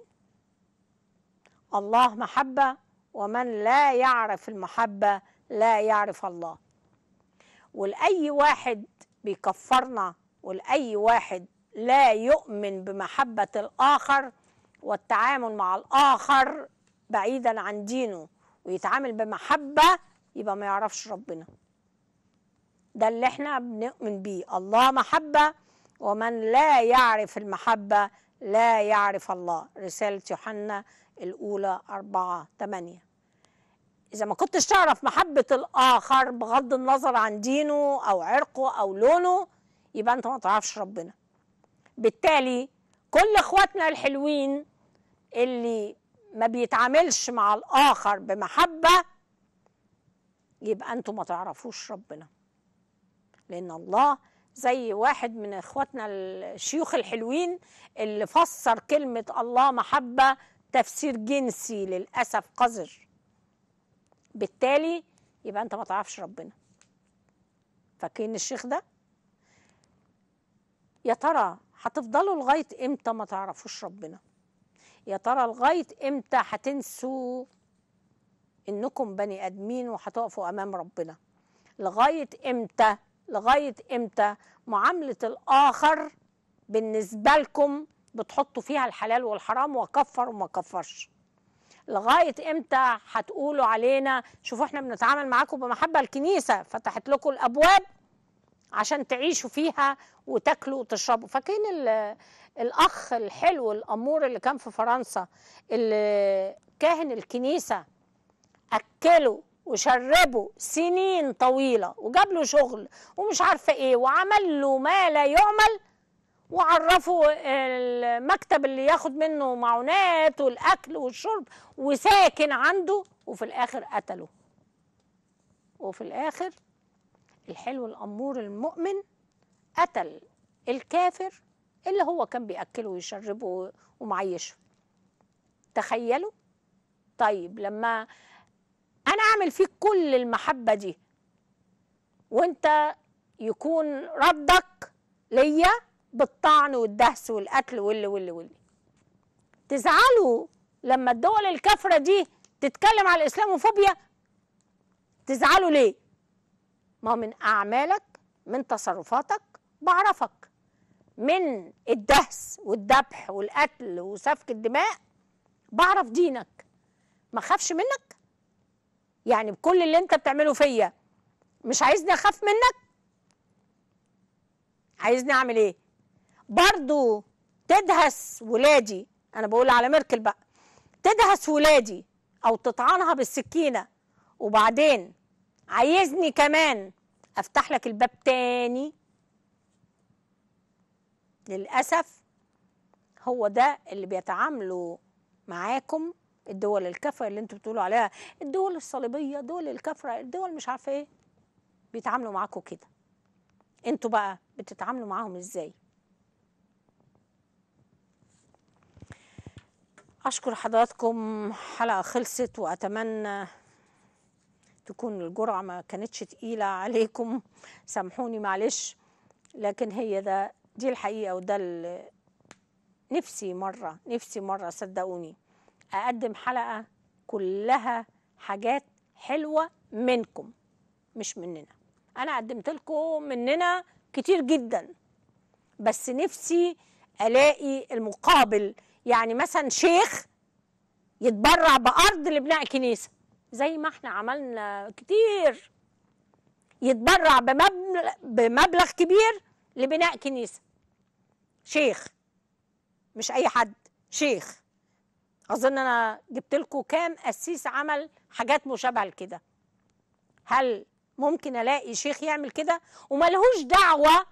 الله محبة ومن لا يعرف المحبة لا يعرف الله ولأي واحد بيكفرنا ولأي واحد لا يؤمن بمحبة الآخر والتعامل مع الآخر بعيدا عن دينه ويتعامل بمحبة يبقى ما يعرفش ربنا ده اللي احنا بنؤمن بيه الله محبة ومن لا يعرف المحبة لا يعرف الله رسالة يوحنا الأولى أربعة تمانية إذا ما كنتش تعرف محبة الآخر بغض النظر عن دينه أو عرقه أو لونه يبقى أنت ما تعرفش ربنا بالتالي كل إخواتنا الحلوين اللي ما بيتعاملش مع الآخر بمحبة يبقى أنتوا ما تعرفوش ربنا لأن الله زي واحد من اخواتنا الشيوخ الحلوين اللي فسر كلمة الله محبة تفسير جنسي للأسف قذر بالتالي يبقى أنت ما تعرفش ربنا فاكرين الشيخ ده يا ترى هتفضلوا لغاية إمتى ما تعرفوش ربنا يا ترى لغاية إمتى هتنسوا إنكم بني آدمين وهتقفوا أمام ربنا لغاية إمتى لغايه امتى معامله الاخر بالنسبه لكم بتحطوا فيها الحلال والحرام وكفر وما كفرش لغايه امتى هتقولوا علينا شوفوا احنا بنتعامل معاكم بمحبه الكنيسه فتحت لكم الابواب عشان تعيشوا فيها وتاكلوا وتشربوا فاكرين الاخ الحلو الامور اللي كان في فرنسا اللي كاهن الكنيسه اكله وشربه سنين طويلة وجاب له شغل ومش عارفة ايه وعمل له ما لا يعمل وعرفوا المكتب اللي ياخد منه معونات والاكل والشرب وساكن عنده وفي الاخر قتله وفي الاخر الحلو الامور المؤمن قتل الكافر اللي هو كان بياكله ويشربه ومعيشه تخيلوا طيب لما انا اعمل فيك كل المحبه دي وانت يكون ردك ليا بالطعن والدهس والقتل واللي واللي واللي تزعلوا لما الدول الكافره دي تتكلم على الاسلاموفوبيا تزعلوا ليه ما من اعمالك من تصرفاتك بعرفك من الدهس والذبح والقتل وسفك الدماء بعرف دينك ما خافش منك يعني بكل اللي انت بتعمله فيا مش عايزني اخاف منك عايزني اعمل ايه برضو تدهس ولادي انا بقول على ميركل بقى تدهس ولادي او تطعنها بالسكينه وبعدين عايزني كمان افتح لك الباب تاني للاسف هو ده اللي بيتعاملوا معاكم الدول الكفره اللي انتوا بتقولوا عليها الدول الصليبيه دول الكفره الدول مش عارفه ايه بيتعاملوا معاكم كده انتوا بقى بتتعاملوا معاهم ازاي اشكر حضراتكم حلقه خلصت واتمنى تكون الجرعه ما كانتش تقيله عليكم سامحوني معلش لكن هي ده دي الحقيقه وده نفسي مره نفسي مره صدقوني اقدم حلقه كلها حاجات حلوه منكم مش مننا انا قدمت لكم مننا كتير جدا بس نفسي الاقي المقابل يعني مثلا شيخ يتبرع بارض لبناء كنيسه زي ما احنا عملنا كتير يتبرع بمبلغ, بمبلغ كبير لبناء كنيسه شيخ مش اي حد شيخ اظن انا جبت لكم كام قسيس عمل حاجات مشابهه لكده هل ممكن الاقي شيخ يعمل كده وملهوش دعوه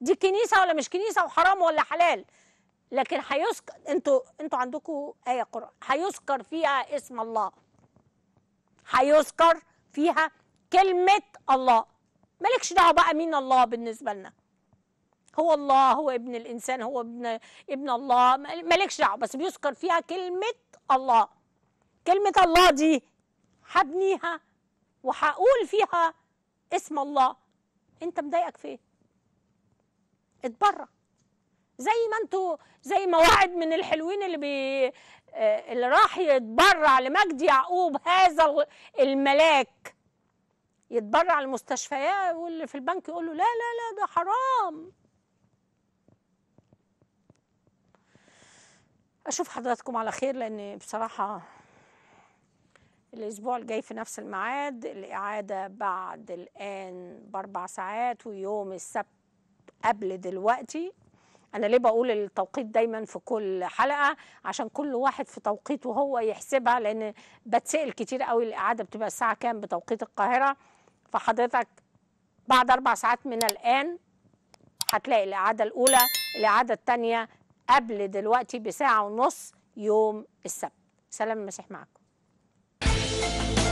دي كنيسه ولا مش كنيسه وحرام ولا حلال لكن هيذكر انتوا انتوا عندكم ايه قران هيذكر فيها اسم الله هيذكر فيها كلمه الله مالكش دعوه بقى مين الله بالنسبه لنا هو الله هو ابن الإنسان هو ابن ابن الله مالكش دعوة بس بيذكر فيها كلمة الله كلمة الله دي هبنيها وهقول فيها اسم الله أنت مضايقك في إيه؟ اتبرع زي ما انتوا زي ما واحد من الحلوين اللي بي آه، اللي راح يتبرع لمجد يعقوب هذا الملاك يتبرع المستشفيات واللي في البنك يقول له لا لا لا ده حرام اشوف حضراتكم على خير لان بصراحه الاسبوع الجاي في نفس الميعاد الاعاده بعد الان باربع ساعات ويوم السبت قبل دلوقتي انا ليه بقول التوقيت دايما في كل حلقه عشان كل واحد في توقيته هو يحسبها لان بتسال كتير قوي الاعاده بتبقى الساعه كام بتوقيت القاهره فحضرتك بعد اربع ساعات من الان هتلاقي الاعاده الاولى الاعاده الثانيه قبل دلوقتي بساعة ونص يوم السبت سلام المسيح معكم